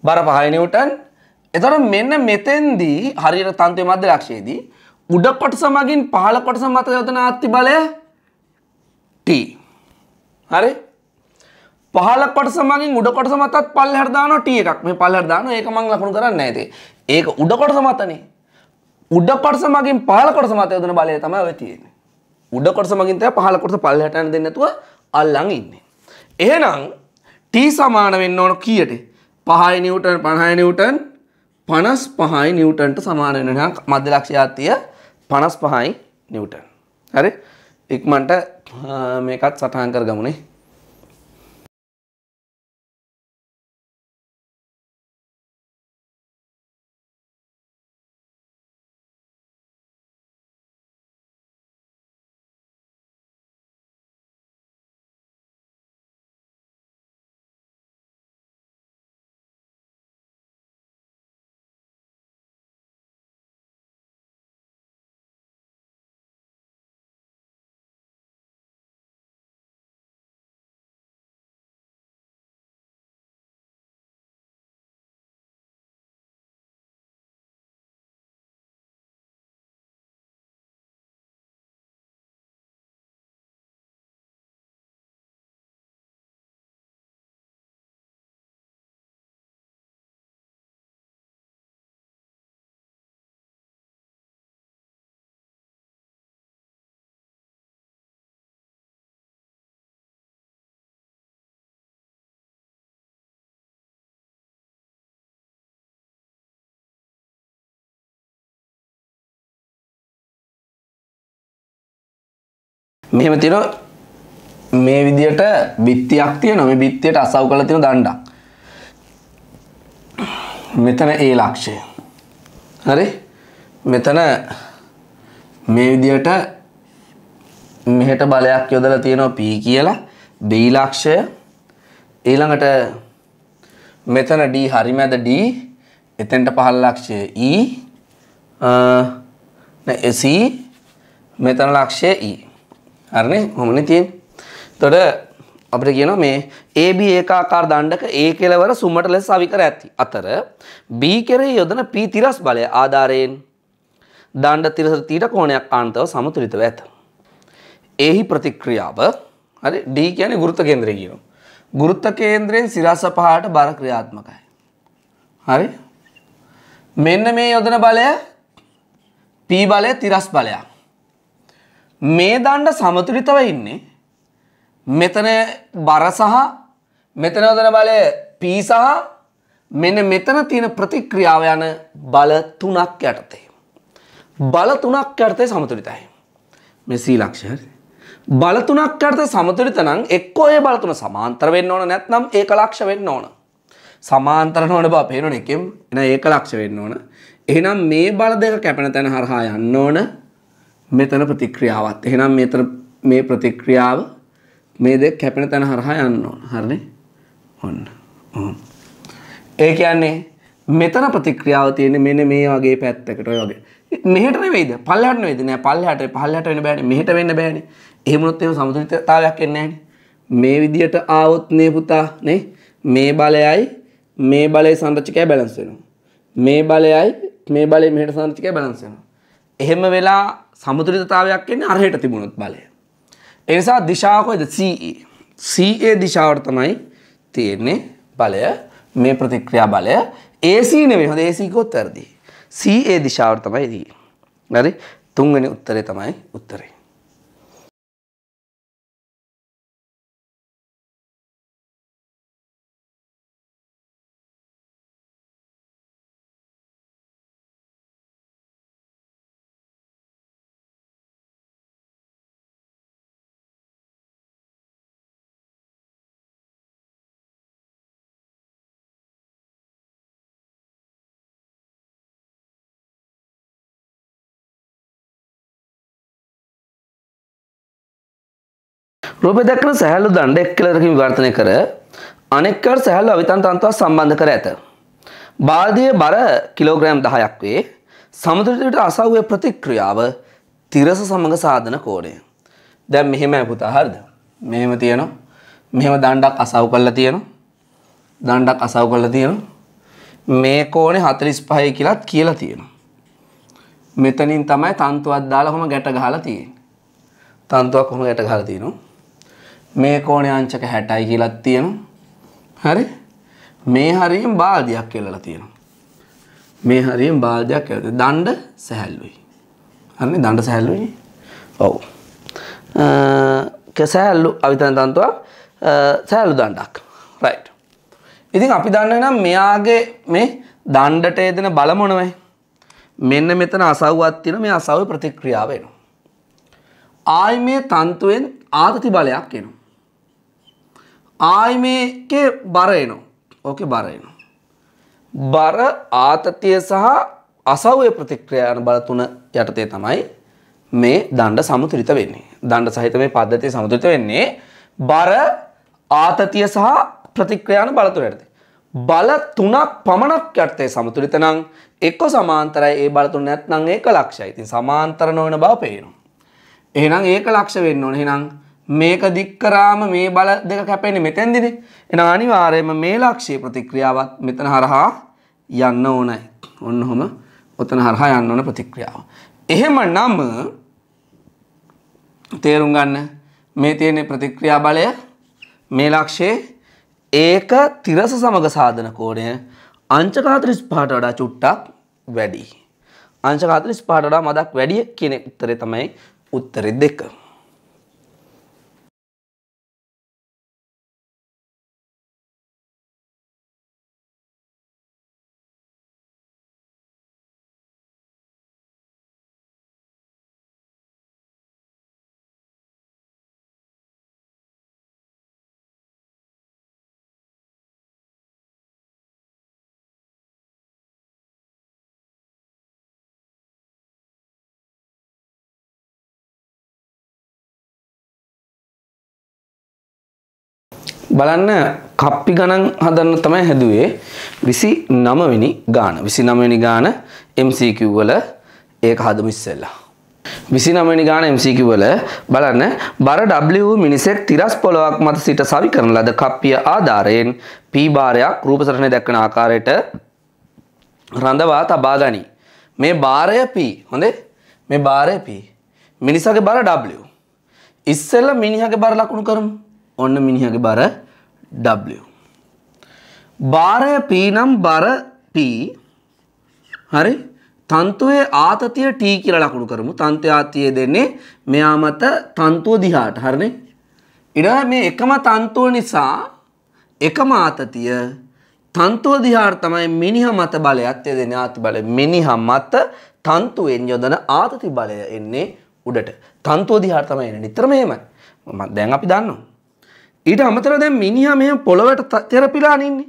බර පහයි නිවටන් එතොට මෙන්න මෙතෙන්දී හරිර තන්ත්‍රය මධ්‍ය ලක්ෂයේදී උඩ කොටස මගින් පහල කොටස මත යොතන අත්ති බලය T හරි පහල කොටස මගින් උඩ කොටස මතත් පල් හරදාන T එකක් මේ පල් හරදාන ඒක මං ලකුණු කරන්න ඇති ඒක උඩ කොටස මතනේ උඩ කොටස මගින් පහල කොටස මත යොදන බලය තමයි ඔය තියෙන්නේ උඩ කොටස මගින් තමයි පහල කොටස පල්ලට යන දෙන්නේ නැතුව අල්ලන් ඉන්නේ එහෙනම් T සමාන වෙන්න ඕන කීයට? 5යි නිව්ටන් 50යි නිව්ටන් 55යි නිව්ටන්ට සමාන වෙන නම් මධ්‍යලක්ෂ්‍යාත්තිය 55යි නිව්ටන්. හරි? ඉක්මනට මේකත් සටහන් කරගමුනේ. මෙහෙම තියෙන මේ විදියට බිත්තියක් තියෙනවා මේ බිත්තියට අසව් කරලා තියෙන දණ්ඩක්. මෙතන ඒ ලක්ෂය. හරි? මෙතන මේ විදියට මෙහෙට බලයක් යොදලා තියෙනවා P කියලා B ලක්ෂය. ඊළඟට මෙතන D හරිමැද D එතෙන්ට පහළ ලක්ෂය E අ C e. මෙතන ලක්ෂය E හරනේ හොමන තියෙන් තොට අපට කියන මේ AB ඒකාකාර දණ්ඩක A කෙලවර සුමට ලෙස සවිකර ඇති. අතර B කෙරෙහි යොදන P තිරස් බලය ආධාරයෙන් දණ්ඩ තිරස තීට කෝණයක් කාන්තව සමතුලිතව ඇත. එහි ප්‍රතික්‍රියාව හරි D කියන්නේ ගුරුත්ව කේන්ද්‍රය කියනවා. ගුරුත්ව කේන්ද්‍රයෙන් සිරස පහට බර ක්‍රියාත්මකයි. හරි? මෙන්න මේ යොදන බලය P බලය තිරස් බලයක්. මේ දණ්ඩ සමතුලිතව ඉන්නේ මෙතන බර සහ මෙතන යොදන බලය P සහ මෙන්න මෙතන තියෙන ප්‍රතික්‍රියාව යන බල තුනක් යටතේ. බල තුනක් යටතේ සමතුලිතයි. මේ C ලක්ෂය හරි. බල තුනක් යටතේ සමතුලිත නම් එක්කෝ ඒ බල තුන සමාන්තර වෙන්න ඕන නැත්නම් ඒකලක්ෂ වෙන්න ඕන. සමාන්තර නොවන බව පේනවනේ එකෙන්. එහෙනම් ඒකලක්ෂ වෙන්න ඕන. එහෙනම් මේ බල දෙක කැපෙන තැන හරහා යන්න ඕන. මෙතන ප්‍රතික්‍රියාවත්. එහෙනම් මෙතන මේ ප්‍රතික්‍රියාව මේ දෙක කැපෙන තැන හරහා යන්න ඕන. හරිනේ? ඔන්න. ඔහොම. ඒ කියන්නේ මෙතන ප්‍රතික්‍රියාව තියෙන්නේ මෙන්න මේ වගේ පැත්තකට ඔය වගේ. මෙහෙට නෙවෙයිද? පල්ලෙහාට නෙවෙයිද? නෑ පල්ලෙහාට පල්ලෙහාට වෙන්න බෑනේ. මෙහෙට වෙන්න බෑනේ. එහෙම වුණොත් එහෙම සමතුලිතතාවයක් එන්නේ නෑනේ. මේ විදියට ආවොත් නේ පුතා නේ මේ බලයයි මේ බලයේ සංරචකය බැලන්ස් වෙනවා. මේ බලයයි මේ බලයේ මෙහෙට සංරචකය බැලන්ස් වෙනවා. එහෙම වෙලා සමුතුරිතතාවයක් එන්නේ අරහෙට තිබුණොත් බලය. ඒ නිසා දිශාව කොයිද CE. CA දිශාවට තමයි තියෙන්නේ බලය මේ ප්‍රතික්‍රියා බලය AC නෙමෙයි. හොඳ AC කිව්වොත් වැරදි. CA දිශාවට තමයි තියෙන්නේ. හරි? තුන්වෙනි උත්තරේ තමයි උත්තරේ. රූපදක්න සැහැල්ලු දණ්ඩ එක් කෙලරකින් විවර්තනය කර අනෙක්කර සැහැල්ලු අවිතන් තන්තුවක් සම්බන්ධ කර ඇත. බාල්දිය බර කිලෝග්‍රෑම් දහයක් වේ සමුදුරට අසව්‍ය ප්‍රතික්‍රියාව තිරස සමඟ සාධන කෝඩය. දැම් මෙහෙම ඇපුතා හරිද. මෙහෙම තියනවා මෙහෙම දණ්ඩක් අසව් කරලා තියෙනවා දණ්ඩක් අසව් කරලා තියෙනවා මේ කෝණේ 45 කියලාත් කියලා තියෙනවා මෙතනින් තමයි තන්තුවක් දාලා කොහම ගැට ගහලා තියෙන්නේ තන්තුවක් කොහම ගැට ගහලා තියෙනවා මේ කෝණේ අංශක 60යි කියලාත් තියෙනවා. හරි? මේ හරියෙන් බාල්දියක් කියලා තියෙනවා. මේ හරියෙන් බාල්දියක් කියලා. දණ්ඩ සැහැල්ලුයි. හරිනේ දණ්ඩ සැහැල්ලුයි. ඔව්. අ කැසැල්ලු අවිතන තන්තුවක් සැහැල්ලු දණ්ඩක්. රයිට්. ඉතින් අපි දන්න නම් මෙයාගේ මේ දණ්ඩට එදෙන බල මොනවයි? මෙන්න මෙතන අසව්වක් තියෙන මේ අසව්වේ ප්‍රතික්‍රියාව එනවා. ආයි මේ තන්තුවෙන් ආතති බලයක් එනවා. ආයි මේකේ බර එනවා. ඕකේ බර එනවා. බර ආතතිය සහ අසව්‍ය ප්‍රතික්‍රියා යන බල තුන යටතේ තමයි මේ දණ්ඩ සමුතුලිත වෙන්නේ. දණ්ඩ සහිත මේ පද්ධතිය සමුතුලිත වෙන්නේ බර ආතතිය සහ ප්‍රතික්‍රියාන බල තුන යටතේ. බල තුනක් පමණක් යටතේ සමතුලිත නම් එක්ක සමාන්තරයි ඒ බල තුන නැත්නම් ඒක ලක්ෂයයි. ඉතින් සමාන්තර නොවන බව පේනවා. එහෙනම් ඒක ලක්ෂ වෙන්න ඕනේ. එහෙනම් මේක දික්කරාම මේ බල දෙක කැපෙන්නේ මෙතෙන්දිනේ. එහෙනම් අනිවාර්යයෙන්ම මේ ලක්ෂ්‍ය ප්‍රතික්‍රියාවත් මෙතන හරහා යන්න ඕනයි. ඔන්න ඔහම ඔතන හරහා යන්න ඕන ප්‍රතික්‍රියාව. එහෙමනම් තේරුම් ගන්න මේ තියෙන ප්‍රතික්‍රියා බලය මේ ලක්ෂයේ ඒක තිරස සමග සාධන කෝණය අංච 45ට වඩා චුට්ටක් වැඩි. අංශ 45ට වඩා මදක් වැඩි කියන උත්තරේ තමයි උත්තරේ දෙක. බලන්න කප්පි ගණන් හදන්න තමයි හැදුවේ විසි නමවෙනි ගාන විසි නමවෙනි ගාන MCQ වල ඒක හදමු ඉස්සෙල්ලා. විසි නමනි ගාන MCQ වල බලන්න බර W මිනිසෙක් තිරස් පොළොවක් මත සිට සවි කරන ලද කප්පිය ආධාරයෙන් P භාරයක් රූපසටහනේ දක්වන ආකාරයට රඳවා තබා ගනී. මේ භාරය P හොඳේ මේ භාරය P මිනිසාගේ බර W ඉස්සෙල්ලා මිනිහාගේ බර ලකුණු කරමු. ඔන්න මිනිහාගේ බර W. භාරය P නම් බර P හරි තන්තුවේ ආතතිය T කියලා ලකුණු කරමු. තන්ත්‍ය ආතතිය දෙන්නේ මෙයා මත තන්තුව දිහාට හරිනේ. ඊට මේ එකම තන්තුව නිසා එකම ආතතිය තන්තුව දිහාට තමයි මිනිහා මත බලයත් දෙන්නේ ආතති බලය. මිනිහා මත තන්තුවෙන් යොදන ආතති බලය එන්නේ උඩට. තන්තුව දිහාට තමයි එන්නේ. නිතරම එහෙමයි. දැන් අපි දන්නවා. ඊට අමතර දැන් මිනිහා මෙහෙම පොළවට තෙරපිලා නින්නේ.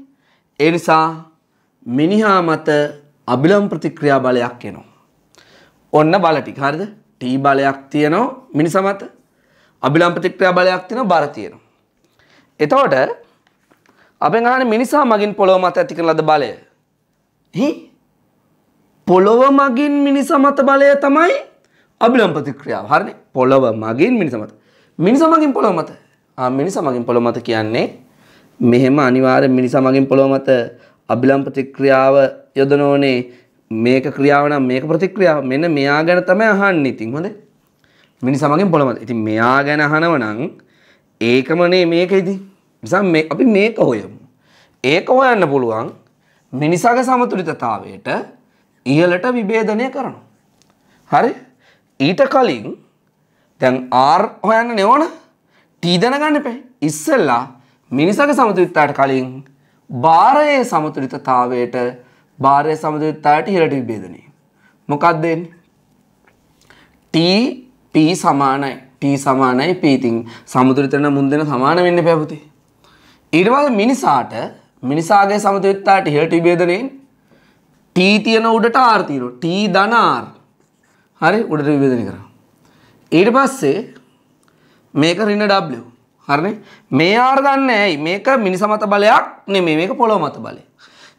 ඒ නිසා මිනිහා මත අබිලම් ප්‍රතික්‍රියා බලයක් එනවා. ඔන්න බල ටික හරිද? T බලයක් තියෙනවා මිනිසා මත. අබිලම් ප්‍රතික්‍රියා බලයක් තියෙනවා බර තියෙනවා. එතකොට අපෙන් අහන්නේ මිනිසා මගින් පොළොව මත ඇති කරන ලද බලය. හි පොළොව මගින් මිනිසා මත බලය තමයි අබිලම් ප්‍රතික්‍රියාව. හරිනේ? පොළොව මගින් මිනිසා මත. මිනිසා මගින් පොළොව මත. මිනිසා මගින් පොළොව මත කියන්නේ මෙහෙම අනිවාර්යෙන් මිනිසා මගින් පොළොව මත අභිලම් ප්‍රතික්‍රියාව යොදන ඕනේ මේක ක්‍රියාව නම් මේක ප්‍රතික්‍රියාව මෙන්න මෙයා ගැන තමයි අහන්නේ ඉතින් හොඳේ මිනිසා මගින් පොළොව මත ඉතින් මෙයා ගැන අහනව නම් ඒකමනේ මේකෙදි නිසා මේ අපි මේක හොයමු ඒක හොයන්න පුළුවන් මිනිසාගේ සමතුලිතතාවයට ඉහළට විභේදනය කරනවා. හරි? ඊට කලින් දැන් R හොයන්න නෙවනේ. ටීදනගන්න පැ ඉස්සල්ලා මිනිසක සමතුරිත්තාට කලින් භාරයේ සමතුරිතතාවයට භාරය සමතුරිත්තාට හිරට විබේදනය. මොකක්දෙන් TP සමානයි T සමානයි පීතින් සමුතුරිතන මුන්දන සමාන වෙන්න පැපති. ඉඩවල් මිනිසාට මිනිසාගේ සමතුරිත්තාට හිරට විබේදනයෙන් T තියන උඩට ආර්තීරු T ධනාර් හරි උඩට විබේදනය කරා. ඊට පස්සේ මේක රින W හරිනේ මේ R ගන්න ඇයි මේක මිනිස මත බලයක් නෙමෙයි මේක පොළොව මත බලය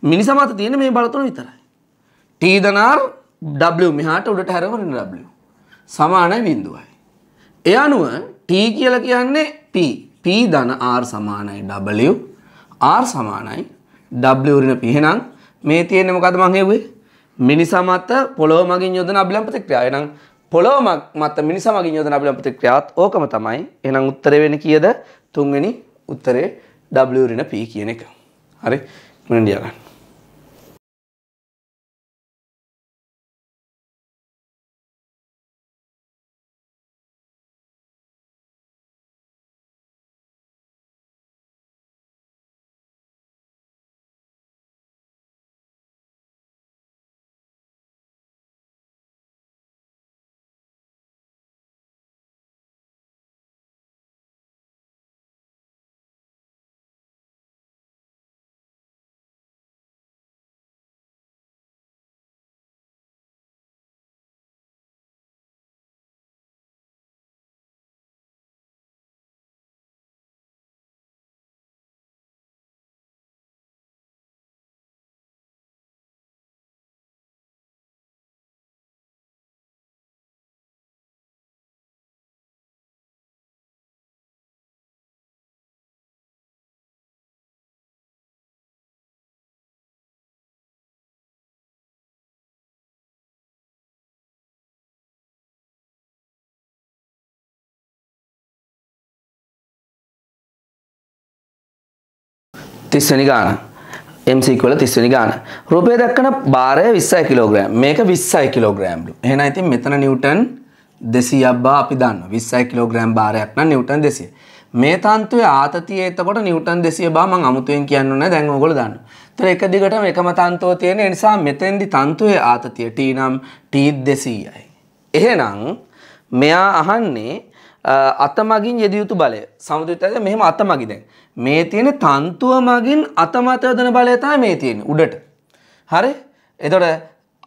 මිනිස මත තියෙන මේ බල තුන විතරයි T ද R W මෙහාට උඩට හැරෙම රින W සමානයි බිඳුවයි ඒ අනුව T කියලා කියන්නේ P P ධන R සමානයි W R සමානයි W ඍණ P එහෙනම් මේ තියෙන්නේ මොකද්ද මං කියුවේ මිනිසා මත පොළොව මගින් යොදන අභිලම්භ ප්‍රතික්‍රියාව. එහෙනම් පොළොවමක් මත මිනිස මගින් යෝදන අභිලම් ප්‍රතික්‍රියාවත් ඕකම තමයි. එහෙනම් උත්තරේ වෙන්නේ කීයද? තුන්වෙනි උත්තරේ W ඍණ P කියන එක. හරි. මෙන්න ලියා ගන්න. තිස්වනි ගාන MCකල තිස්වනි ගාන රුපය දක්කන භාරය විස්සයි කිලෝග්‍රෑම් මේක විස්සයි කිලෝග්‍රෑම්ලු එහෙන ඉතින් මෙතන නිවටන් දෙසී අබ්බා අපි දන්න විස්සයි කිලෝග්‍රෑම් භාරයක් න නිවටන් දෙසිය මේ තන්තුවේ ආතතිය එතකොට නිවටන් දෙසිය බා මං අමුතුවෙන් කියන්න නෑ දැන් ඕගොල්ලෝ දන්න. ඒතර එක දිගටම එකම තන්තුව තියෙන නිසා මෙතෙන්දි තන්තුවේ ආතතිය T නම් T 200යි. එහෙනම් මෙයා අහන්නේ අතමගින් යෙදිය යුතු බලය සමුදුරිතද මෙහෙම අතමගි දැන් මේ තියෙන තන්තුව මගින් අතමත යොදන බලය තමයි මේ තියෙන්නේ උඩට හරි එතකොට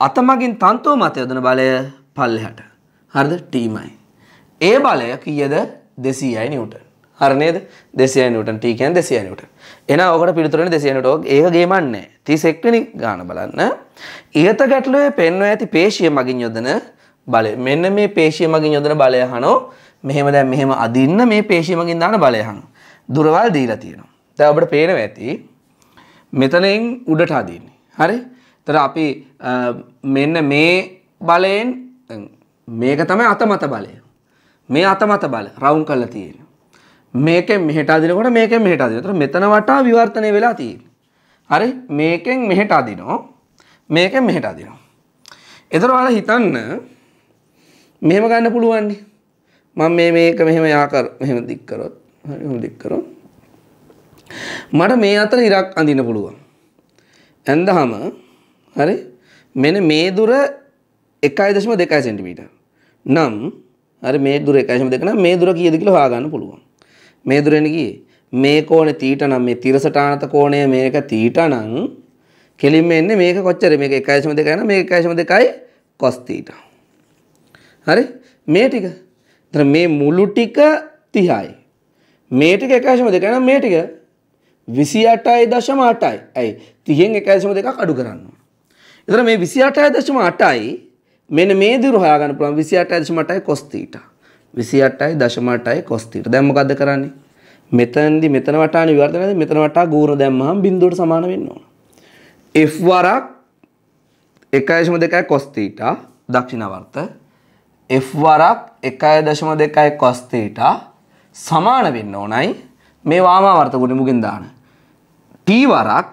අතමගින් තන්තුව මත යොදන බලය පල්ලෙහාට හරිද ටීමයි ඒ බලය කීයද 200යි නිව්ටන් හරි නේද 200යි නිව්ටන් ටී කියන්නේ 200යි නිව්ටන් එහෙනම් ඔකට පිළිතුර වෙන 200 නිව්ටන් ඒක ගේමන්නේ 31 වෙනි ගාන බලන්න ඉහත ගැටලුවේ පෙන්ව ඇති පේශිය මගින් යොදන බලය මෙන්න මේ පේශිය මගින් යොදන බලය අහනවා මෙහෙම දැන් මෙහෙම අදින්න මේ පේශියමකින් දාන බලය හංගනවා. දුරවල් දීලා තියෙනවා. දැන් අපිට පේනවා ඇති මෙතනින් උඩට අදින්නේ. හරි? එතන අපි මෙන්න මේ බලයෙන් මේක තමයි අතමත බලය. මේ අතමත බල රවුම් කරලා තියෙන්නේ. මේකෙන් මෙහෙට අදිනකොට මේකෙන් මෙහෙට අදිනවා. එතන මෙතන වටා විවර්තනය වෙලා තියෙන්නේ. හරි? මේකෙන් මෙහෙට අදිනවා. මේකෙන් මෙහෙට අදිනවා. එතන ඔයාලා හිතන්න මෙහෙම ගන්න පුළුවන් නේ. මම මේ මේක මෙහෙම යාකර මෙහෙම දික් කරොත් හරි එහෙම දික් කරොත් මට මේ අතර ඉරක් අඳින්න පුළුවන්. ඇඳහම හරි මෙන්න මේ දුර 1.2 cm. නම් හරි මේ දුර 1.2 නම් මේ දුර කීයද කියලා හොයාගන්න පුළුවන්. මේ දුරෙන් ගියේ මේ කෝණේ තීට නම් මේ තිරසටානත කෝණය මේක තීට නම් කෙලින්ම එන්නේ මේක කොච්චර මේක 1.2 නම් මේක 1.2යි cos තීට. හරි මේ ටික මේ මුළු ටික 30යි. මේ ටික 1.2 නම් මේ ටික 28.8යි. ඇයි 30න් 1.2ක් අඩු කරන්න ඕන. එතන මේ 28.8යි මෙන්න මේ දිරු හොයාගන්න පුළුවන් 28.8යි cos theta. 28.8යි cos theta. දැන් මොකද්ද කරන්නේ? මෙතනදි මෙතන වටානේ විවර්තනයද මෙතන වටා ගූර්ණ දැම්මහම බිඳුවට සමාන වෙන්න ඕන. f වරක් 1.2යි cos theta දක්ෂිනාවර්ත F වරක් 1.2 cos theta සමාන වෙන්න ඕනයි මේ වාමාවර්ත ගුණිමුගෙන් දාන. T වරක්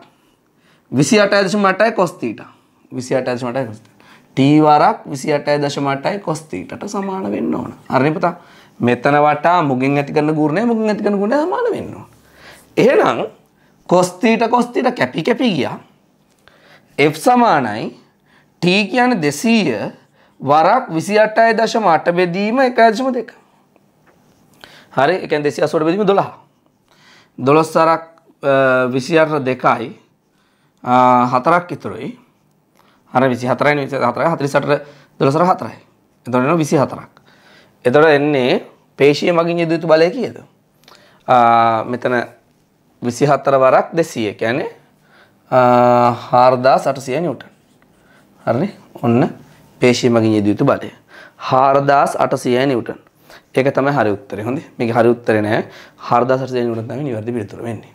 28.8 cos theta 28.8 cos theta T වරක් 28.8 cos theta ට සමාන වෙන්න ඕන. හරිනේ පුතා. මෙතන වටා මුගෙන් ඇති කරන ගුණය මුගෙන් ඇති කරන ගුණය සමාන වෙන්න ඕන. එහෙනම් cos theta cos theta කැපි කැපි ගියා. F සමානයි T කියන්නේ 200 වරක් විසි අටයි දශම අට බෙදීම එක ඇදශම දෙක. හරි එක දෙසි අසොට බෙදීම දොළහ. දොළොස් සරක් විසියට දෙකයි හතරක් ඉතුරුයි හර විසි හතරයි විසි හතරයි හතරි සට දොළසර හතරයි එතොටන විසි හතරක්. එතොට එන්නේ පේශය මගින් යුතු බලය කියද. මෙතන විසි හත්තර වරක් දෙසිය කැනේ හාර්දා සටසිය නිියුටන් හරි ඔන්න පේශී මගින් යෙදිය යුතු බලය. 4800 නිව්ටන්. ඒක තමයි හරි උත්තරේ. හොඳයි. මේක හරි උත්තරේ නෑ. 4800 නිව්ටන් තමයි නිවැරදි පිළිතුර වෙන්නේ.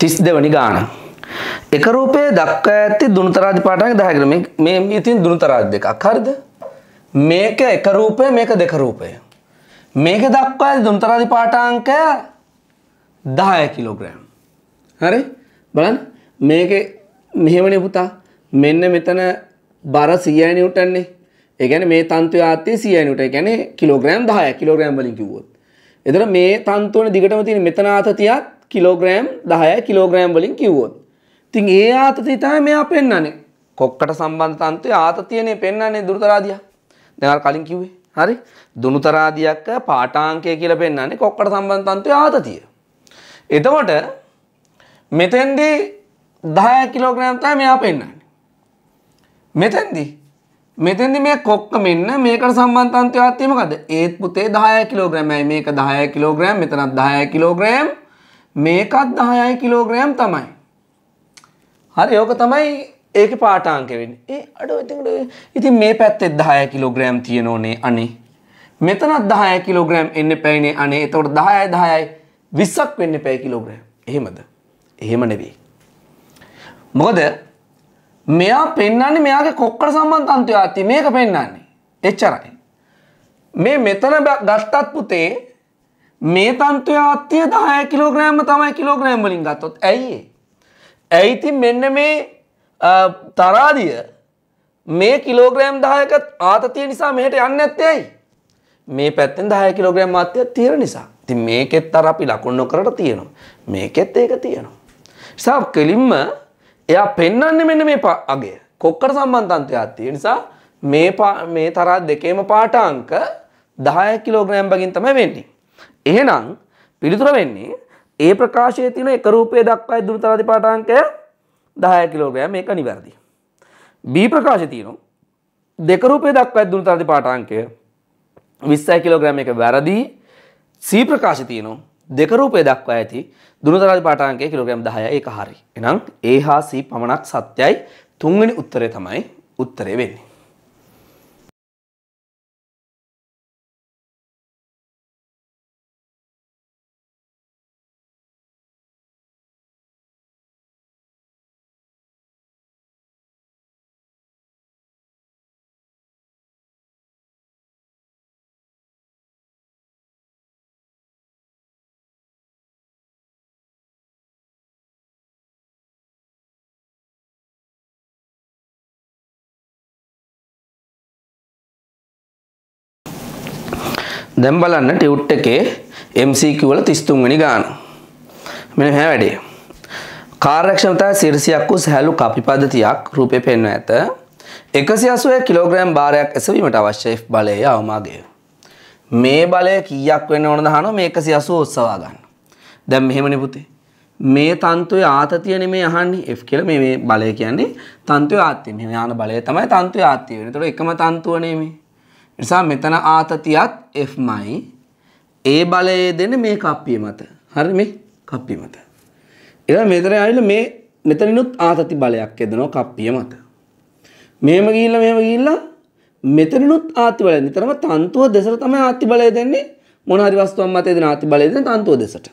තිස් දෙවනි ගාන. එක රූපය දක්වා ඇති දුනතරාධි පාටනක දහගරම මේ ඉතින් දුනතරාධ දෙකක් හරිද මේක එක රූපය මේක දෙක රූපය. මේක දක්වා ඇති දුනතරාධි පාටාංකය දහය කිලෝග්‍රෑම්. හරි බලන් මේක මෙහෙමනය පුතා මෙන්න මෙතන බර සියය නිවටන්නේ ඒගැන මේ තන්තු ආතේ සියනුට ගැන කිලෝග්‍රෑම් දහය කිලෝග්‍රෑම් වලින් කිවොත්. එතර මේ තන්තුවන දිගටම තියෙන මෙතනාතතියක් කිලෝග්‍රෑම් දහය කිලෝග්‍රෑම් වලින් කිව්වොත්. තින් ඒ ආතති තමයි මෙයා පෙන්වන්නේ. කොක්කට සම්බන්ධ තන්තුවේ ආතතියනේ පෙන්වන්නේ දුරතරාදිය. දැන් අර කලින් කිව්වේ. හරි? දුනුතරාදියක පාඨාංකය කියලා පෙන්වන්නේ කොක්කට සම්බන්ධ තන්තුවේ ආතතිය. එතකොට මෙතෙන්දී 10 කිලෝග්‍රෑම් තමයි මෙයා පෙන්වන්නේ. මෙතෙන්දී මෙතැදි මේ කොක්ක මෙන්න මේකට සම්බන්ධන්තයවත්වීමකද ඒත් පුතේ දාය කිලෝග්‍රෑමයි මේක දාය කිලෝග්‍රෑම් මෙතනත් දාය කිලෝග්‍රෑම් මේකත් 10යි කිලෝග්‍රෑම් තමයි. හරි ඕක තමයි ඒකේ පාඨාංක වෙන්නේ. ඒ අඩෝ ඉතින් ඉතින් මේ පැත්තෙත් 10 කිලෝග්‍රෑම් තියෙන ඕනේ අනේ. මෙතනත් 10 කිලෝග්‍රෑම් එන්න පැයිනේ අනේ. එතකොට 10යි 10යි 20ක් වෙන්න පැය කිලෝග්‍රෑම්. එහෙමද? එහෙම නෙවෙයි. මොකද මෙයා පෙන්වන්නේ මෙයාගේ කොක්කර සම්බන්ධ තන්තු ආති මේක පෙන්වන්නේ. එච්චරයි. මේ මෙතන ගත්තත් පුතේ මේ තන්ත්‍රය අත්තිය දහය කිලෝග්‍රෑම්ම තමයි කිලෝග්‍රෑම් වලින් ගත්තොත් ඇයි ඇයිති මෙන්න මේ තරාදිය මේ කිලෝග්‍රෑම් දායකත් ආතතිය නිසා මෙහට යන්න ඇත්තේයි මේ පැත්තෙන් දාය කිලෝග්‍රෑම් අත්‍යය තියෙන නිසා ති මේකෙත් තර අපි ලකුණු කරට තියෙනවා මේකෙත් ඒක තියෙනවා. සා කෙලින්ම එයා පෙන්නන්න මෙන්න මේ අගේ කොක්කට සම්බන්ධන්තයක් තිය නිසා මේ තරත් දෙකේම පාට අංක දහය කිලෝග්‍රෑම් බගින් තමයි වෙන්නේ එහෙනම් පිළිතුර වෙන්නේ ඒ ප්‍රකාශයේ තියෙන එක රූපයේ දක්වා ඉදුණු තරති පාඨාංකය 10 කිලෝග්‍රෑම් මේක නිවැරදි. B ප්‍රකාශයේ තියෙන දෙක රූපයේ දක්වා ඉදුණු තරති පාඨාංකය 20 කිලෝග්‍රෑම් එක වැරදි. C ප්‍රකාශයේ තියෙන දෙක රූපයේ දක්වා ඇති දුණු තරති පාඨාංකය කිලෝග්‍රෑම් 10 ඒක හරි. එහෙනම් A හා C පමණක් සත්‍යයි. තුන්වෙනි උත්තරය තමයි උත්තරේ වෙන්නේ. දැන් බලන්න ටියුට් එකේ MCQ වල 33 වෙනි ගාන. මෙන්න මෙහා වැඩේ. කාර්යක්ෂමතා 100ක් වූ සහැල්ලු කපි පද්ධතියක් රූපේ පෙන්ව ඇත. 180 කිලෝග්‍රෑම් භාරයක් ඇසවීමට අවශ්‍ය F බලයේ අවමාගය. මේ බලය කීයක් වෙන්න ඕනද අහනවා මේ 180 ඔස්සවා ගන්න. දැන් මෙහෙමනේ පුතේ. මේ තන්තුවේ ආතතිය නෙමෙයි අහන්නේ F කියලා මේ මේ බලය කියන්නේ තන්තුවේ ආත්‍ය. මෙහෙම යන බලය තමයි තන්තුවේ ආත්‍ය වෙන්නේ. ඒතකොට එකම තන්තුව නෙමෙයි. නිසා මෙතන ආතතියත් Fමයි ඒ බලය දෙන මේ කප්පිය මත. හරි මේ කප්පිය මත. ඊළඟ මෙතන ආවිල මේ මෙතනිනුත් ආතති බලයක් යදනවා කප්පිය මත. මෙහෙම ගිහිල්ලා මෙහෙම ගිහිල්ලා මෙතනිනුත් ආති බලය. නිතරම තන්තුව දෙසට තමයි ආති බලය දෙන්නේ. මොන හරි වස්තුවක් මත යදෙන ආති බලය දෙන තන්තුව දෙසට.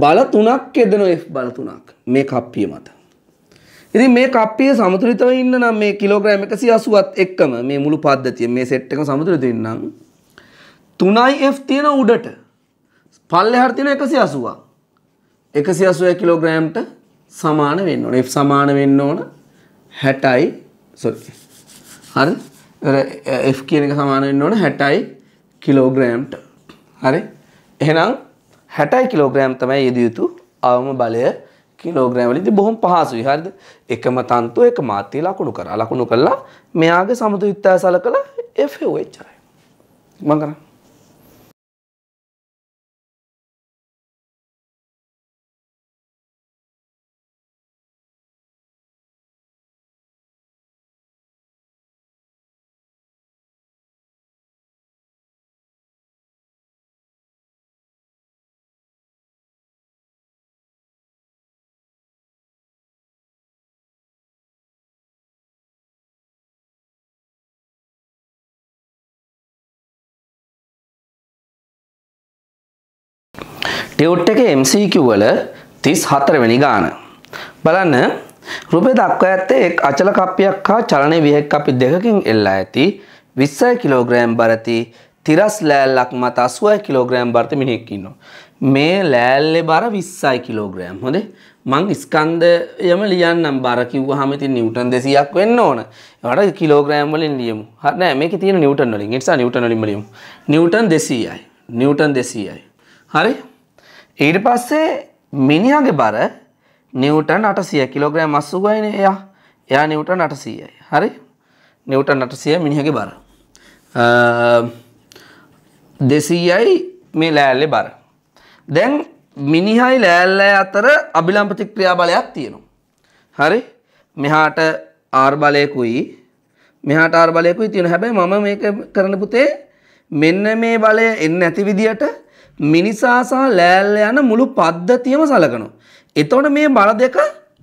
බල තුනක් යදෙනවා F බල තුනක් මේ කප්පිය මත. ඉතින් මේ කප්පිය සමතුලිතව ඉන්න නම් මේ කිලෝග්‍රෑම් 180ත් එක්කම මේ මුළු පද්ධතිය මේ සෙට් එකම සමතුලිතව ඉන්න නම් 3F තියෙන උඩට පල්ලෙහාට තියෙන 180ක් 180 කිලෝග්‍රෑම්ට සමාන වෙන්න ඕන. F සමාන වෙන්න ඕන 60යි sorry. හරි? F කියන එක සමාන වෙන්න ඕන 60යි කිලෝග්‍රෑම්ට. හරි? එහෙනම් 60 කිලෝග්‍රෑම් තමයි යෙදිය යුතු අවම බලය කිලෝග්‍රෑම් වලින් ඉතින් බොහොම පහසුයි හරිද එකම තන්තු එක මාත්‍ය ලකුණු කරා ලකුණු කළා මෙයාගේ සමතුලිතතාවය සලකලා FO එච්චරයි මම කරන්නේ ටියුට් එක MCQ වල 34 වෙනි ගාන. බලන්න රුපය දක්වා ඇත්තේ එක් අචල කප්පියක් හා චලනය විහෙක් අපි දෙකකින් එල්ලා ඇති 20 කිලෝග්‍රෑම් බරති තිරස් ලෑල්ලක් මත 80 කිලෝග්‍රෑම් බරති මිනිහෙක් ඉන්නවා. මේ ලෑල්ලේ බර 20 කිලෝග්‍රෑම්. හොඳේ. මං ස්කන්ධයම ලියන්නම් බර කිව්වහම ඉතින් නිව්ටන් 200ක් වෙන්න ඕන. ඒකට කිලෝග්‍රෑම් වලින් ලියමු. හරි නෑ මේකේ තියෙන නිව්ටන් වලින්. ඒ නිසා නිව්ටන් වලින්ම ලියමු. නිව්ටන් 200යි. නිව්ටන් 200යි. හරි? ඊට පස්සේ මිනිහගේ බර නිවටන් අටසිය කිලෝග්‍රෑම් අස්සුගයින එයා එයා නිවටන් අටසීයයි හරි නිවටන් අටසිය මිනිහගේ බර දෙසීයයි මේ ලෑල්ලෙ බර දැන් මිනිහයි ලෑල්ලෑ අතර අභිලම්පති ක්‍රියා බලයක් තියෙනවා හරි මෙහාට ආර්බලයකුයි මෙහාට ආර්බලයකුයි තියෙන හැබැයි මම මේක කරන පුතේ මෙන්න මේ බලය එන්න ඇති විදිහට මිනිසා සහ ලෑල්ල යන මුළු පද්ධතියම සලකනවා. එතකොට මේ බල දෙක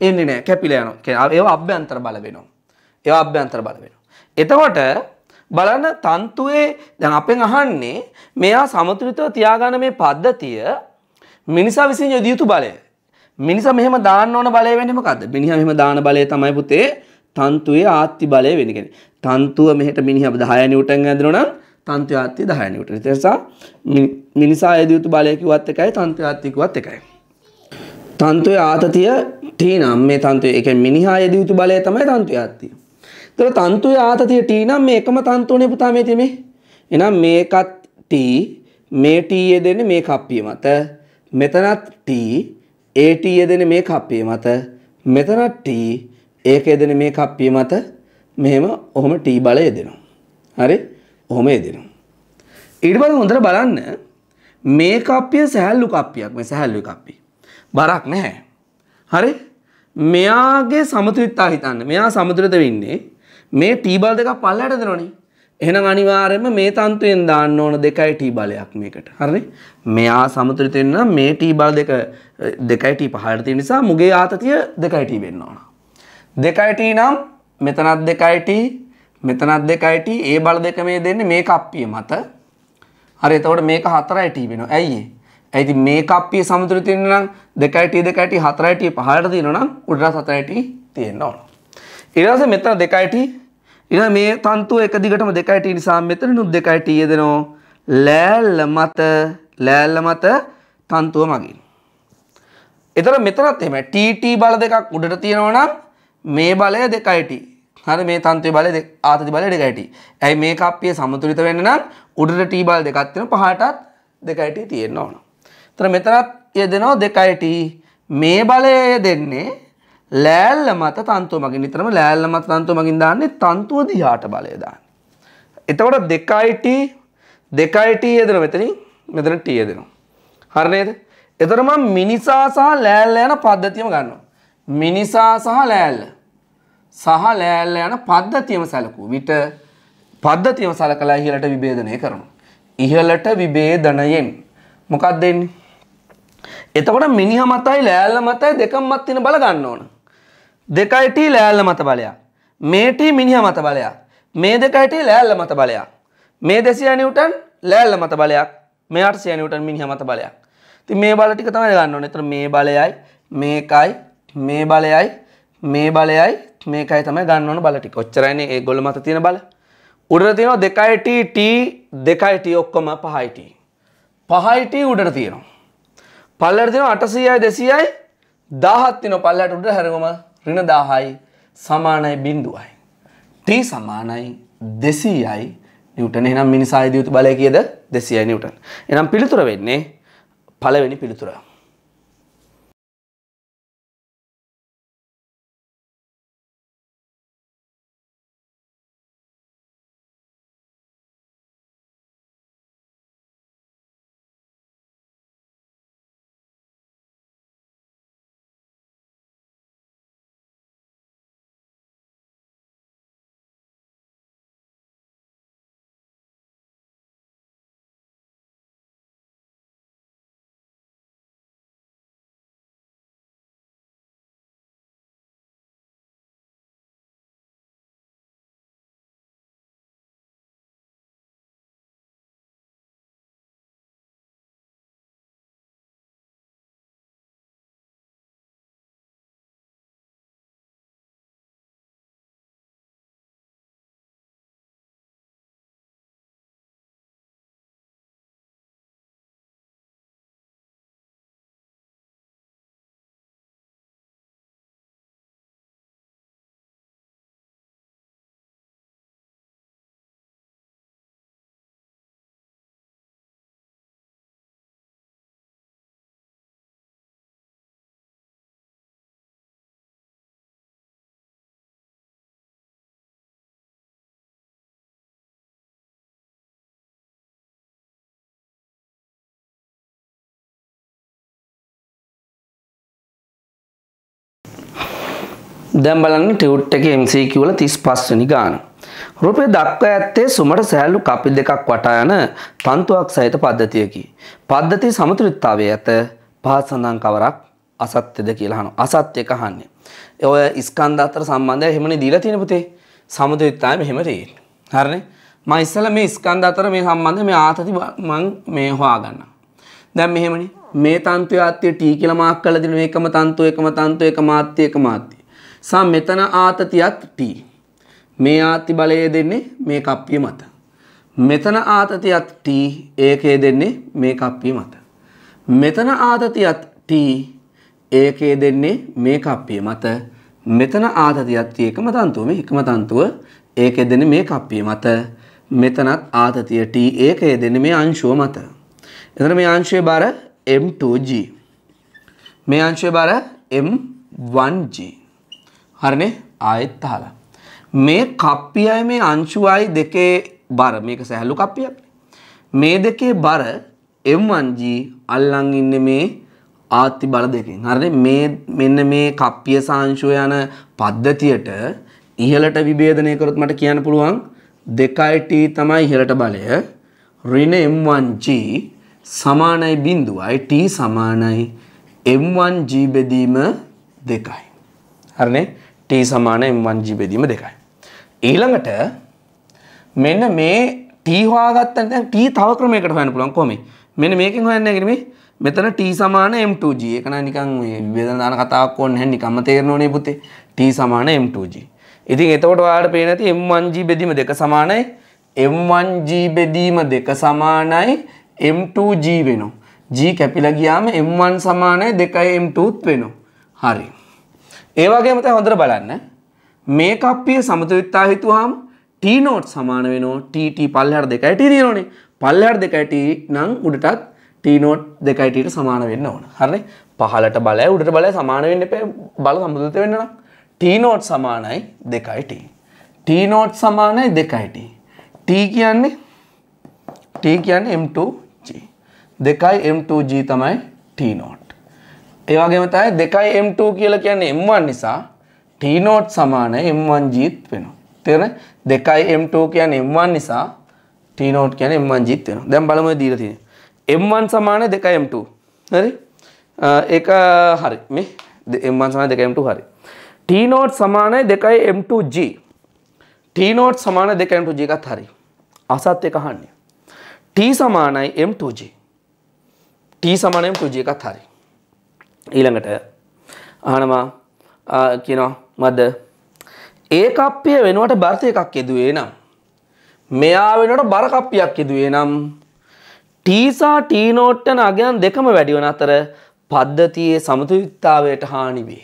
එන්නේ නැහැ කැපිලා යනවා. ඒවා අභ්‍යන්තර බල වෙනවා. ඒවා අභ්‍යන්තර බල වෙනවා. එතකොට බලන්න තන්තුවේ දැන් අපෙන් අහන්නේ මෙයා සමතුලිතව තියාගන්න මේ පද්ධතිය මිනිසා විසින් යොදිය යුතු බලය. මිනිසා මෙහෙම දාන්න ඕන බලය වෙන්නේ මොකද්ද? මිනිහා මෙහෙම දාන බලය තමයි පුතේ තන්තුවේ ආත්ති බලය වෙන්නේ. තන්තුව මෙහෙට මිනිහා 10 නිව්ටන් ඇදෙනවා නම් තන්ත්‍යාත්ති 10 නිව්ටන්. ඒ නිසා මිනිසා යදී යුතු බලය කිව්වත් එකයි තන්ත්‍යාත්ති කිව්වත් එකයි. තන්ත්වයේ ආතතිය T නම් මේ තන්ත්වයේ ඒ කියන්නේ මිනිහා යදී යුතු බලය තමයි තන්ත්‍යාත්ති. ඒතර තන්ත්වයේ ආතතිය T නම් මේ එකම තන්තුනේ පුතා මේ තියෙන්නේ. එහෙනම් මේකත් T මේ T යෙදෙන්නේ මේ කප්පිය මත. මෙතනත් T ඒ T යෙදෙන්නේ මේ කප්පිය මත. මෙතනත් T ඒක යෙදෙන්නේ මේ කප්පිය මත. මෙහෙම ඔහොම T බලය යෙදෙනවා. හරි? ඔහොම එදෙනවා. ඊට පස්සේ හොඳට බලන්න මේ කප්පිය සහැල්ලු කප්පියක් මේ සහැල්ලු කප්පිය. බරක් නැහැ. හරි? මෙයාගේ සමතුලිතතාව හිතන්න. මෙයා සමතුලිත වෙන්නේ මේ ටී බල් දෙකක් පල්ලයට දෙනවනේ. එහෙනම් අනිවාර්යයෙන්ම මේ තන්තුයෙන් දාන්න ඕන දෙකයි ටී බලයක් මේකට. හරි? මෙයා සමතුලිත වෙන්න නම් මේ ටී බල් දෙක දෙකයි ටී පහළට තියෙන නිසා මුගේ ආතතිය දෙකයි ටී වෙන්න ඕන. දෙකයි ටී නම් මෙතනත් දෙකයි ටී මෙතනත් දෙක අයිට ඒ බල දෙක මේ දෙන්නේ මේ කප්පිය මත හරි එතකොට මේක 4ට වෙනවා ඇයි ඒ ඉතින් මේ කප්පිය සමතුලිත තියෙන නම් 2ට 2ට 4ට 5ට තියෙනවා නම් උඩට 7ට තියෙන්න ඕන ඊට පස්සේ මෙතන 2ට ඊට මේ තන්තුව එක දිගටම 2ට නිසා මෙතනනුත් 2ට යදෙනවා ලෑල්ල මත ලෑල්ල මත තන්තුව මගින් එතකොට මෙතනත් එහෙමයි TT බල දෙකක් උඩට තියෙනවා නම් මේ බලය 2ට හරි මේ තන්ත්‍රය බලය ආතති බලය දෙක ඇටි. ඇයි මේ කප්පිය සමතුලිත වෙන්න නම් උඩට t බල දෙකක් තියෙන පහටත් දෙක ඇටි තියෙන්න ඕන. එතන මෙතනත් යෙදෙනවා දෙක ඇටි. මේ බලය යෙදෙන්නේ ලෑල්ල මත තන්තුව මගින් නිතරම ලෑල්ල මත තන්තුව මගින් දාන්නේ තන්තුව දිහාට බලය දාන්නේ. එතකොට 2t 2t යදෙන මෙතනින් මෙතන t යදෙනවා. හරි නේද? එතකොට මම මිනිසා සහ ලෑල්ල යන පද්ධතියම ගන්නවා. මිනිසා සහ ලෑල්ල. සහ ලෑල්ල යන පද්ධතියම සැලකූ විට පද්ධතියම සලකලා ඉහළට විභේදනය කරනවා. ඉහළට විභේදනයෙන් මොකක් දෙන්නේ. එතකොට මිනිහ මතයි ලෑල්ල මතයි දෙකම් මත් තින බල ගන්න ඕන. දෙකයිට ලෑල්ල මත බලයා. මේට මිනිහ මත බලයා. මේ දෙකයිට ලෑල්ල මත බලයා. මේ දෙසිය නිවටන් ලෑල්ල මත බලයක් මෙයාට සිය නිවටන් මිනිහ මත බලයක්. ති මේ බල ටික තමයි ගන්න ඕන එතර මේ බලයයි මේකයි මේ බලයයි මේ බලයයි මේකයි තමයි ගන්න ඕන බල ටික. ඔච්චරයිනේ ඒ ගොල්ල මත තියෙන බල. උඩට තියෙනවා 2t t 2t ඔක්කොම 5t. 5t උඩට තියෙනවා. පල්ලෙට තියෙනවා 800යි 200යි 1000ක් තියෙනවා පල්ලෙට උඩට හැරෙවම ඍණ 1000යි සමානයි බිඳුවයි. t සමානයි 200යි නිව්ටන්. එහෙනම් මිනිසා ආයතන බලය කීයද? 200යි නිව්ටන්. එහෙනම් පිළිතුර වෙන්නේ පළවෙනි පිළිතුර. දැම් බලන්න ටියුට් එක MCQ වල 35 වෙනි ගාන. රුපය දක්වා ඇත්තේ සුමට සෑහළු කපිල් දෙකක් වටා යන තන්තුවක් සහිත පද්ධතියකි. පද්ධතිය සමතුලිතතාවයේ ඇත පහත් සඳහන් කවරක් අසත්‍යද කියලා අහනවා. අසත්‍ය කහන්නේ. ඔය ස්කන්ධ අතර සම්බන්ධය එහෙමනේ දීලා තියෙන පුතේ. සමතුලිතතාවය මෙහෙම තියෙන්නේ. හරිනේ? මම ඉස්සෙල්ලා මේ ස්කන්ධ අතර මේ සම්බන්ධය මේ ආතති මම මේ හොයාගන්නම්. දැන් මෙහෙමනේ මේ තන්තුවේ ආත්‍ය T කියලා මාක් කරලා දෙන මේකම තන්තුව එකම තන්තුව එක මාත්‍ය එක මාත්‍ය සම් මෙතන ආතතියත් P. මේ ආති බලය දෙන්නේ මේ කප්පිය මත. මෙතන ආතතියත් T ඒකේ දෙන්නේ මේ කප්පිය මත. මෙතන ආතතියත් T ඒකේ දෙන්නේ මේ කප්පිය මත. මෙතන ආතතියත් T එකම තන්තුව මේ එකම තන්තුව ඒකේ දෙන්නේ මේ කප්පිය මත. මෙතනත් ආතතිය T ඒකේ දෙන්නේ මේ අංශුව මත. එතන මේ අංශයේ බර M2G. මේ අංශයේ බර M1G. හරිනේ ආයෙත් අහලා. මේ කප්පියයි මේ අංශුවයි දෙකේ බර මේක සැහැල්ලු කප්පියක්. මේ දෙකේ බර M1G අල්ලන් ඉන්නේ මේ ආති බල දෙකෙන්. හරිනේ මේ මෙන්න මේ කප්පිය සාංශුව යන පද්ධතියට ඉහළට විභේදනය කරොත් මට කියන්න පුළුවන් 2t තමයි ඉහළට බලය ඍණ m1g සමානයි බිඳුවයි t සමානයි m1g බෙදීම 2යි. හරිනේ? t සමාන m1g බෙදීම දෙකයි. ඊළඟට මෙන්න මේ t හොයාගත්තම දැන් t තව ක්‍රමයකට හොයන්න පුළුවන් කොහොමද? මෙන්න මේකෙන් හොයන්නේ නැහැ නෙමෙයි. මෙතන t සමාන m2g. ඒක නම් නිකන් මේ විභේදන දාන කතාවක් ඕනේ නැහැ නිකම්ම තේරෙන්න ඕනේ පුතේ. t සමාන m2g. ඉතින් එතකොට ඔයාලට පේන ඇති m1g බෙදීම දෙක සමානයි m1g බෙදීම දෙක සමානයි m2g වෙනවා. g කැපිලා ගියාම m1 සමානයි 2m2ත් වෙනවා. හරි. ඒ වගේම තමයි හොඳට බලන්න මේ කප්පිය සමතුලිතතාව හිතුවාම T note සමාන වෙනවා T T පල්ලෙහාට 2යි T තියෙනෝනේ. පල්ලෙහාට 2යි T නම් උඩටත් T note 2යි T ට සමාන වෙන්න ඕන. හරිනේ? පහලට බලය උඩට බලය සමාන වෙන්න එපා. බල සමතුලිත වෙන්න නම් T note සමානයි 2යි T. T note සමානයි 2යි T. T කියන්නේ T කියන්නේ M2G. 2යි M2G තමයි T note. ඒවාගේම තයි දෙකයි M2 කියලා කියන්නේ M1 නිසා T නෝට් සමාන M1Gත් වෙනවා. තේරෙන දෙකයි M2 කියන්නේ M1 නිසා T නෝට් කියන්නේ M1Gත් වෙනවා. දැන් බලමු මේ දීලා තියෙන. M1 සමාන 2M2. හරි? ඒක හරි. මේ M1 සමාන 2M2 හරි. T නෝට් සමානයි 2M2G. T නෝට් සමාන 2M2G එකත් හරි. අසත් එක අහන්නේ. T සමානයි M2G. T සමානයි M2G එකත් හරි. ඊළඟට අහනවා කියනවා මද ඒ කප්පිය වෙනුවට බර්ථය එකක් යෙදුවේ නම් මෙයා වෙනට බරකප්පියක් යෙදුවේ නම් ටීසා ටීනෝට්ටන අගයන් දෙකම වැඩිවන අතර පද්ධතියේ සමතුයුක්තාවයට හානිවේ.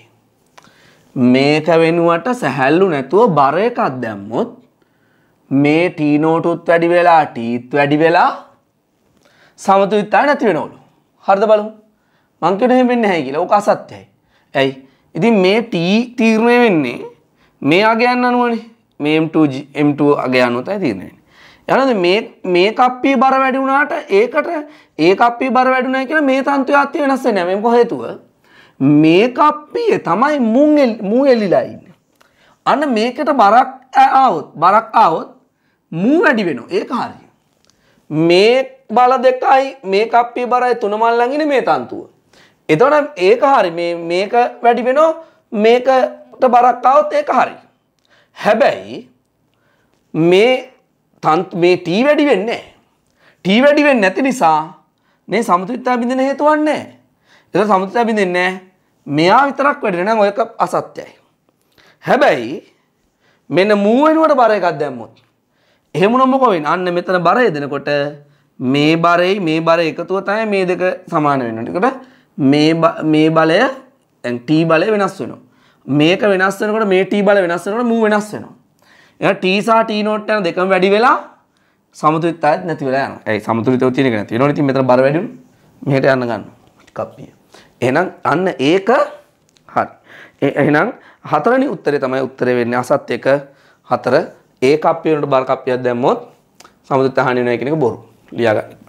මේක වෙනුවට සැහැල්ලු නැතුව බර එකක් දැම්මොත් මේ ටීනෝටුත් වැඩි වෙලා ටීත් වැඩි වෙලා සමතුයුක්තාව නැති වෙනවලු. හරිද බලමු. මංකෙන එහෙම වෙන්නේ නැහැ කියලා. ඕක අසත්‍යයි. ඇයි? ඉතින් මේ t තීරණය වෙන්නේ මේ අගයන් අනුවනේ. මේ m2 m2 අගයන් අනුව තමයි තීරණය වෙන්නේ. එනද මේ මේ කප්පිය බර වැඩි වුණාට ඒකට ඒ කප්පිය බර වැඩි නැහැ කියලා මේ තන්තු යාත්‍ය වෙනස් වෙන්නේ නැහැ. මේක හේතුව මේ කප්පිය තමයි මුං මූ එලිලා ඉන්නේ. අන්න මේකට බරක් ආවොත් බරක් ආවොත් මූ වැඩි වෙනවා. ඒක හරියි. මේ බල දෙකයි මේ කප්පිය බරයි තුනමල් ළඟින මේ තන්තුව. එතවන ඒක හරි මේක වැඩි වෙනෝ මේකට බරක්කාවත් ඒක හරි. හැබැයි මේ තන්ත් මේ ටී වැඩි වෙන්නේ. ටී වැඩි වෙන්න නැති නිසා මේ සමුතුත්තා බිඳෙන හේතුවන්නේ. එත සමුතුත්තා බිඳෙන්නේ මෙයා විතරක් වැඩෙන නම් ඔයක අසත්‍යයි. හැබැයි මෙන්න මූ වෙනුවට බර එකක් දැම්මොත් එහෙම නම් මොකෝ වෙන්නේ? අන්න මෙතන බර එදෙනකොට මේ බරේ මේ බර එකතුව තමයි මේ දෙක සමාන වෙන්නේ. ඒකට මේ බලය ටී බලය වෙනස් වෙන. මේක වෙනස් වෙනකොට මේ ටී බල වෙනස් වෙනකොට මූ වෙනස් වෙනවා. එහෙනම් t සහ t not යන දෙකම වැඩි වෙලා සමතුලිතතාවයත් නැති වෙලා යනවා. ඒ සමතුලිතව තියෙන එක නැති වෙනවා. ඉතින් මෙතන බර වැඩි වුණා. මෙහෙට යන්න ගන්න. කප්පිය. එහෙනම් අන්න ඒක හරි. එහෙනම් හතරවෙනි උත්තරේ තමයි උත්තරේ වෙන්නේ අසත් එක හතර ඒ කප්පිය වලට බර කප්පියක් දැම්මොත් සමතුලිතතාව හානි වෙනවා කියන එක බොරු. ලියා ගන්න.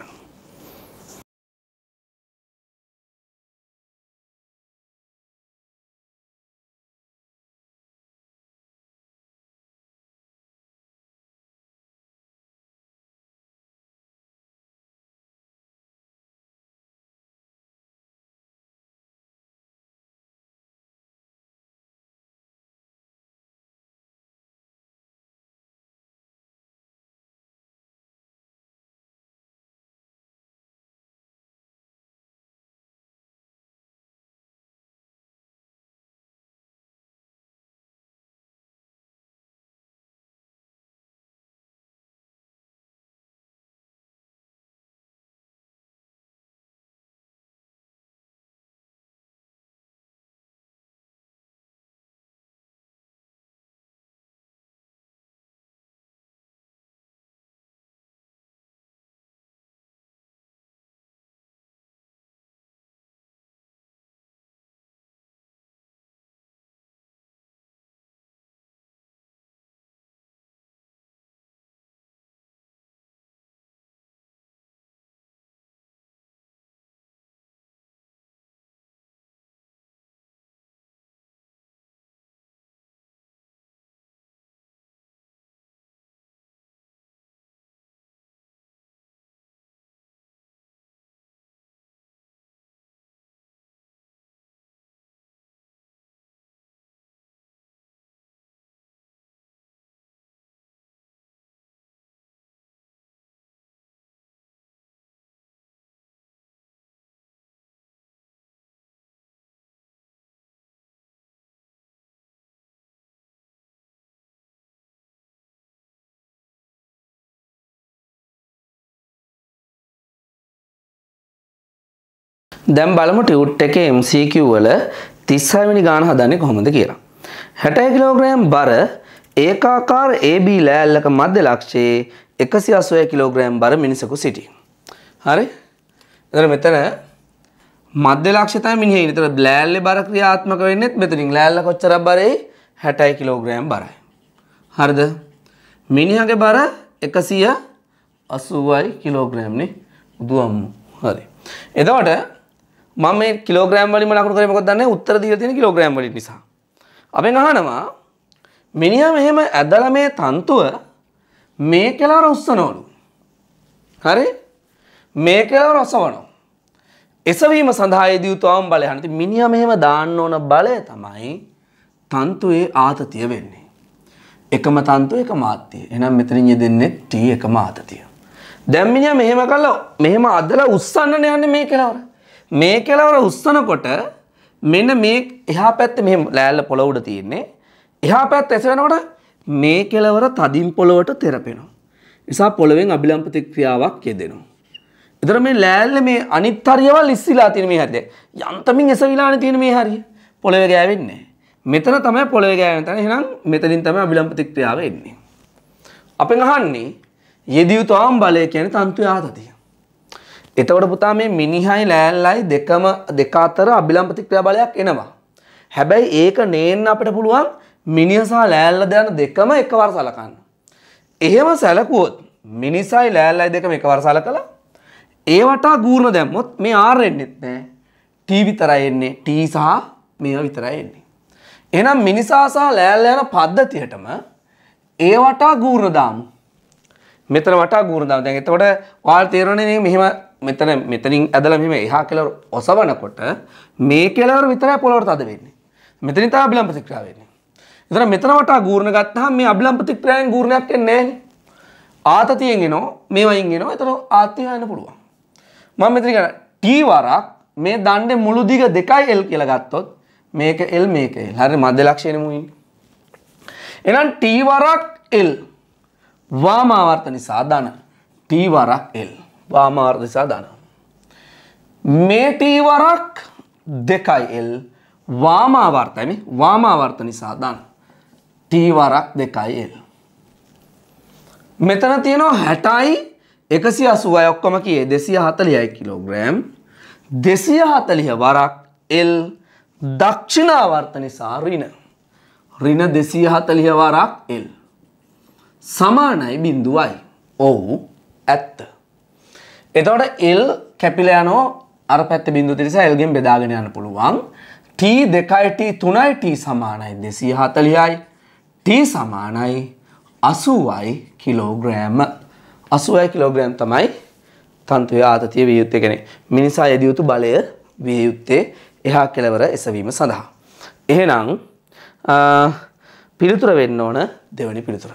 දැම් බලමු ටියුට් එක MCQ වල 36 වෙනි ගාන හදන්නේ කොහොමද කියලා. 60 කිලෝග්‍රෑම් බර ඒකාකාර AB ලෑල්ලක මධ්‍ය ලක්ෂයේ 180 කිලෝග්‍රෑම් බර මිනිසකු සිටී. හරි? එතන මෙතන මධ්‍ය ලක්ෂය තමයි මිනිහේ ඉන්නේ. එතන ලෑල්ලේ බර ක්‍රියාත්මක වෙන්නේත් මෙතනින් ලෑල්ල කොච්චර බරයි? 60 කිලෝග්‍රෑම් බරයි. හරිද? මිනිහාගේ බර 180යි කිලෝග්‍රෑම් නේ. බුදුම්මෝ. හරි. එතකොට මම මේ කිලෝග්‍රෑම් වලින්ම ලකුණු කරේ මොකක්ද දන්නේ උත්තර දීලා තියෙන කිලෝග්‍රෑම් වලින් නිසා. අපෙන් අහනවා මිනිහා මෙහෙම ඇදලා මේ තන්තුව මේ කියලා රොස්සනවලු. හරි? මේ කියලා රොසවනවා. එසවීම සඳහා යෙදිය යුතු අවම් බලය. අනිත් මිනිහා මෙහෙම දාන්න ඕන බලය තමයි තන්තුවේ ආතතිය වෙන්නේ. එකම තන්තුව එකම ආතතිය. එහෙනම් මෙතනින් යෙදෙන්නේ T එකම ආතතිය. දැන් මිනිහා මෙහෙම කළා මෙහෙම අදලා උස්සන්නන යන්නේ මේ කෙලවර. මේ කෙලවර උස්සනකොට මෙන්න මේ එහා පැත්තේ මෙහෙම ලෑල්ල පොළ උඩ තියෙන්නේ. එහා පැත්ත එසවෙනකොට මේ කෙලවර තදින් පොළවට තෙරපෙනවා. නිසා පොළවෙන් අභිලම්භ ප්‍රතික්‍රියාවක් යෙදෙනවා. එතන මේ ලෑල්ල මේ අනිත් හරියවල් ඉස්සිලා තියෙන මේ හරිය. යන්තමින් එසවිලානේ තියෙන මේ හරිය. පොළවේ ගෑවෙන්නේ මෙතන තමයි පොළවේ ගෑවෙන තැන. එහෙනම් මෙතනින් තමයි අභිලම්භ ප්‍රතික්‍රියාව එන්නේ. අපෙන් අහන්නේ යෙදියුතු ආම්බලය කියන්නේ තන්තු යාතතිය. එතකොට පුතා මේ මිනිහයි ලෑල්ලයි දෙකම දෙක අතර අබිලම් ප්‍රතික්‍රියා බලයක් එනවා. හැබැයි ඒක නේන්න අපිට පුළුවන් මිනිහ සහ ලෑල්ල දෙන දෙකම එකවර සලකන්න. එහෙම සැලකුවොත් මිනිසයි ලෑල්ලයි දෙකම එකවර සලකලා ඒ වටා ගූර්ණ දැම්මොත් මේ R එන්නෙත් නෑ. T විතරයි එන්නේ. T සහ මේවා විතරයි එන්නේ. එහෙනම් මිනිසා සහ ලෑල්ල යන පද්ධතියටම ඒ වටා ගූර්ණ දාමු. මෙතන වටා ගූර්ණ දාමු. දැන් එතකොට ඔයාලා තේරෙන්නේ මෙහෙම මෙතන මෙතනින් ඇදලා මෙහෙම එහා කෙලවර ඔසවනකොට මේ කෙලවර විතරයි පොළවට තද වෙන්නේ. මෙතනින් තමයි අබිලම්බ ප්‍රතික්‍රියාව වෙන්නේ. ඉතින් මෙතන වටා ගූර්ණ ගත්තාම මේ අබිලම්බ ප්‍රතික්‍රියාවෙන් ගූර්ණයක් එන්නේ නැහැ නේ. ආතතියෙන් එනවා මේ වයින් එනවා. ඒතර ආතතිය වෙන්න පුළුවන්. මම මෙතන කියන T වරක් මේ දණ්ඩේ මුළු දිග දෙකයි L කියලා ගත්තොත් මේක L මේක L. හරිය මධ්‍ය ලක්ෂණෙම උන්නේ. එහෙනම් T වරක් L වාම ආවර්ත නිසා ධන T වරක් L වාමාර්දිසා දනවා. මේටීවරක් දෙකයිල් වාමාවර්තයම වාමාවර්ත නිසා දන්න. ටීවරක් දෙකයිල්. මෙතන තියෙනවා හැටයි එකසි අසුවය ඔක්කොම කියේ දෙසිය හතලියයි කිලෝග්‍රෑම් දෙසිය හතලිහ වරක් එල් දක්ෂිනාවර්ත නිසා රින රින දෙසිය හතලිහ වරක් එල් සමානයි බින්දුවයි ඔවු ඇත්ත එතවට එල් කැපිලයනෝ අර පැත්ත බිඳු තිරිස එල්ගෙන් බෙදාගෙන යන්න පුළුවන් T දෙකයිට තුනයි T සමානයි දෙසී හතලියයි T සමානයි අසුවයි කිලෝග්‍රෑම අසුවයි කිලෝග්‍රෑම් තමයි තන්තුය ආතතිය විය යුත්තේ කෙනෙක්. මිනිසා යෙදිය යුතු බලය විය යුත්තේ එහා කෙළවර එසවීම සඳහා. එහෙනම් පිළිතුර වෙන්න ඕන දෙවනි පිළිතුර.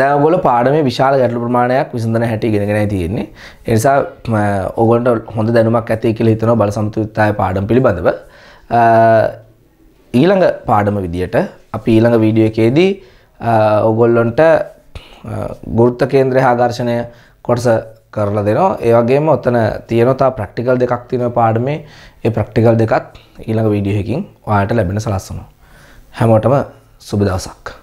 දැගොල පාඩම විශාල ගැටලු ප්‍රමාණයක් විසඳන හැට ගෙනගෙන තියෙන්නේ එනිසා ඔගොන්ට හොඳ දැනුමක් ඇති කියල හිතනවා බල සමතුත්තාය පාඩම් පිළිබඳව ඊළඟ පාඩම විදියට අපි ඊළඟ වීඩියෝ එකේදී ඔගොල්ලොන්ට ගෘත්ත කේන්ද්‍රය ආගර්ශණය කොටස කරලා දෙනවා ඒවගේම ඔත්තන තියෙනතා ප්‍රක්ටිකල් දෙකක් තියෙන පාඩමේ ඒ ප්‍රක්ටිකල් දෙකත් ඊළඟ වීඩියෝ එකකින් ඔයාට ලැබෙන සලස්සනවා හැමෝටම සුබ දවසක්